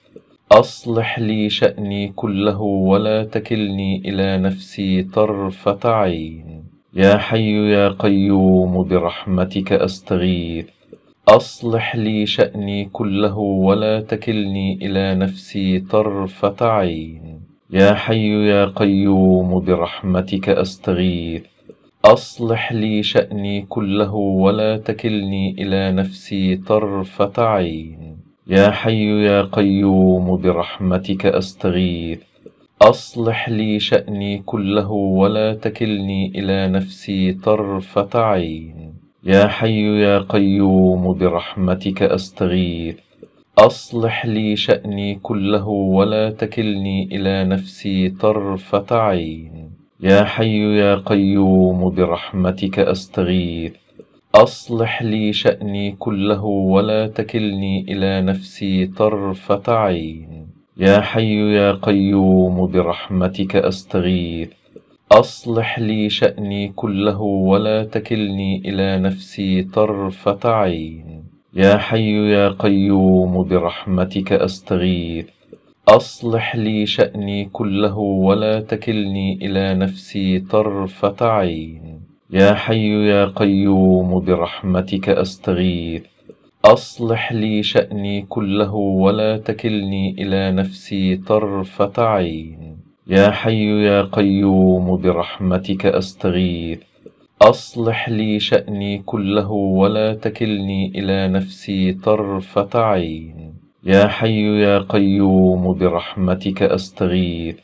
أصلح لي شأني كله ولا تكلني إلى نفسي طرفة عين يا حي يا قيوم برحمتك أستغيث أصلح لي شأني كله ولا تكلني إلى نفسي طرفة عين يا حي يا قيوم برحمتك أستغيث أصلح لي شأني كله ولا تكلني إلى نفسي طرفة عين يا حي يا قيوم برحمتك أستغيث أصلح لي شأني كله ولا تكلني إلى نفسي طرفة عين يا حي يا قيوم برحمتك أستغيث أصلح لي شأني كله ولا تكلني إلى نفسي طرفة عين يا حي يا قيوم برحمتك أستغيث أصلح لي شأني كله ولا تكلني إلى نفسي طرفة عين يا حي يا قيوم برحمتك أستغيث أصلح لي شأني كله ولا تكلني إلى نفسي طرفة عين يا حي يا قيوم برحمتك أستغيث أصلح لي شأني كله ولا تكلني إلى نفسي طرفة عين يا حي يا قيوم برحمتك أستغيث أصلح لي شأني كله ولا تكلني إلى نفسي طرفة عين يا حي يا قيوم برحمتك أستغيث أصلح لي شأني كله ولا تكلني إلى نفسي طرفة عين يا حي يا قيوم برحمتك أستغيث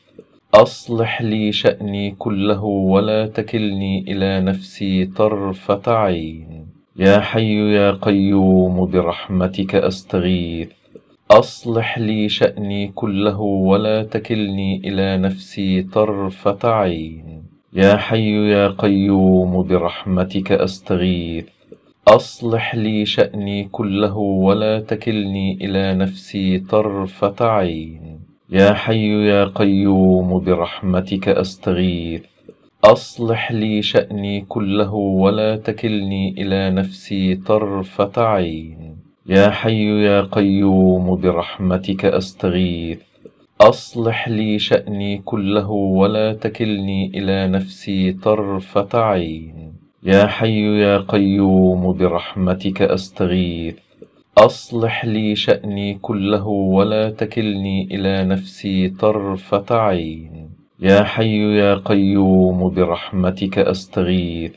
أصلح لي شأني كله ولا تكلني إلى نفسي طرفة عين يا حي يا قيوم برحمتك أستغيث أصلح لي شأني كله ولا تكلني إلى نفسي طرفة عين يا حي يا قيوم برحمتك أستغيث أصلح لي شأني كله ولا تكلني إلى نفسي طرفة عين يا حي يا قيوم برحمتك أستغيث أصلح لي شأني كله ولا تكلني إلى نفسي طرفة عين يا حي يا قيوم برحمتك أستغيث أصلح لي شأني كله ولا تكلني إلى نفسي طرفة عين يا حي يا قيوم برحمتك أستغيث أصلح لي شأني كله ولا تكلني إلى نفسي طرفة عين يا حي يا قيوم برحمتك أستغيث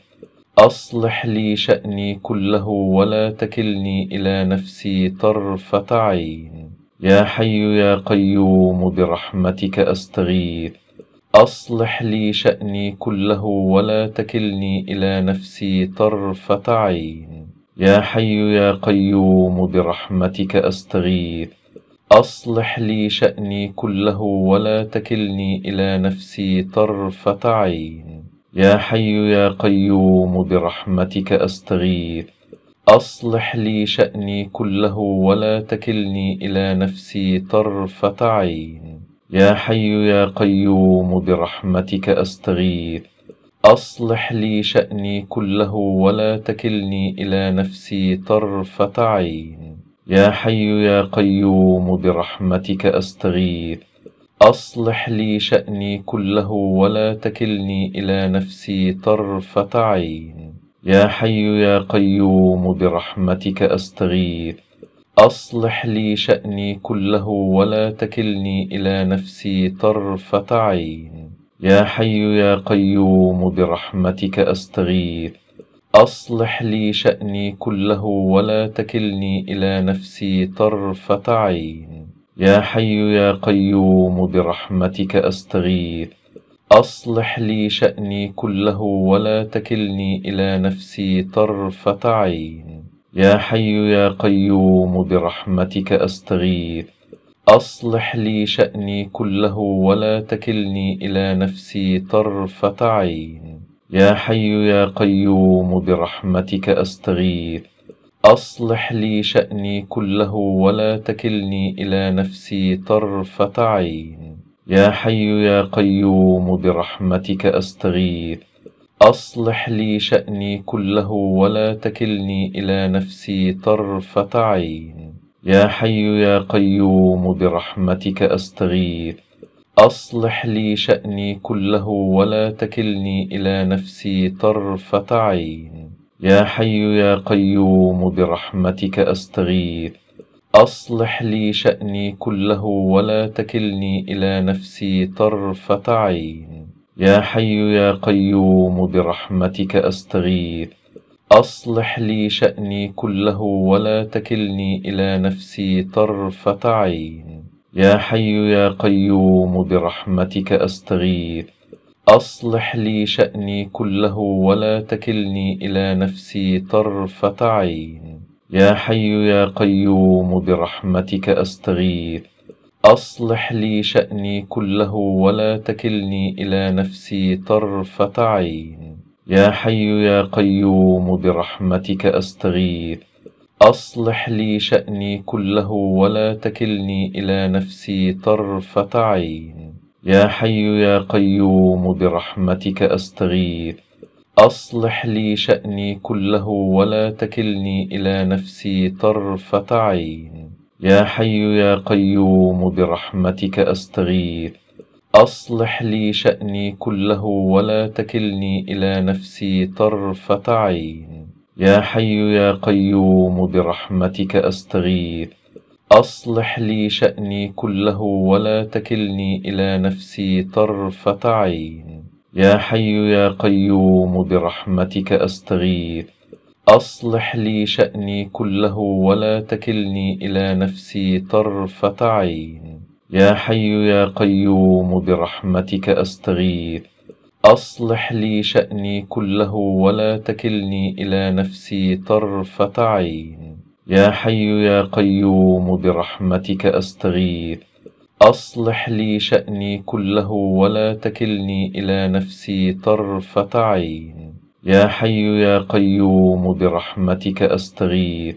أصلح لي شأني كله ولا تكلني إلى نفسي طرفة عين يا حي يا قيوم برحمتك أستغيث أصلح لي شأني كله ولا تكلني إلى نفسي طرفة عين يا حي يا قيوم برحمتك أستغيث أصلح لي شأني كله ولا تكلني إلى نفسي طرفة عين يا حي يا قيوم برحمتك أستغيث أصلح لي شأني كله ولا تكلني إلى نفسي طرفة عين يا حي يا قيوم برحمتك أستغيث أصلح لي شأني كله ولا تكلني إلى نفسي طرفة عين يا حي يا قيوم برحمتك أستغيث أصلح لي شأني كله ولا تكلني إلى نفسي طرفة عين يا حي يا قيوم برحمتك أستغيث أصلح لي شأني كله ولا تكلني إلى نفسي طرفة عين يا حي يا قيوم برحمتك أستغيث أصلح لي شأني كله ولا تكلني إلى نفسي طرفة عين يا حي يا قيوم برحمتك أستغيث أصلح لي شأني كله ولا تكلني إلى نفسي طرفة عين يا حي يا قيوم برحمتك أستغيث أصلح لي شأني كله ولا تكلني إلى نفسي طرفة عين يا حي يا قيوم برحمتك أستغيث أصلح لي شأني كله ولا تكلني إلى نفسي طرفة عين يا حي يا قيوم برحمتك أستغيث أصلح لي شأني كله ولا تكلني إلى نفسي طرفة عين يا حي يا قيوم برحمتك أستغيث أصلح لي شأني كله ولا تكلني إلى نفسي طرفة عين يا حي يا قيوم برحمتك أستغيث أصلح لي شأني كله ولا تكلني إلى نفسي طرفة عين يا حي يا قيوم برحمتك أستغيث أصلح لي شأني كله ولا تكلني إلى نفسي طرفة عين يا حي يا قيوم برحمتك أستغيث أصلح لي شأني كله ولا تكلني إلى نفسي طرفة عين يا حي يا قيوم برحمتك أستغيث أصلح لي شأني كله ولا تكلني إلى نفسي طرفة عين يا حي يا قيوم برحمتك أستغيث أصلح لي شأني كله ولا تكلني إلى نفسي طرفة عين يا حي يا قيوم برحمتك أستغيث أصلح لي شأني كله ولا تكلني إلى نفسي طرفة عين يا حي يا قيوم برحمتك أستغيث أصلح لي شأني كله ولا تكلني إلى نفسي طرفة عين يا حي يا قيوم برحمتك أستغيث أصلح لي شأني كله ولا تكلني إلى نفسي طرفة عين يا حي يا قيوم برحمتك أستغيث أصلح لي شأني كله ولا تكلني إلى نفسي طرفة عين يا حي يا قيوم برحمتك أستغيث أصلح لي شأني كله ولا تكلني إلى نفسي طرفة عين يا حي يا قيوم برحمتك أستغيث أصلح لي شأني كله ولا تكلني إلى نفسي طرفة عين يا حي يا قيوم برحمتك أستغيث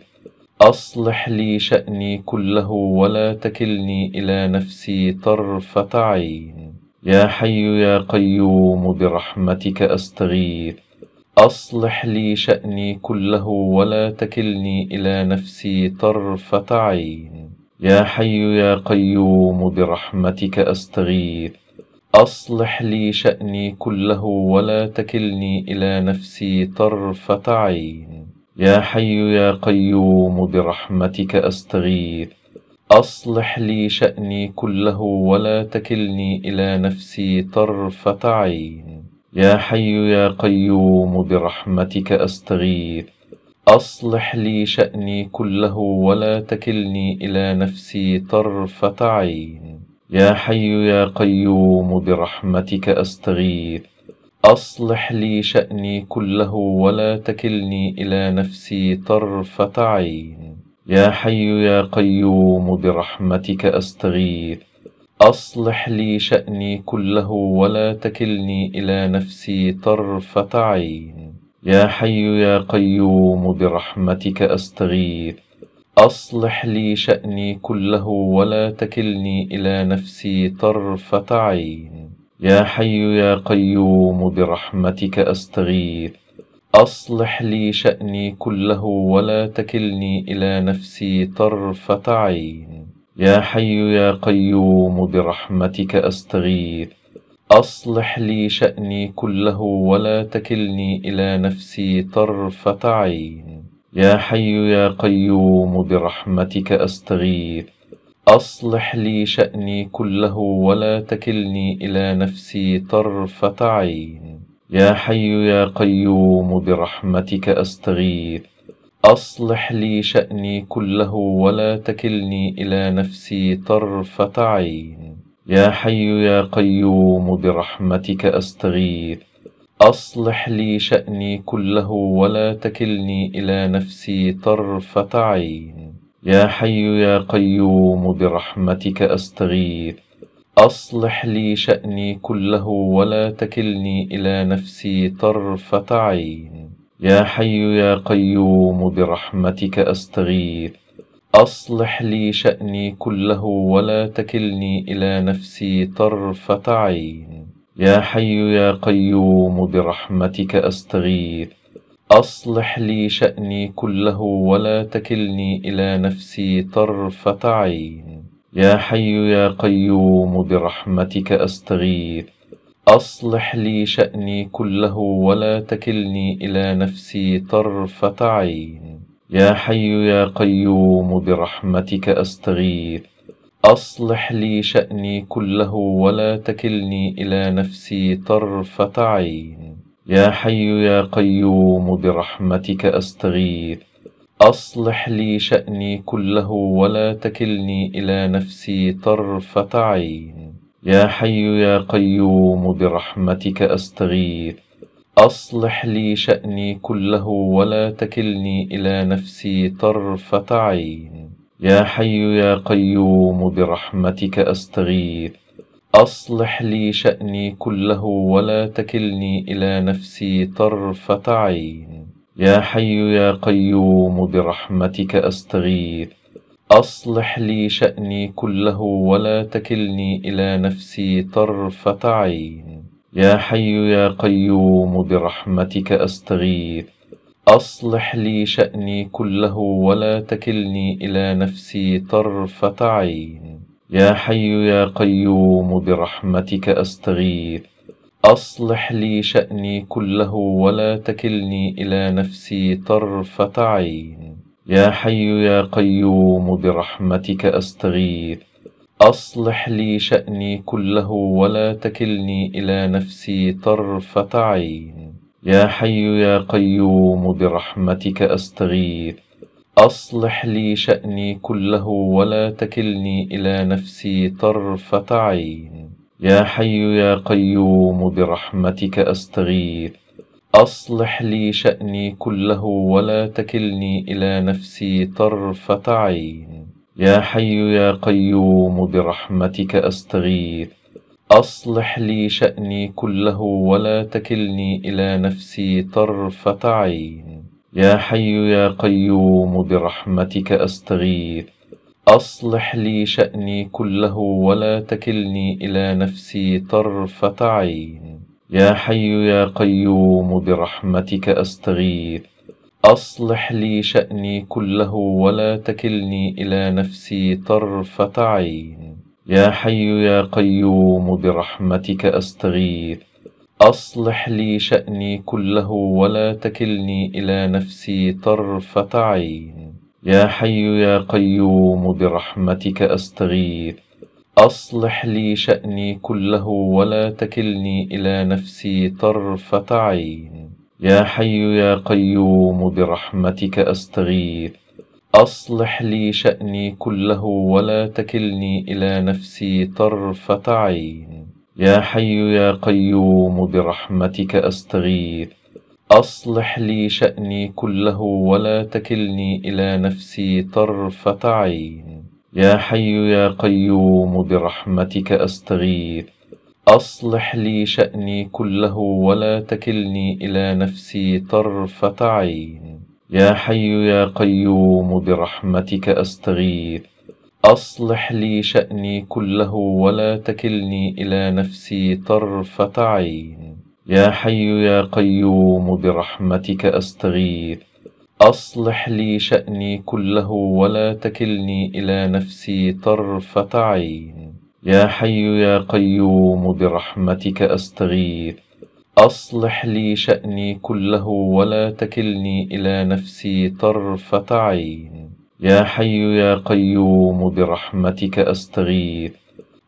أصلح لي شأني كله ولا تكلني إلى نفسي طرفة عين يا حي يا قيوم برحمتك أستغيث أصلح لي شأني كله ولا تكلني إلى نفسي طرفة عين يا حي يا قيوم برحمتك أستغيث أصلح لي شأني كله ولا تكلني إلى نفسي طرفة عين يا حي يا قيوم برحمتك أستغيث أصلح لي شأني كله ولا تكلني إلى نفسي طرفة عين يا حي يا قيوم برحمتك أستغيث أصلح لي شأني كله ولا تكلني إلى نفسي طرفة عين يا حي يا قيوم برحمتك أستغيث أصلح لي شأني كله ولا تكلني إلى نفسي طرفة عين يا حي يا قيوم برحمتك أستغيث أصلح لي شأني كله ولا تكلني إلى نفسي طرفة عين يا حي يا قيوم برحمتك أستغيث أصلح لي شأني كله ولا تكلني إلى نفسي طرفة عين يا حي يا قيوم برحمتك أستغيث أصلح لي شأني كله ولا تكلني إلى نفسي طرفة عين يا حي يا قيوم برحمتك أستغيث أصلح لي شأني كله ولا تكلني إلى نفسي طرفة عين يا حي يا قيوم برحمتك أستغيث أصلح لي شأني كله ولا تكلني إلى نفسي طرفة عين يا حي يا قيوم برحمتك أستغيث أصلح لي شأني كله ولا تكلني إلى نفسي طرفة عين يا حي يا قيوم برحمتك أستغيث أصلح لي شأني كله ولا تكلني إلى نفسي طرفة عين يا حي يا قيوم برحمتك أستغيث أصلح لي شأني كله ولا تكلني إلى نفسي طرفة عين يا حي يا قيوم برحمتك أستغيث أصلح لي شأني كله ولا تكلني إلى نفسي طرفة عين يا حي يا قيوم برحمتك أستغيث أصلح لي شأني كله ولا تكلني إلى نفسي طرفة عين يا حي يا قيوم برحمتك أستغيث أصلح لي شأني كله ولا تكلني إلى نفسي طرفة عين يا حي يا قيوم برحمتك أستغيث أصلح لي شأني كله ولا تكلني إلى نفسي طرفة عين يا حي يا قيوم برحمتك أستغيث أصلح لي شأني كله ولا تكلني إلى نفسي طرفة عين يا حي يا قيوم برحمتك أستغيث أصلح لي شأني كله ولا تكلني إلى نفسي طرفة عين يا حي يا قيوم برحمتك أستغيث أصلح لي شأني كله ولا تكلني إلى نفسي طرفة عين يا حي يا قيوم برحمتك أستغيث أصلح لي شأني كله ولا تكلني إلى نفسي طرفة عين يا حي يا قيوم برحمتك أستغيث أصلح لي شأني كله ولا تكلني إلى نفسي طرفة عين يا حي يا قيوم برحمتك أستغيث أصلح لي شأني كله ولا تكلني إلى نفسي طرفة عين يا حي يا قيوم برحمتك أستغيث أصلح لي شأني كله ولا تكلني إلى نفسي طرفة عين يا حي يا قيوم برحمتك أستغيث أصلح لي شأني كله ولا تكلني إلى نفسي طرفة عين يا حي يا قيوم برحمتك أستغيث أصلح لي شأني كله ولا تكلني إلى نفسي طرفة عين يا حي يا قيوم برحمتك أستغيث أصلح لي شأني كله ولا تكلني إلى نفسي طرفة عين يا حي يا قيوم برحمتك أستغيث أصلح لي شأني كله ولا تكلني إلى نفسي طرفة عين يا حي يا قيوم برحمتك أستغيث أصلح لي شأني كله ولا تكلني إلى نفسي طرفة عين يا حي يا قيوم برحمتك أستغيث أصلح لي شأني كله ولا تكلني إلى نفسي طرفة عين يا حي يا قيوم برحمتك أستغيث أصلح لي شأني كله ولا تكلني إلى نفسي طرفة عين يا حي يا قيوم برحمتك أستغيث أصلح لي شأني كله ولا تكلني إلى نفسي طرفة عين يا حي يا قيوم برحمتك أستغيث أصلح لي شأني كله ولا تكلني إلى نفسي طرفة عين يا حي يا قيوم برحمتك أستغيث أصلح لي شأني كله ولا تكلني إلى نفسي طرفة عين يا حي يا قيوم برحمتك أستغيث أصلح لي شأني كله ولا تكلني إلى نفسي طرفة عين يا حي يا قيوم برحمتك أستغيث أصلح لي شأني كله ولا تكلني إلى نفسي طرفة عين يا حي يا قيوم برحمتك أستغيث أصلح لي شأني كله ولا تكلني إلى نفسي طرفة عين يا حي يا قيوم برحمتك أستغيث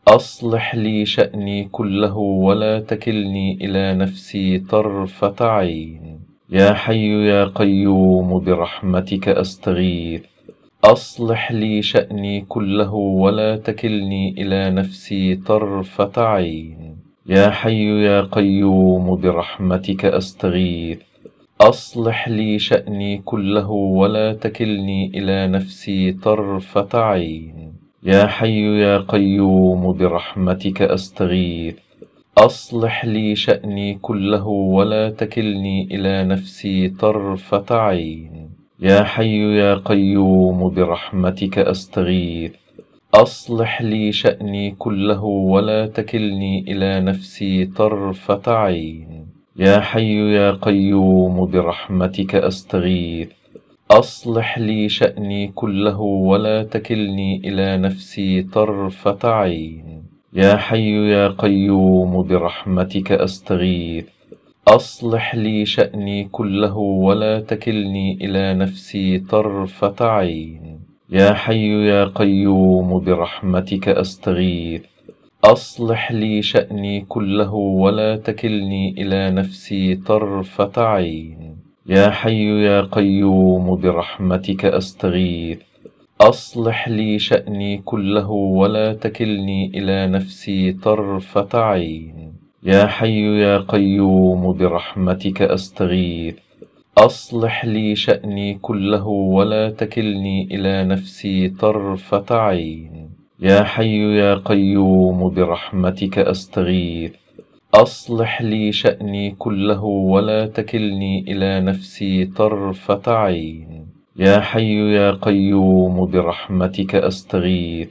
أصلح لي شأني كله ولا تكلني إلى نفسي طرفة عين يا حي يا قيوم برحمتك أستغيث أصلح لي شأني كله ولا تكلني إلى نفسي طرفة عين يا حي يا قيوم برحمتك أستغيث أصلح لي شأني كله ولا تكلني إلى نفسي طرفة عين يا حي يا قيوم برحمتك أستغيث أصلح لي شأني كله ولا تكلني إلى نفسي طرفة عين يا حي يا قيوم برحمتك أستغيث أصلح لي شأني كله ولا تكلني إلى نفسي طرفة عين يا حي يا قيوم برحمتك أستغيث أصلح لي شأني كله ولا تكلني إلى نفسي طرفة عين يا حي يا قيوم برحمتك أستغيث أصلح لي شأني كله ولا تكلني إلى نفسي طرفة عين يا حي يا قيوم برحمتك أستغيث أصلح لي شأني كله ولا تكلني إلى نفسي طرفة عين يا حي يا قيوم برحمتك أستغيث أصلح لي شأني كله ولا تكلني إلى نفسي طرفة عين يا حي يا قيوم برحمتك أستغيث أصلح لي شأني كله ولا تكلني إلى نفسي طرفة عين يا حي يا قيوم برحمتك أستغيث أصلح لي شأني كله ولا تكلني إلى نفسي طرفة عين يا حي يا قيوم برحمتك أستغيث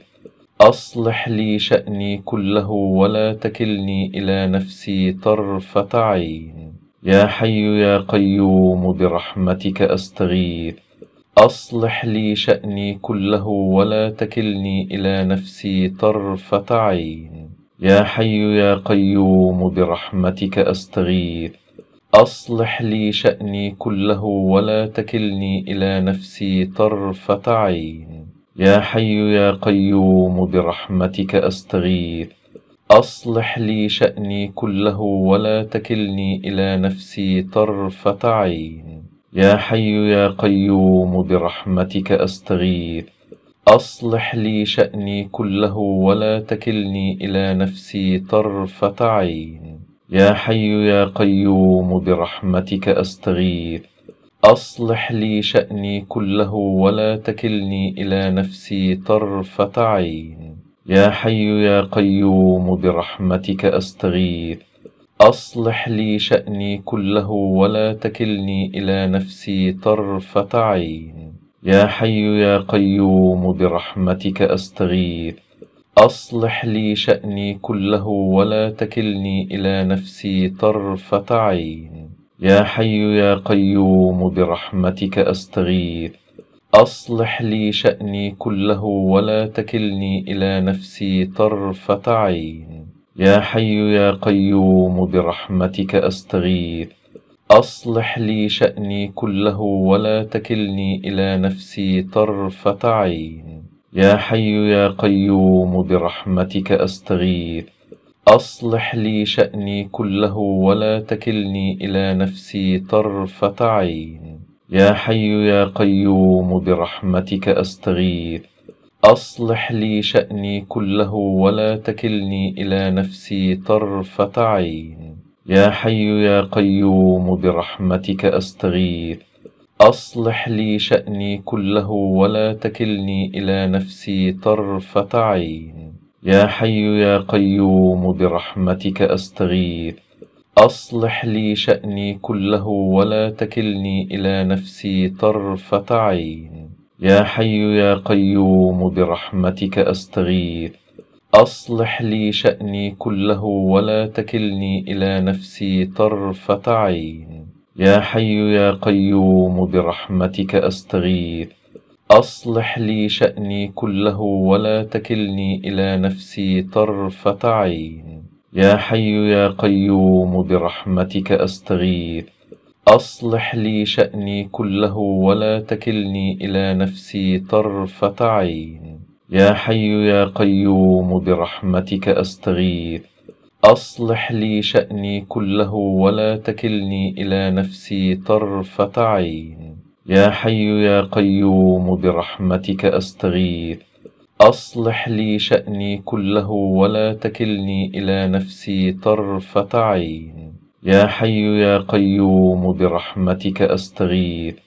أصلح لي شأني كله ولا تكلني إلى نفسي طرفة عين يا حي يا قيوم برحمتك أستغيث أصلح لي شأني كله ولا تكلني إلى نفسي طرفة عين يا حي يا قيوم برحمتك أستغيث أصلح لي شأني كله ولا تكلني إلى نفسي طرفة عين يا حي يا قيوم برحمتك أستغيث أصلح لي شأني كله ولا تكلني إلى نفسي طرفة عين يا حي يا قيوم برحمتك أستغيث أصلح لي شأني كله ولا تكلني إلى نفسي طرفة عين يا حي يا قيوم برحمتك أستغيث أصلح لي شأني كله ولا تكلني إلى نفسي طرفة عين يا حي يا قيوم برحمتك أستغيث أصلح لي شأني كله ولا تكلني إلى نفسي طرفة عين يا حي يا قيوم برحمتك أستغيث أصلح لي شأني كله ولا تكلني إلى نفسي طرفة عين يا حي يا قيوم برحمتك أستغيث أصلح لي شأني كله ولا تكلني إلى نفسي طرفة عين يا حي يا قيوم برحمتك أستغيث أصلح لي شأني كله ولا تكلني إلى نفسي طرفة عين يا حي يا قيوم برحمتك أستغيث أصلح لي شأني كله ولا تكلني إلى نفسي طرفة عين يا حي يا قيوم برحمتك أستغيث أصلح لي شأني كله ولا تكلني إلى نفسي طرفة عين يا حي يا قيوم برحمتك أستغيث أصلح لي شأني كله ولا تكلني إلى نفسي طرفة عين يا حي يا قيوم برحمتك أستغيث أصلح لي شأني كله ولا تكلني إلى نفسي طرفة عين يا حي يا قيوم برحمتك أستغيث أصلح لي شأني كله ولا تكلني إلى نفسي طرفة عين يا حي يا قيوم برحمتك أستغيث أصلح لي شأني كله ولا تكلني إلى نفسي طرفة عين يا حي يا قيوم برحمتك أستغيث أصلح لي شأني كله ولا تكلني إلى نفسي طرفة عين يا حي يا قيوم برحمتك أستغيث أصلح لي شأني كله ولا تكلني إلى نفسي طرفة عين يا حي يا قيوم برحمتك أستغيث أصلح لي شأني كله ولا تكلني إلى نفسي طرفة عين يا حي يا قيوم برحمتك أستغيث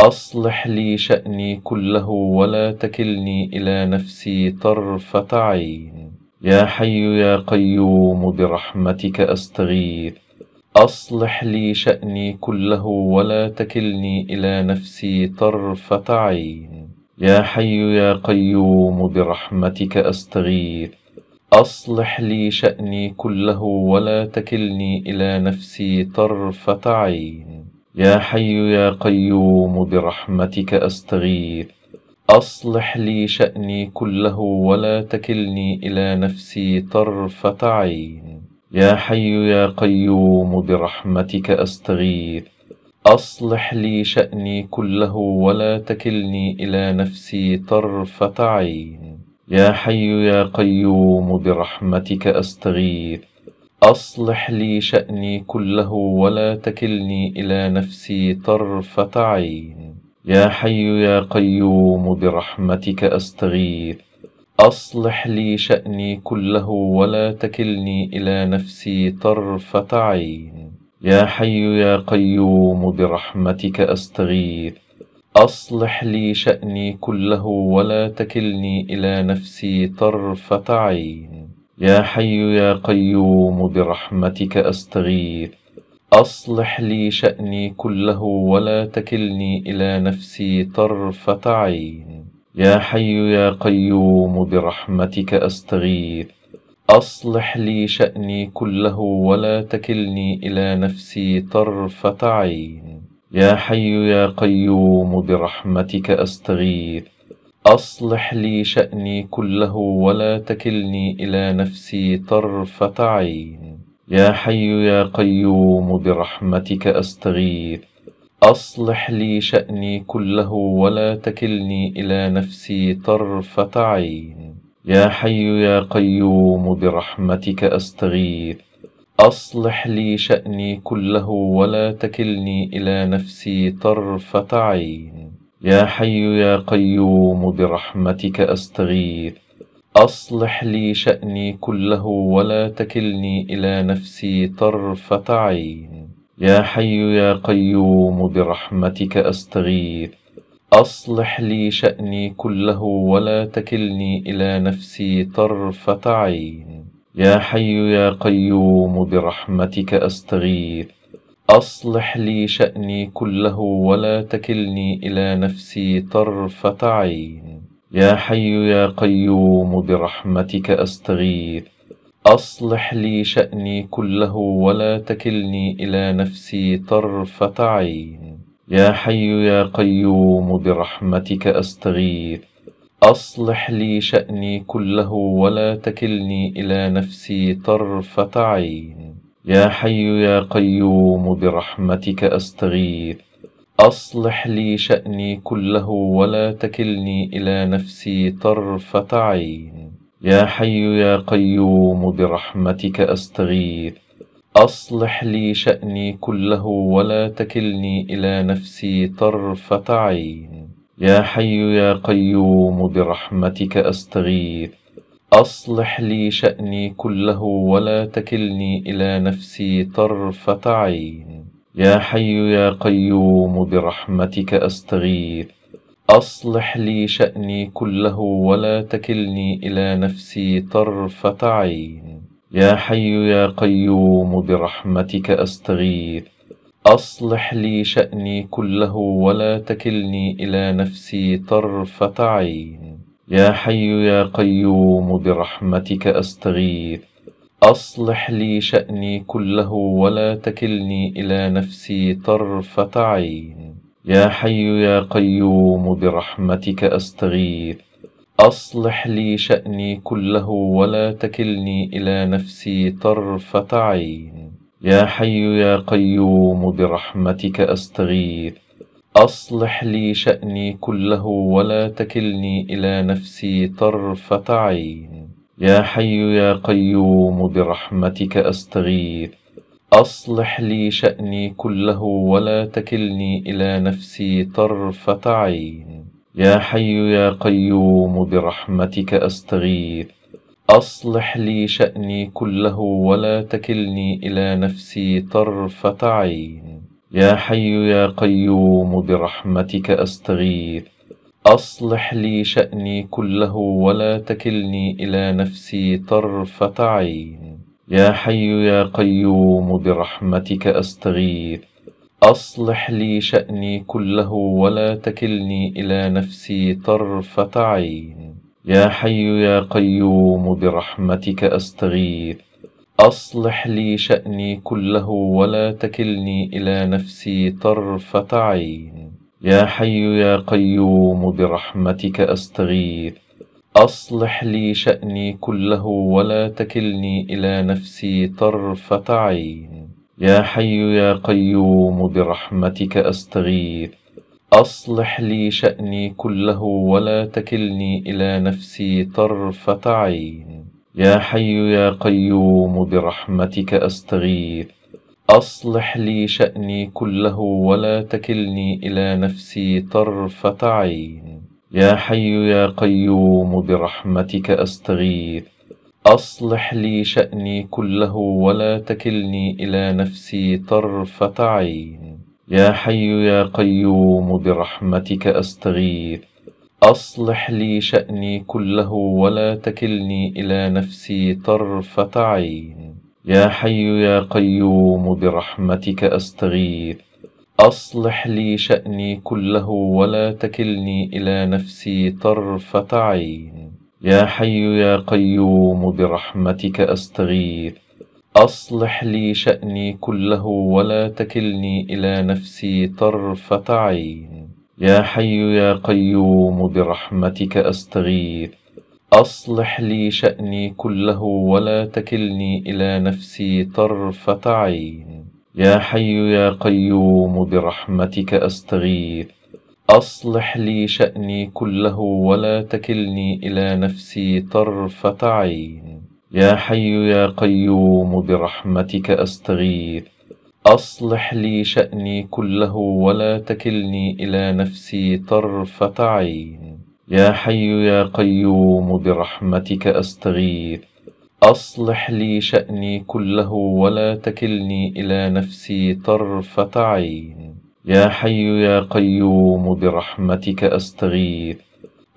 أصلح لي شأني كله ولا تكلني إلى نفسي طرفة عين يا حي يا قيوم برحمتك أستغيث أصلح لي شأني كله ولا تكلني إلى نفسي طرفة عين يا حي يا قيوم برحمتك أستغيث أصلح لي شأني كله ولا تكلني إلى نفسي طرفة عين يا حي يا قيوم برحمتك أستغيث أصلح لي شأني كله ولا تكلني إلى نفسي طرفة عين يا حي يا قيوم برحمتك أستغيث أصلح لي شأني كله ولا تكلني إلى نفسي طرفة عين يا حي يا قيوم برحمتك أستغيث أصلح لي شأني كله ولا تكلني إلى نفسي طرفة عين يا حي يا قيوم برحمتك أستغيث أصلح لي شأني كله ولا تكلني إلى نفسي طرفة عين يا حي يا قيوم برحمتك أستغيث أصلح لي شأني كله ولا تكلني إلى نفسي طرفة عين يا حي يا قيوم برحمتك أستغيث أصلح لي شأني كله ولا تكلني إلى نفسي طرفة عين يا حي يا قيوم برحمتك أستغيث أصلح لي شأني كله ولا تكلني إلى نفسي طرفة عين يا حي يا قيوم برحمتك أستغيث أصلح لي شأني كله ولا تكلني إلى نفسي طرفة عين يا حي يا قيوم برحمتك أستغيث أصلح لي شأني كله ولا تكلني إلى نفسي طرفة عين يا حي يا قيوم برحمتك أستغيث أصلح لي شأني كله ولا تكلني إلى نفسي طرفة عين يا حي يا قيوم برحمتك أستغيث أصلح لي شأني كله ولا تكلني إلى نفسي طرفة عين يا حي يا قيوم برحمتك أستغيث أصلح لي شأني كله ولا تكلني إلى نفسي طرفة عين يا حي يا قيوم برحمتك أستغيث أصلح لي شأني كله ولا تكلني إلى نفسي طرفة عين يا حي يا قيوم برحمتك أستغيث أصلح لي شأني كله ولا تكلني إلى نفسي طرفة عين يا حي يا قيوم برحمتك أستغيث أصلح لي شأني كله ولا تكلني إلى نفسي طرفة عين يا حي يا قيوم برحمتك أستغيث أصلح لي شأني كله ولا تكلني إلى نفسي طرفة عين يا حي يا قيوم برحمتك أستغيث أصلح لي شأني كله ولا تكلني إلى نفسي طرفة عين يا حي يا قيوم برحمتك أستغيث أصلح لي شأني كله ولا تكلني إلى نفسي طرفة عين يا حي يا قيوم برحمتك أستغيث أصلح لي شأني كله ولا تكلني إلى نفسي طرفة عين يا حي يا قيوم برحمتك أستغيث أصلح لي شأني كله ولا تكلني إلى نفسي طرفة عين يا حي يا قيوم برحمتك أستغيث أصلح لي شأني كله ولا تكلني إلى نفسي طرفة عين يا حي يا قيوم برحمتك أستغيث أصلح لي شأني كله ولا تكلني إلى نفسي طرفة عين يا حي يا قيوم برحمتك أستغيث أصلح لي شأني كله ولا تكلني إلى نفسي طرفة عين يا حي يا قيوم برحمتك أستغيث أصلح لي شأني كله ولا تكلني إلى نفسي طرفة عين يا حي يا قيوم برحمتك أستغيث أصلح لي شأني كله ولا تكلني إلى نفسي طرفة عين يا حي يا قيوم برحمتك أستغيث أصلح لي شأني كله ولا تكلني إلى نفسي طرفة عين يا حي يا قيوم برحمتك أستغيث أصلح لي شأني كله ولا تكلني إلى نفسي طرفة عين يا حي يا قيوم برحمتك أستغيث أصلح لي شأني كله ولا تكلني إلى نفسي طرفة عين يا حي يا قيوم برحمتك أستغيث أصلح لي شأني كله ولا تكلني إلى نفسي طرفة عين يا حي يا قيوم برحمتك أستغيث أصلح لي شأني كله ولا تكلني إلى نفسي طرفة عين يا حي يا قيوم برحمتك أستغيث أصلح لي شأني كله ولا تكلني إلى نفسي طرفة عين يا حي يا قيوم برحمتك أستغيث أصلح لي شأني كله ولا تكلني إلى نفسي طرفة عين يا حي يا قيوم برحمتك أستغيث أصلح لي شأني كله ولا تكلني إلى نفسي طرفة عين يا حي يا قيوم برحمتك أستغيث أصلح لي شأني كله ولا تكلني إلى نفسي طرفة عين يا حي يا قيوم برحمتك أستغيث أصلح لي شأني كله ولا تكلني إلى نفسي طرفة عين يا حي يا قيوم برحمتك أستغيث أصلح لي شأني كله ولا تكلني إلى نفسي طرفة عين يا حي يا قيوم برحمتك أستغيث أصلح لي شأني كله ولا تكلني إلى نفسي طرفة عين يا حي يا قيوم برحمتك أستغيث أصلح لي شأني كله ولا تكلني إلى نفسي طرفة عين يا حي يا قيوم برحمتك أستغيث أصلح لي شأني كله ولا تكلني إلى نفسي طرفة عين يا حي يا قيوم برحمتك أستغيث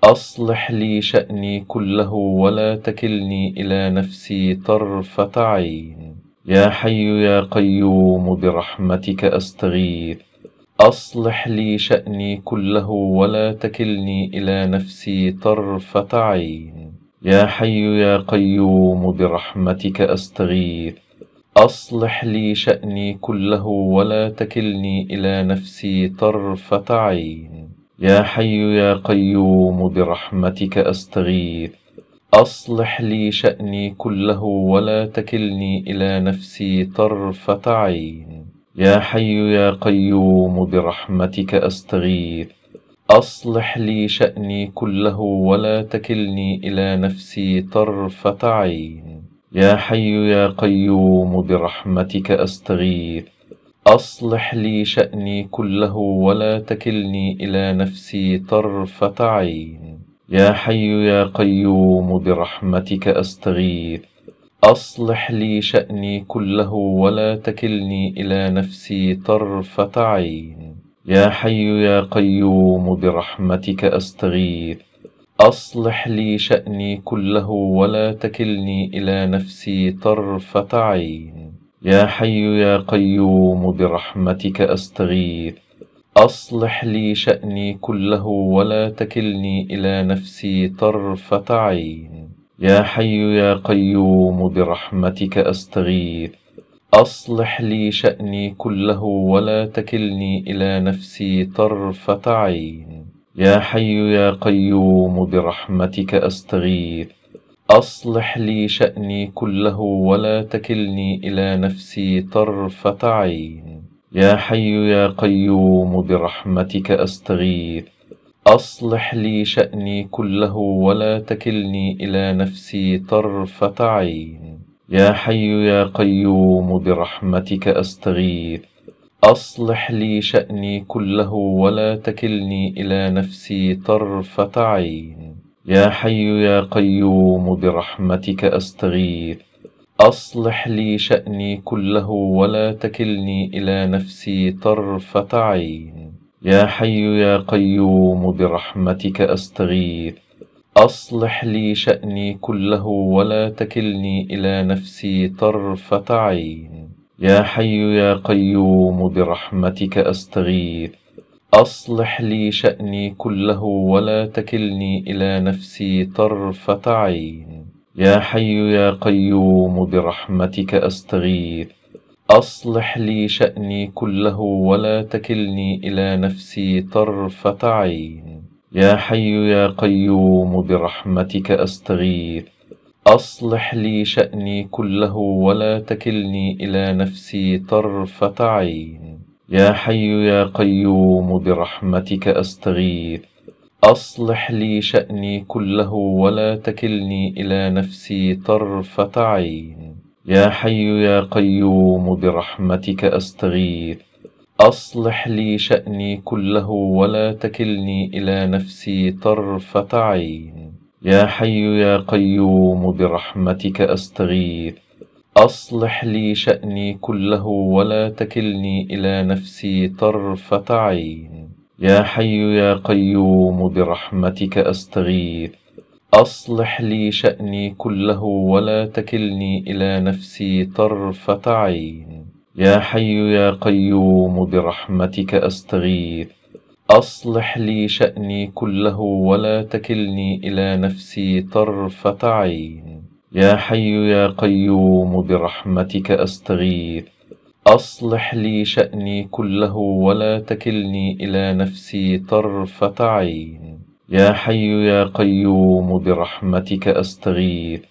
أصلح لي شأني كله ولا تكلني إلى نفسي طرفة عين يا حي يا قيوم برحمتك أستغيث أصلح لي شأني كله ولا تكلني إلى نفسي طرفة عين يا حي يا قيوم برحمتك أستغيث أصلح لي شأني كله ولا تكلني إلى نفسي طرفة عين يا حي يا قيوم برحمتك أستغيث أصلح لي شأني كله ولا تكلني إلى نفسي طرفة عين يا حي يا قيوم برحمتك أستغيث أصلح لي شأني كله ولا تكلني إلى نفسي طرفة عين يا حي يا قيوم برحمتك أستغيث أصلح لي شأني كله ولا تكلني إلى نفسي طرفة عين يا حي يا قيوم برحمتك أستغيث أصلح لي شأني كله ولا تكلني إلى نفسي طرفة عين يا حي يا قيوم برحمتك أستغيث أصلح لي شأني كله ولا تكلني إلى نفسي طرفة عين يا حي يا قيوم برحمتك أستغيث أصلح لي شأني كله ولا تكلني إلى نفسي طرفة عين يا حي يا قيوم برحمتك أستغيث أصلح لي شأني كله ولا تكلني إلى نفسي طرفة عين يا حي يا قيوم برحمتك أستغيث أصلح لي شأني كله ولا تكلني إلى نفسي طرفة عين يا حي يا قيوم برحمتك أستغيث أصلح لي شأني كله ولا تكلني إلى نفسي طرفة عين يا حي يا قيوم برحمتك أستغيث أصلح لي شأني كله ولا تكلني إلى نفسي طرفة عين يا حي يا قيوم برحمتك أستغيث أصلح لي شأني كله ولا تكلني إلى نفسي طرفة عين يا حي يا قيوم برحمتك أستغيث أصلح لي شأني كله ولا تكلني إلى نفسي طرفة عين يا حي يا قيوم برحمتك أستغيث أصلح لي شأني كله ولا تكلني إلى نفسي طرفة عين يا حي يا قيوم برحمتك أستغيث أصلح لي شأني كله ولا تكلني إلى نفسي طرفة عين يا حي يا قيوم برحمتك أستغيث أصلح لي شأني كله ولا تكلني إلى نفسي طرفة عين يا حي يا قيوم برحمتك أستغيث أصلح لي شأني كله ولا تكلني إلى نفسي طرفة عين يا حي يا قيوم برحمتك أستغيث أصلح لي شأني كله ولا تكلني إلى نفسي طرفة عين يا حي يا قيوم برحمتك أستغيث أصلح لي شأني كله ولا تكلني إلى نفسي طرفة عين يا حي يا قيوم برحمتك أستغيث أصلح لي شأني كله ولا تكلني إلى نفسي طرفة عين يا حي يا قيوم برحمتك أستغيث أصلح لي شأني كله ولا تكلني إلى نفسي طرفة عين يا حي يا قيوم برحمتك أستغيث أصلح لي شأني كله ولا تكلني إلى نفسي طرفة عين يا حي يا قيوم برحمتك أستغيث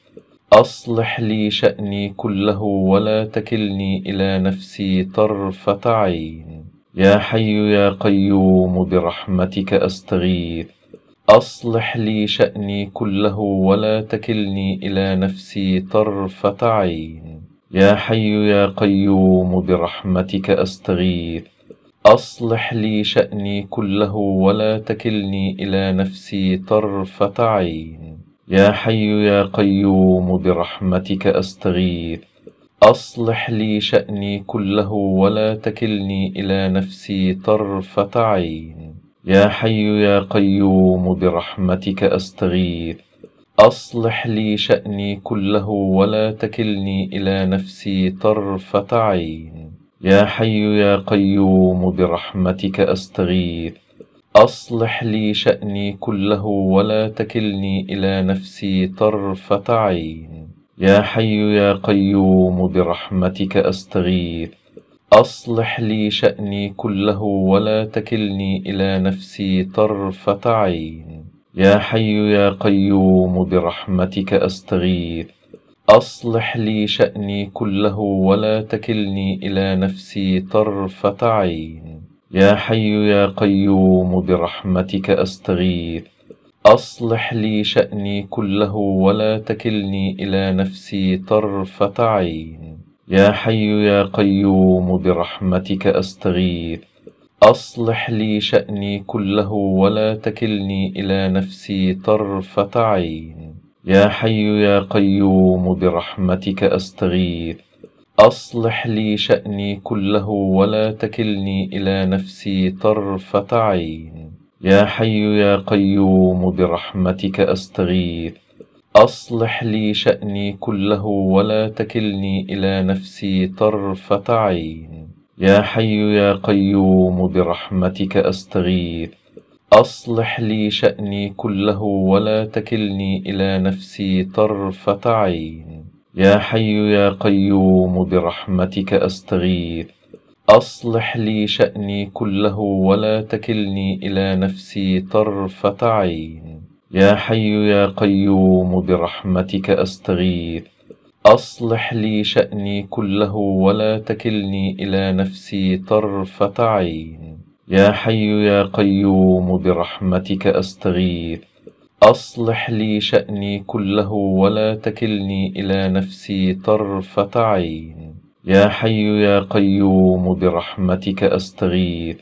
أصلح لي شأني كله ولا تكلني إلى نفسي طرفة عين يا حي يا قيوم برحمتك أستغيث أصلح لي شأني كله ولا تكلني إلى نفسي طرفة عين يا حي يا قيوم برحمتك أستغيث أصلح لي شأني كله ولا تكلني إلى نفسي طرفة عين يا حي يا قيوم برحمتك أستغيث أصلح لي شأني كله ولا تكلني إلى نفسي طرفة عين يا حي يا قيوم برحمتك أستغيث أصلح لي شأني كله ولا تكلني إلى نفسي طرفة عين يا حي يا قيوم برحمتك أستغيث أصلح لي شأني كله ولا تكلني إلى نفسي طرفة عين يا حي يا قيوم برحمتك أستغيث أصلح لي شأني كله ولا تكلني إلى نفسي طرفة عين يا حي يا قيوم برحمتك أستغيث أصلح لي شأني كله ولا تكلني إلى نفسي طرفة عين يا حي يا قيوم برحمتك أستغيث أصلح لي شأني كله ولا تكلني إلى نفسي طرفة عين يا حي يا قيوم برحمتك أستغيث أصلح لي شأني كله ولا تكلني إلى نفسي طرفة عين يا حي يا قيوم برحمتك أستغيث أصلح لي شأني كله ولا تكلني إلى نفسي طرفة عين يا حي يا قيوم برحمتك أستغيث أصلح لي شأني كله ولا تكلني إلى نفسي طرفة عين يا حي يا قيوم برحمتك أستغيث أصلح لي شأني كله ولا تكلني إلى نفسي طرفة عين يا حي يا قيوم برحمتك أستغيث أصلح لي شأني كله ولا تكلني إلى نفسي طرفة عين يا حي يا قيوم برحمتك أستغيث أصلح لي شأني كله ولا تكلني إلى نفسي طرفة عين يا حي يا قيوم برحمتك أستغيث أصلح لي شأني كله ولا تكلني إلى نفسي طرفة عين يا حي يا قيوم برحمتك أستغيث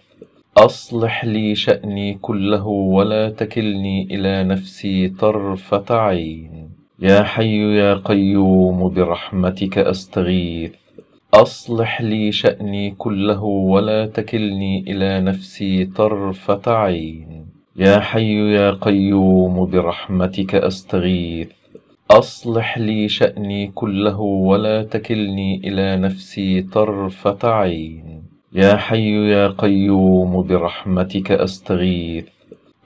أصلح لي شأني كله ولا تكلني إلى نفسي طرفة عين يا حي يا قيوم برحمتك أستغيث أصلح لي شأني كله ولا تكلني إلى نفسي طرفة عين يا حي يا قيوم برحمتك أستغيث أصلح لي شأني كله ولا تكلني إلى نفسي طرفة عين يا حي يا قيوم برحمتك أستغيث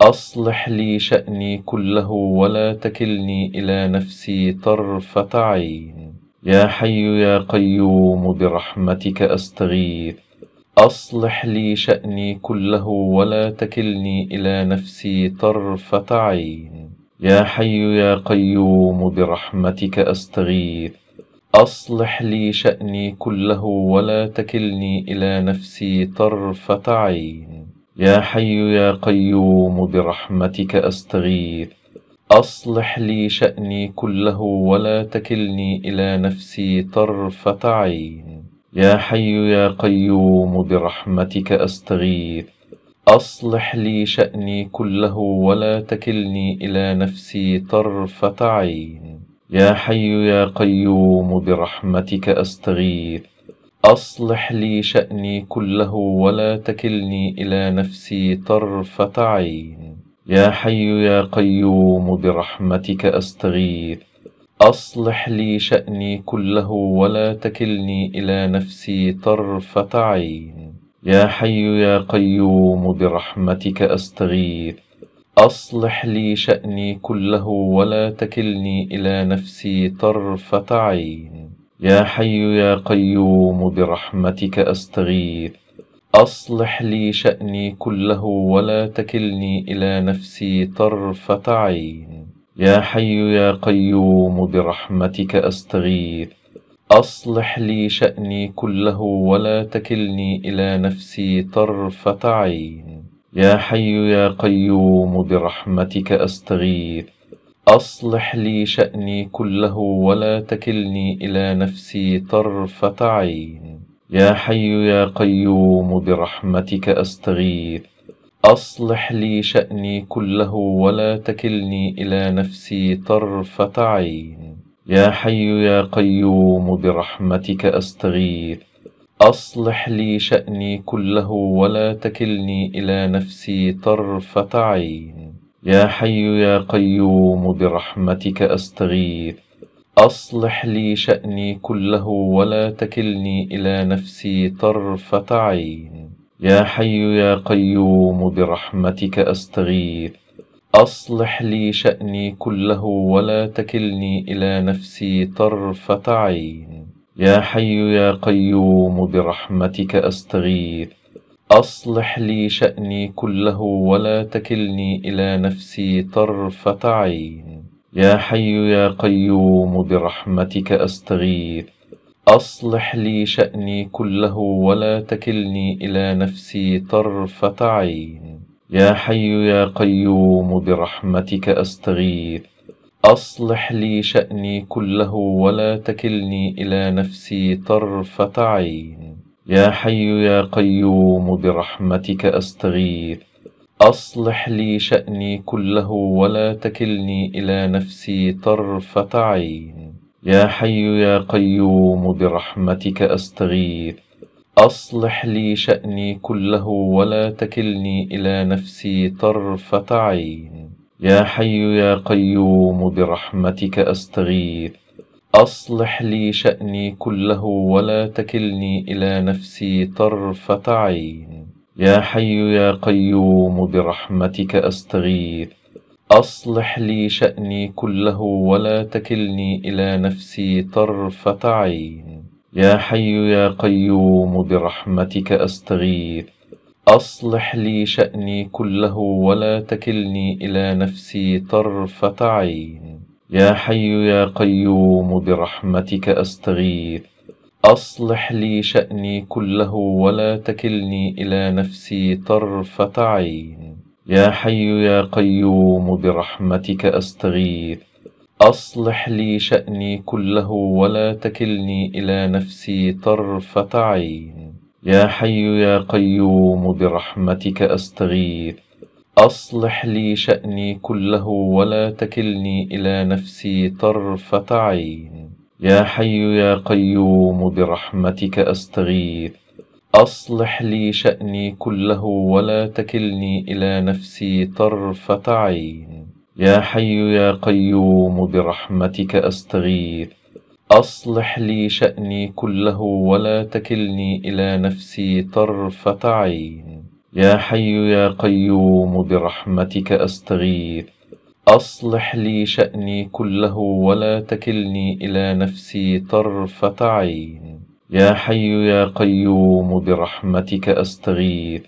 أصلح لي شأني كله ولا تكلني إلى نفسي طرفة عين يا حي يا قيوم برحمتك أستغيث أصلح لي شأني كله ولا تكلني إلى نفسي طرفة عين يا حي يا قيوم برحمتك أستغيث أصلح لي شأني كله ولا تكلني إلى نفسي طرفة عين يا حي يا قيوم برحمتك أستغيث أصلح لي شأني كله ولا تكلني إلى نفسي طرفة عين يا حي يا قيوم برحمتك أستغيث أصلح لي شأني كله ولا تكلني إلى نفسي طرفة عين يا حي يا قيوم برحمتك أستغيث أصلح لي شأني كله ولا تكلني إلى نفسي طرفة عين يا حي يا قيوم برحمتك أستغيث أصلح لي شأني كله ولا تكلني إلى نفسي طرفة عين يا حي يا قيوم برحمتك أستغيث أصلح لي شأني كله ولا تكلني إلى نفسي طرفة عين يا حي يا قيوم برحمتك أستغيث أصلح لي شأني كله ولا تكلني إلى نفسي طرفة عين يا حي يا قيوم برحمتك أستغيث أصلح لي شأني كله ولا تكلني إلى نفسي طرفة عين يا حي يا قيوم برحمتك أستغيث أصلح لي شأني كله ولا تكلني إلى نفسي طرفة عين يا حي يا قيوم برحمتك أستغيث أصلح لي شأني كله ولا تكلني إلى نفسي طرفة عين يا حي يا قيوم برحمتك أستغيث أصلح لي شأني كله ولا تكلني إلى نفسي طرفة عين يا حي يا قيوم برحمتك أستغيث أصلح لي شأني كله ولا تكلني إلى نفسي طرفة عين يا حي يا قيوم برحمتك أستغيث أصلح لي شأني كله ولا تكلني إلى نفسي طرفة عين يا حي يا قيوم برحمتك أستغيث أصلح لي شأني كله ولا تكلني إلى نفسي طرفة عين يا حي يا قيوم برحمتك أستغيث أصلح لي شأني كله ولا تكلني إلى نفسي طرفة عين يا حي يا قيوم برحمتك أستغيث أصلح لي شأني كله ولا تكلني إلى نفسي طرفة عين يا حي يا قيوم برحمتك أستغيث أصلح لي شأني كله ولا تكلني إلى نفسي طرفة عين يا حي يا قيوم برحمتك أستغيث أصلح لي شأني كله ولا تكلني إلى نفسي طرفة عين يا حي يا قيوم برحمتك أستغيث أصلح لي شأني كله ولا تكلني إلى نفسي طرفة عين يا حي يا قيوم برحمتك أستغيث أصلح لي شأني كله ولا تكلني إلى نفسي طرفة عين يا حي يا قيوم برحمتك أستغيث أصلح لي شأني كله ولا تكلني إلى نفسي طرفة عين يا حي يا قيوم برحمتك أستغيث أصلح لي شأني كله ولا تكلني إلى نفسي طرفة عين يا حي يا قيوم برحمتك أستغيث أصلح لي شأني كله ولا تكلني إلى نفسي طرفة عين يا حي يا قيوم برحمتك أستغيث أصلح لي شأني كله ولا تكلني إلى نفسي طرفة عين يا حي يا قيوم برحمتك أستغيث أصلح لي شأني كله ولا تكلني إلى نفسي طرفة عين يا حي يا قيوم برحمتك أستغيث أصلح لي شأني كله ولا تكلني إلى نفسي طرفة عين يا حي يا قيوم برحمتك أستغيث أصلح لي شأني كله ولا تكلني إلى نفسي طرفة عين يا حي يا قيوم برحمتك أستغيث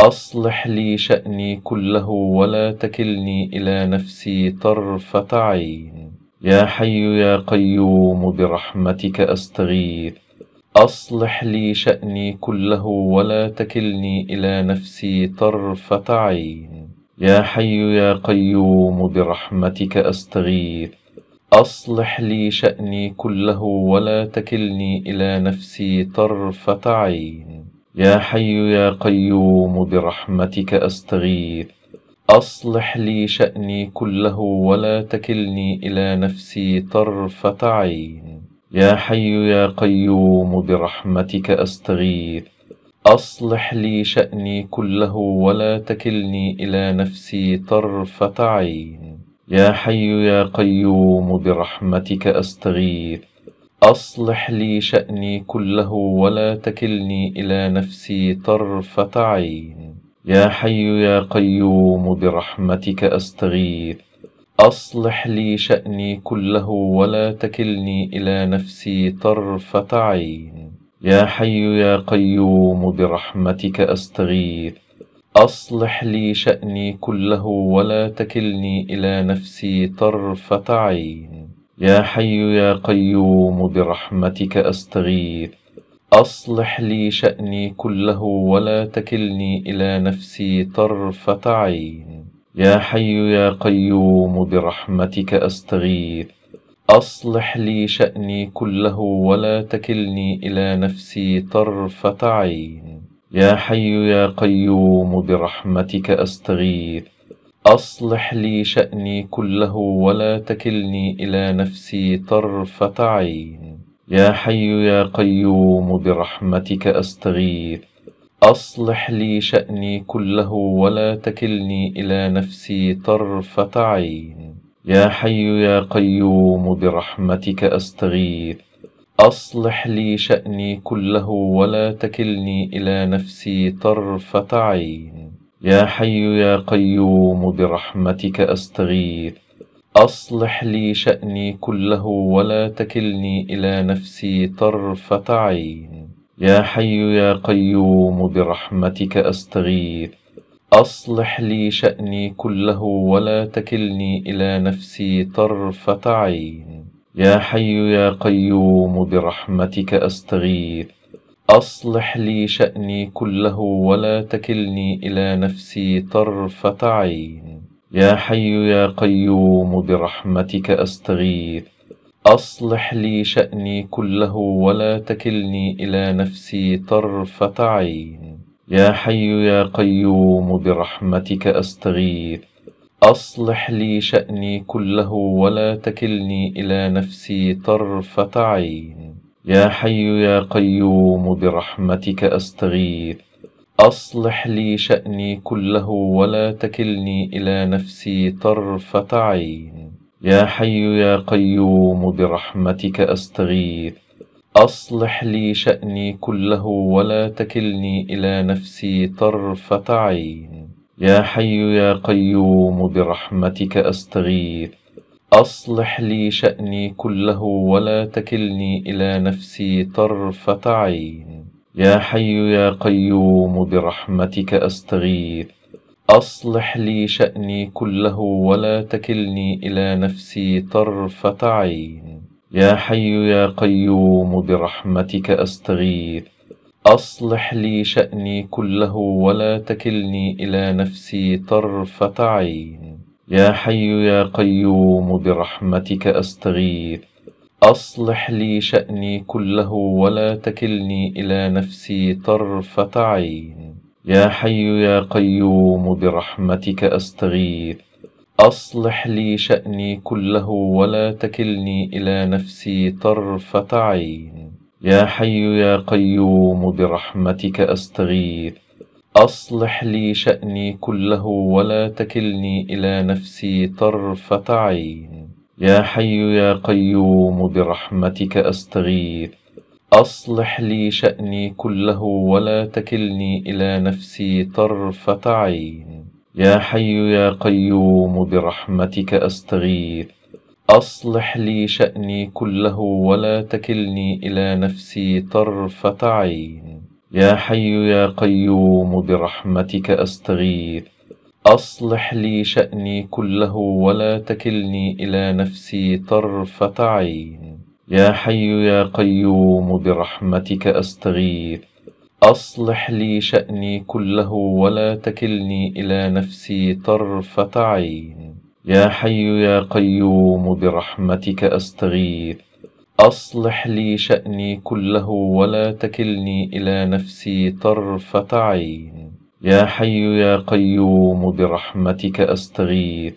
أصلح لي شأني كله ولا تكلني إلى نفسي طرفة عين يا حي يا قيوم برحمتك أستغيث أصلح لي شأني كله ولا تكلني إلى نفسي طرفة عين يا حي يا قيوم برحمتك أستغيث أصلح لي شأني كله ولا تكلني إلى نفسي طرفة عين يا حي يا قيوم برحمتك أستغيث أصلح لي شأني كله ولا تكلني إلى نفسي طرفة عين يا حي يا قيوم برحمتك أستغيث أصلح لي شأني كله ولا تكلني إلى نفسي طرفة عين يا حي يا قيوم برحمتك أستغيث أصلح لي شأني كله ولا تكلني إلى نفسي طرفة عين يا حي يا قيوم برحمتك أستغيث أصلح لي شأني كله ولا تكلني إلى نفسي طرفة عين يا حي يا قيوم برحمتك أستغيث أصلح لي شأني كله ولا تكلني إلى نفسي طرفة عين يا حي يا قيوم برحمتك أستغيث أصلح لي شأني كله ولا تكلني إلى نفسي طرفة عين يا حي يا قيوم برحمتك أستغيث أصلح لي شأني كله ولا تكلني إلى نفسي طرفة عين يا حي يا قيوم برحمتك أستغيث أصلح لي شأني كله ولا تكلني إلى نفسي طرفة عين يا حي يا قيوم برحمتك أستغيث أصلح لي شأني كله ولا تكلني إلى نفسي طرفة عين يا حي يا قيوم برحمتك أستغيث أصلح لي شأني كله ولا تكلني إلى نفسي طرفة عين يا حي يا قيوم برحمتك أستغيث أصلح لي شأني كله ولا تكلني إلى نفسي طرفة عين يا حي يا قيوم برحمتك أستغيث أصلح لي شأني كله ولا تكلني إلى نفسي طرفة عين يا حي يا قيوم برحمتك أستغيث أصلح لي شأني كله ولا تكلني إلى نفسي طرفة عين يا حي يا قيوم برحمتك أستغيث أصلح لي شأني كله ولا تكلني إلى نفسي طرفة عين يا حي يا قيوم برحمتك أستغيث أصلح لي شأني كله ولا تكلني إلى نفسي طرفة عين يا حي يا قيوم برحمتك أستغيث أصلح لي شأني كله ولا تكلني إلى نفسي طرفة عين يا حي يا قيوم برحمتك أستغيث أصلح لي شأني كله ولا تكلني إلى نفسي طرفة عين يا حي يا قيوم برحمتك أستغيث أصلح لي شأني كله ولا تكلني إلى نفسي طرفة عين يا حي يا قيوم برحمتك أستغيث أصلح لي شأني كله ولا تكلني إلى نفسي طرفة عين يا حي يا قيوم برحمتك أستغيث أصلح لي شأني كله ولا تكلني إلى نفسي طرفة عين يا حي يا قيوم برحمتك أستغيث أصلح لي شأني كله ولا تكلني إلى نفسي طرفة عين يا حي يا قيوم برحمتك أستغيث أصلح لي شأني كله ولا تكلني إلى نفسي طرفة عين يا حي يا قيوم برحمتك أستغيث أصلح لي شأني كله ولا تكلني إلى نفسي طرفة عين يا حي يا قيوم برحمتك أستغيث أصلح لي شأني كله ولا تكلني إلى نفسي طرفة عين يا حي يا قيوم برحمتك أستغيث أصلح لي شأني كله ولا تكلني إلى نفسي طرفة عين يا حي يا قيوم برحمتك أستغيث أصلح لي شأني كله ولا تكلني إلى نفسي طرفة عين يا حي يا قيوم برحمتك أستغيث أصلح لي شأني كله ولا تكلني إلى نفسي طرفة عين يا حي يا قيوم برحمتك أستغيث أصلح لي شأني كله ولا تكلني إلى نفسي طرفة عين يا حي يا قيوم برحمتك أستغيث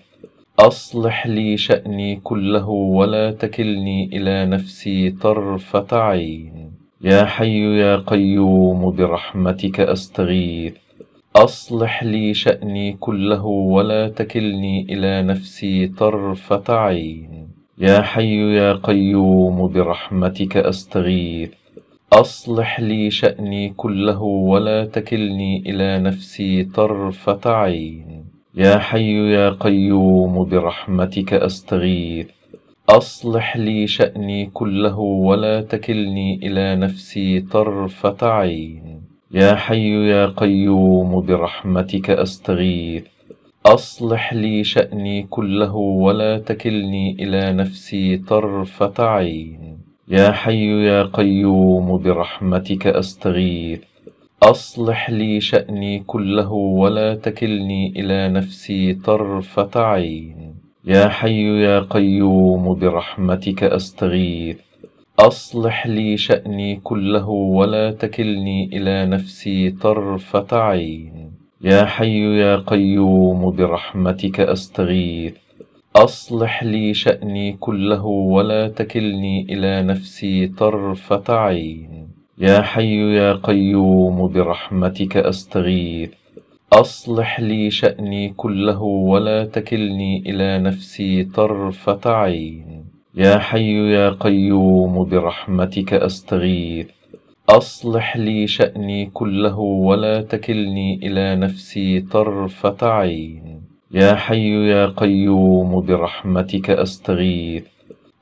أصلح لي شأني كله ولا تكلني إلى نفسي طرفة عين يا حي يا قيوم برحمتك أستغيث أصلح لي شأني كله ولا تكلني إلى نفسي طرفة عين يا حي يا قيوم برحمتك أستغيث أصلح لي شأني كله ولا تكلني إلى نفسي طرفة عين يا حي يا قيوم برحمتك أستغيث أصلح لي شأني كله ولا تكلني إلى نفسي طرفة عين يا حي يا قيوم برحمتك أستغيث أصلح لي شأني كله ولا تكلني إلى نفسي طرفة عين يا حي يا قيوم برحمتك أستغيث أصلح لي شأني كله ولا تكلني إلى نفسي طرفة عين يا حي يا قيوم برحمتك أستغيث أصلح لي شأني كله ولا تكلني إلى نفسي طرفة عين يا حي يا قيوم برحمتك أستغيث أصلح لي شأني كله ولا تكلني إلى نفسي طرفة عين يا حي يا قيوم برحمتك أستغيث أصلح لي شأني كله ولا تكلني إلى نفسي طرفة عين يا حي يا قيوم برحمتك أستغيث أصلح لي شأني كله ولا تكلني إلى نفسي طرفة عين يا حي يا قيوم برحمتك أستغيث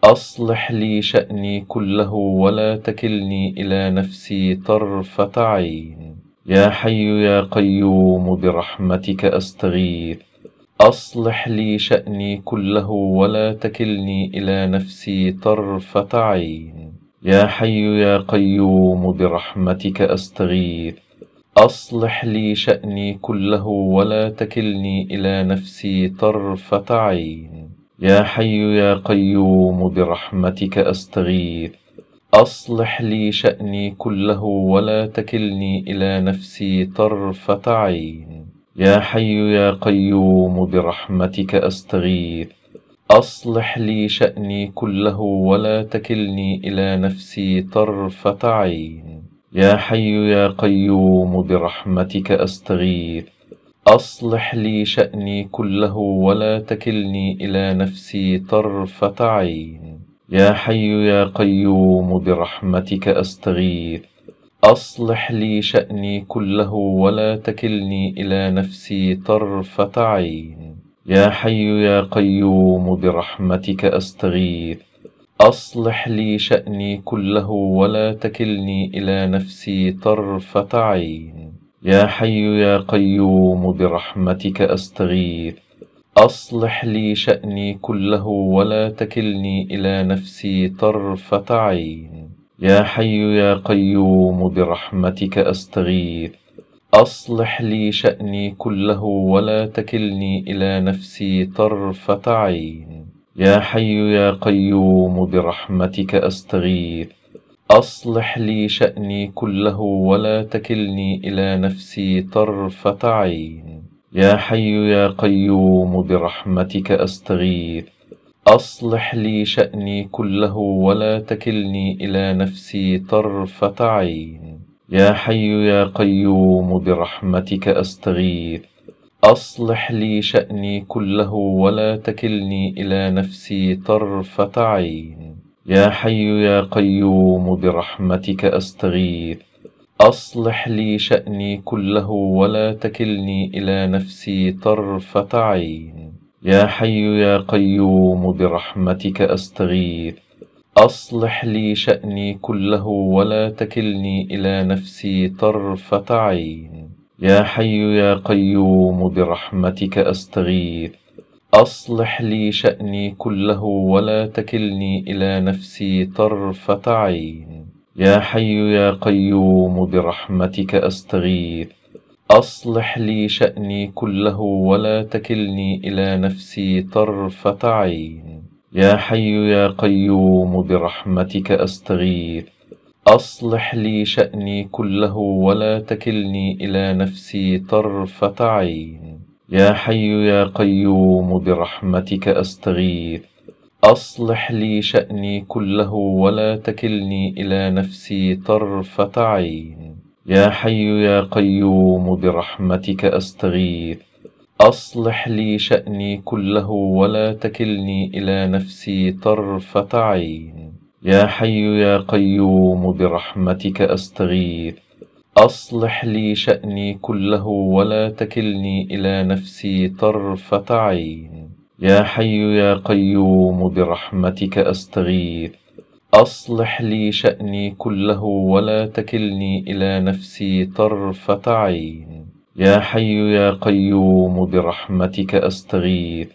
أصلح لي شأني كله ولا تكلني إلى نفسي طرفة عين يا حي يا قيوم برحمتك أستغيث أصلح لي شأني كله ولا تكلني إلى نفسي طرفة عين يا حي يا قيوم برحمتك أستغيث أصلح لي شأني كله ولا تكلني إلى نفسي طرفة عين يا حي يا قيوم برحمتك أستغيث أصلح لي شأني كله ولا تكلني إلى نفسي طرفة عين يا حي يا قيوم برحمتك أستغيث أصلح لي شأني كله ولا تكلني إلى نفسي طرفة عين يا حي يا قيوم برحمتك أستغيث أصلح لي شأني كله ولا تكلني إلى نفسي طرفة عين يا حي يا قيوم برحمتك أستغيث أصلح لي شأني كله ولا تكلني إلى نفسي طرفة عين يا حي يا قيوم برحمتك أستغيث أصلح لي شأني كله ولا تكلني إلى نفسي طرفة عين يا حي يا قيوم برحمتك أستغيث أصلح لي شأني كله ولا تكلني إلى نفسي طرفة عين يا حي يا قيوم برحمتك أستغيث أصلح لي شأني كله ولا تكلني إلى نفسي طرفة عين يا حي يا قيوم برحمتك أستغيث أصلح لي شأني كله ولا تكلني إلى نفسي طرفة عين يا حي يا قيوم برحمتك أستغيث أصلح لي شأني كله ولا تكلني إلى نفسي طرفة عين يا حي يا قيوم برحمتك أستغيث أصلح لي شأني كله ولا تكلني إلى نفسي طرفة عين يا حي يا قيوم برحمتك أستغيث أصلح لي شأني كله ولا تكلني إلى نفسي طرفة عين يا حي يا قيوم برحمتك أستغيث أصلح لي شأني كله ولا تكلني إلى نفسي طرفة عين يا حي يا قيوم برحمتك أستغيث أصلح لي شأني كله ولا تكلني إلى نفسي طرفة عين يا حي يا قيوم برحمتك أستغيث أصلح لي شأني كله ولا تكلني إلى نفسي طرفة عين يا حي يا قيوم برحمتك أستغيث أصلح لي شأني كله ولا تكلني إلى نفسي طرفة عين يا حي يا قيوم برحمتك أستغيث أصلح لي شأني كله ولا تكلني إلى نفسي طرفة عين يا حي يا قيوم برحمتك أستغيث أصلح لي شأني كله ولا تكلني إلى نفسي طرفة عين يا حي يا قيوم برحمتك أستغيث أصلح لي شأني كله ولا تكلني إلى نفسي طرفة عين يا حي يا قيوم برحمتك أستغيث أصلح لي شأني كله ولا تكلني إلى نفسي طرفة عين يا حي يا قيوم برحمتك أستغيث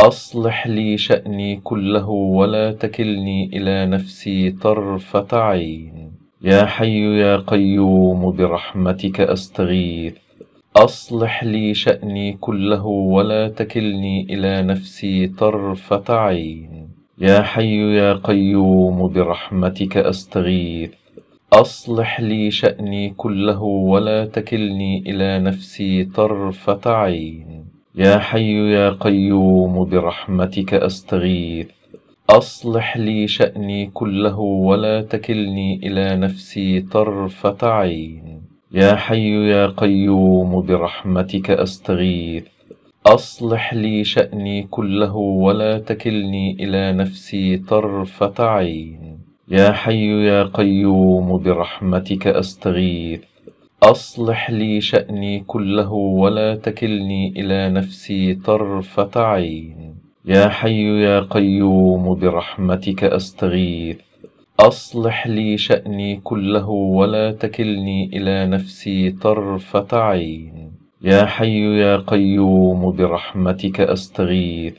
أصلح لي شأني كله ولا تكلني إلى نفسي طرفة عين يا حي يا قيوم برحمتك أستغيث أصلح لي شأني كله ولا تكلني إلى نفسي طرفة عين يا حي يا قيوم برحمتك أستغيث أصلح لي شأني كله ولا تكلني إلى نفسي طرفة عين يا حي يا قيوم برحمتك أستغيث أصلح لي شأني كله ولا تكلني إلى نفسي طرفة عين يا حي يا قيوم برحمتك أستغيث أصلح لي شأني كله ولا تكلني إلى نفسي طرفة عين يا حي يا قيوم برحمتك أستغيث أصلح لي شأني كله ولا تكلني إلى نفسي طرفة عين يا حي يا قيوم برحمتك أستغيث أصلح لي شأني كله ولا تكلني إلى نفسي طرفة عين يا حي يا قيوم برحمتك أستغيث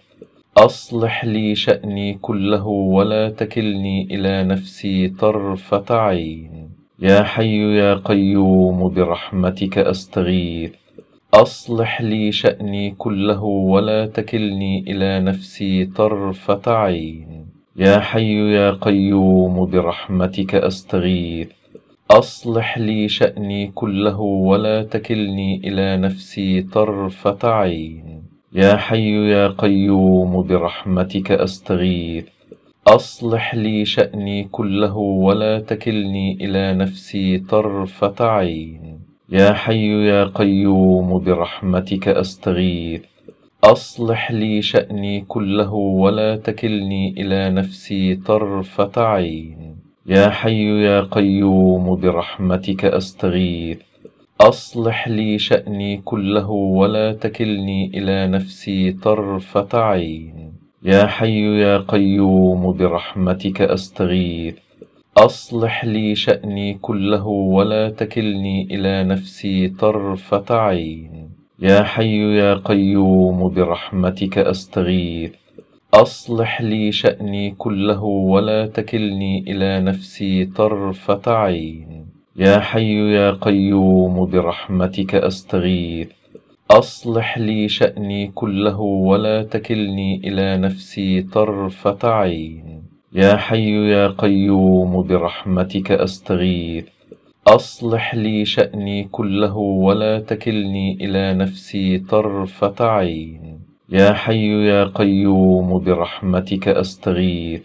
أصلح لي شأني كله ولا تكلني إلى نفسي طرفة عين يا حي يا قيوم برحمتك أستغيث أصلح لي شأني كله ولا تكلني إلى نفسي طرفة عين يا حي يا قيوم برحمتك أستغيث أصلح لي شأني كله ولا تكلني إلى نفسي طرفة عين يا حي يا قيوم برحمتك أستغيث أصلح لي شأني كله ولا تكلني إلى نفسي طرفة عين يا حي يا قيوم برحمتك أستغيث أصلح لي شأني كله ولا تكلني إلى نفسي طرفة عين يا حي يا قيوم برحمتك أستغيث أصلح لي شأني كله ولا تكلني إلى نفسي طرفة عين يا حي يا قيوم برحمتك أستغيث أصلح لي شأني كله ولا تكلني إلى نفسي طرفة عين يا حي يا قيوم برحمتك أستغيث أصلح لي شأني كله ولا تكلني إلى نفسي طرفة عين يا حي يا قيوم برحمتك أستغيث أصلح لي شأني كله ولا تكلني إلى نفسي طرفة عين يا حي يا قيوم برحمتك أستغيث أصلح لي شأني كله ولا تكلني إلى نفسي طرفة عين يا حي يا قيوم برحمتك أستغيث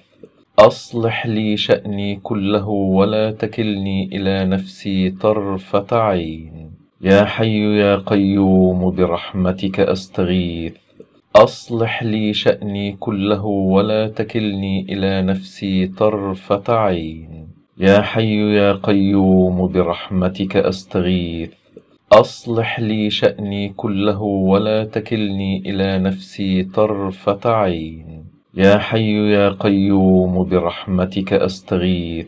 أصلح لي شأني كله ولا تكلني إلى نفسي طرفة عين يا حي يا قيوم برحمتك أستغيث أصلح لي شأني كله ولا تكلني إلى نفسي طرفة عين يا حي يا قيوم برحمتك أستغيث أصلح لي شأني كله ولا تكلني إلى نفسي طرفة عين يا حي يا قيوم برحمتك أستغيث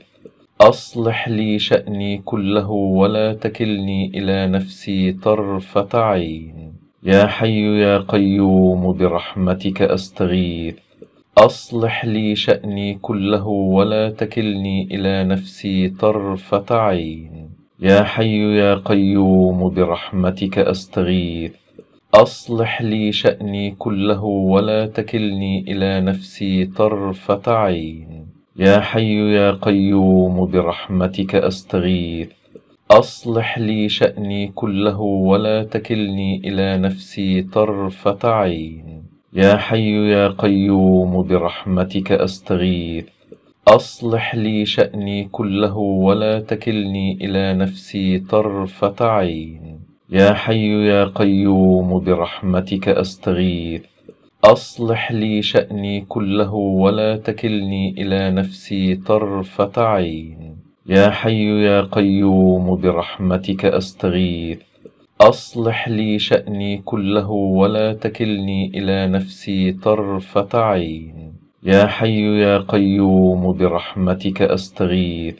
أصلح لي شأني كله ولا تكلني إلى نفسي طرفة عين يا حي يا قيوم برحمتك أستغيث أصلح لي شأني كله ولا تكلني إلى نفسي طرفة عين يا حي يا قيوم برحمتك أستغيث أصلح لي شأني كله ولا تكلني إلى نفسي طرفة عين يا حي يا قيوم برحمتك أستغيث أصلح لي شأني كله ولا تكلني إلى نفسي طرفة عين يا حي يا قيوم برحمتك أستغيث أصلح لي شأني كله ولا تكلني إلى نفسي طرفة عين يا حي يا قيوم برحمتك أستغيث أصلح لي شأني كله ولا تكلني إلى نفسي طرفة عين يا حي يا قيوم برحمتك أستغيث أصلح لي شأني كله ولا تكلني إلى نفسي طرفة عين يا حي يا قيوم برحمتك أستغيث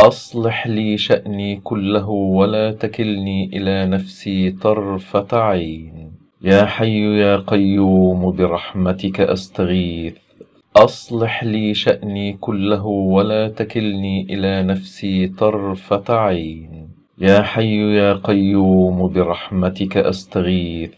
أصلح لي شأني كله ولا تكلني إلى نفسي طرفة عين يا حي يا قيوم برحمتك أستغيث أصلح لي شأني كله ولا تكلني إلى نفسي طرفة عين يا حي يا قيوم برحمتك أستغيث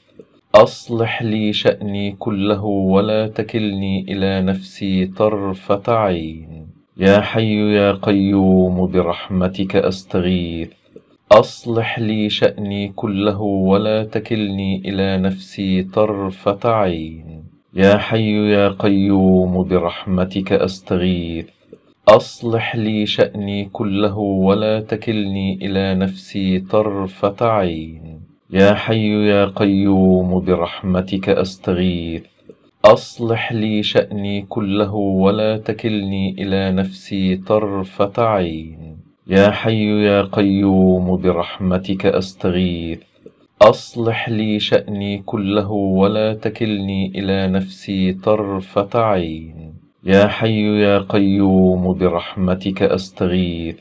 أصلح لي شأني كله ولا تكلني إلى نفسي طرفة عين يا حي يا قيوم برحمتك أستغيث أصلح لي شأني كله ولا تكلني إلى نفسي طرفة عين يا حي يا قيوم برحمتك أستغيث أصلح لي شأني كله ولا تكلني إلى نفسي طرفة عين يا حي يا قيوم برحمتك أستغيث أصلح لي شأني كله ولا تكلني إلى نفسي طرفة عين يا حي يا قيوم برحمتك أستغيث أصلح لي شأني كله ولا تكلني إلى نفسي طرفة عين يا حي يا قيوم برحمتك أستغيث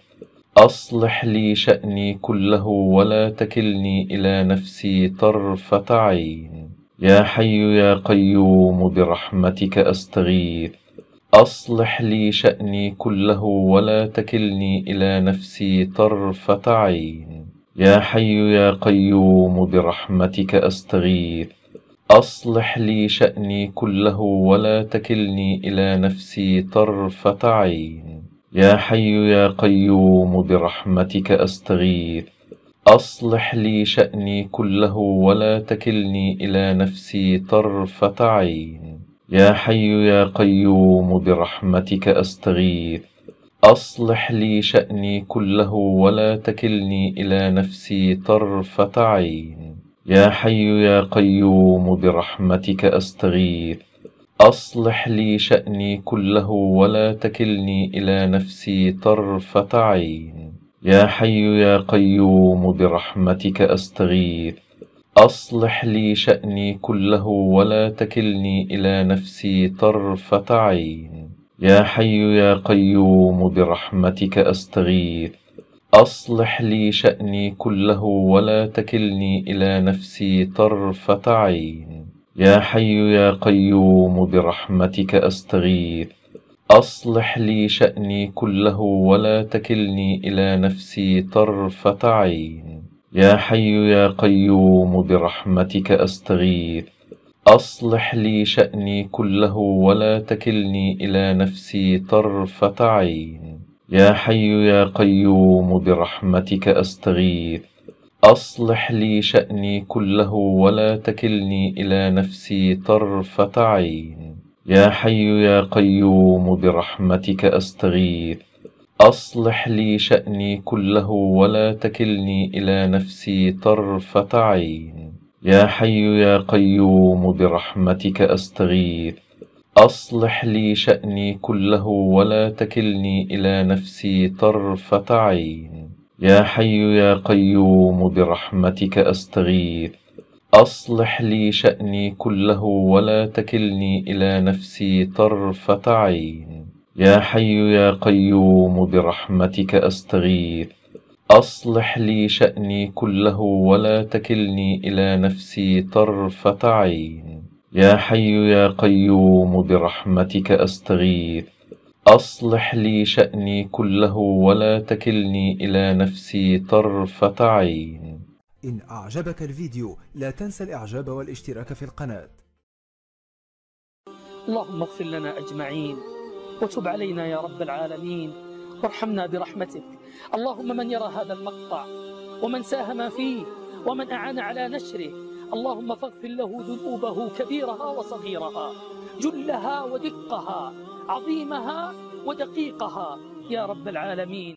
أصلح لي شأني كله ولا تكلني إلى نفسي طرفة عين يا حي يا قيوم برحمتك أستغيث أصلح لي شأني كله ولا تكلني إلى نفسي طرفة عين يا حي يا قيوم برحمتك أستغيث أصلح لي شأني كله ولا تكلني إلى نفسي طرفة عين يا حي يا قيوم برحمتك أستغيث أصلح لي شأني كله ولا تكلني إلى نفسي طرفة عين يا حي يا قيوم برحمتك أستغيث أصلح لي شأني كله ولا تكلني إلى نفسي طرفة عين يا حي يا قيوم برحمتك أستغيث أصلح لي شأني كله ولا تكلني إلى نفسي طرفة عين يا حي يا قيوم برحمتك أستغيث أصلح لي شأني كله ولا تكلني إلى نفسي طرفة عين يا حي يا قيوم برحمتك أستغيث أصلح لي شأني كله ولا تكلني إلى نفسي طرفة عين يا حي يا قيوم برحمتك أستغيث أصلح لي شأني كله ولا تكلني إلى نفسي طرفة عين يا حي يا قيوم برحمتك أستغيث أصلح لي شأني كله ولا تكلني إلى نفسي طرفة عين يا حي يا قيوم برحمتك أستغيث أصلح لي شأني كله ولا تكلني إلى نفسي طرفة عين يا حي يا قيوم برحمتك أستغيث أصلح لي شأني كله ولا تكلني إلى نفسي طرفة عين يا حي يا قيوم برحمتك أستغيث أصلح لي شأني كله ولا تكلني إلى نفسي طرفة عين يا حي يا قيوم برحمتك أستغيث أصلح لي شأني كله ولا تكلني إلى نفسي طرفة عين يا حي يا قيوم برحمتك أستغيث أصلح لي شأني كله ولا تكلني إلى نفسي طرفة عين يا حي يا قيوم برحمتك أستغيث أصلح لي شأني كله ولا تكلني إلى نفسي طرفة عين إن أعجبك الفيديو لا تنسى الإعجاب والاشتراك في القناة اللهم اغفر لنا أجمعين وتب علينا يا رب العالمين وارحمنا برحمتك اللهم من يرى هذا المقطع ومن ساهم فيه ومن أعان على نشره اللهم فاغفر له ذنوبه كبيرها وصغيرها جلها ودقها عظيمها ودقيقها يا رب العالمين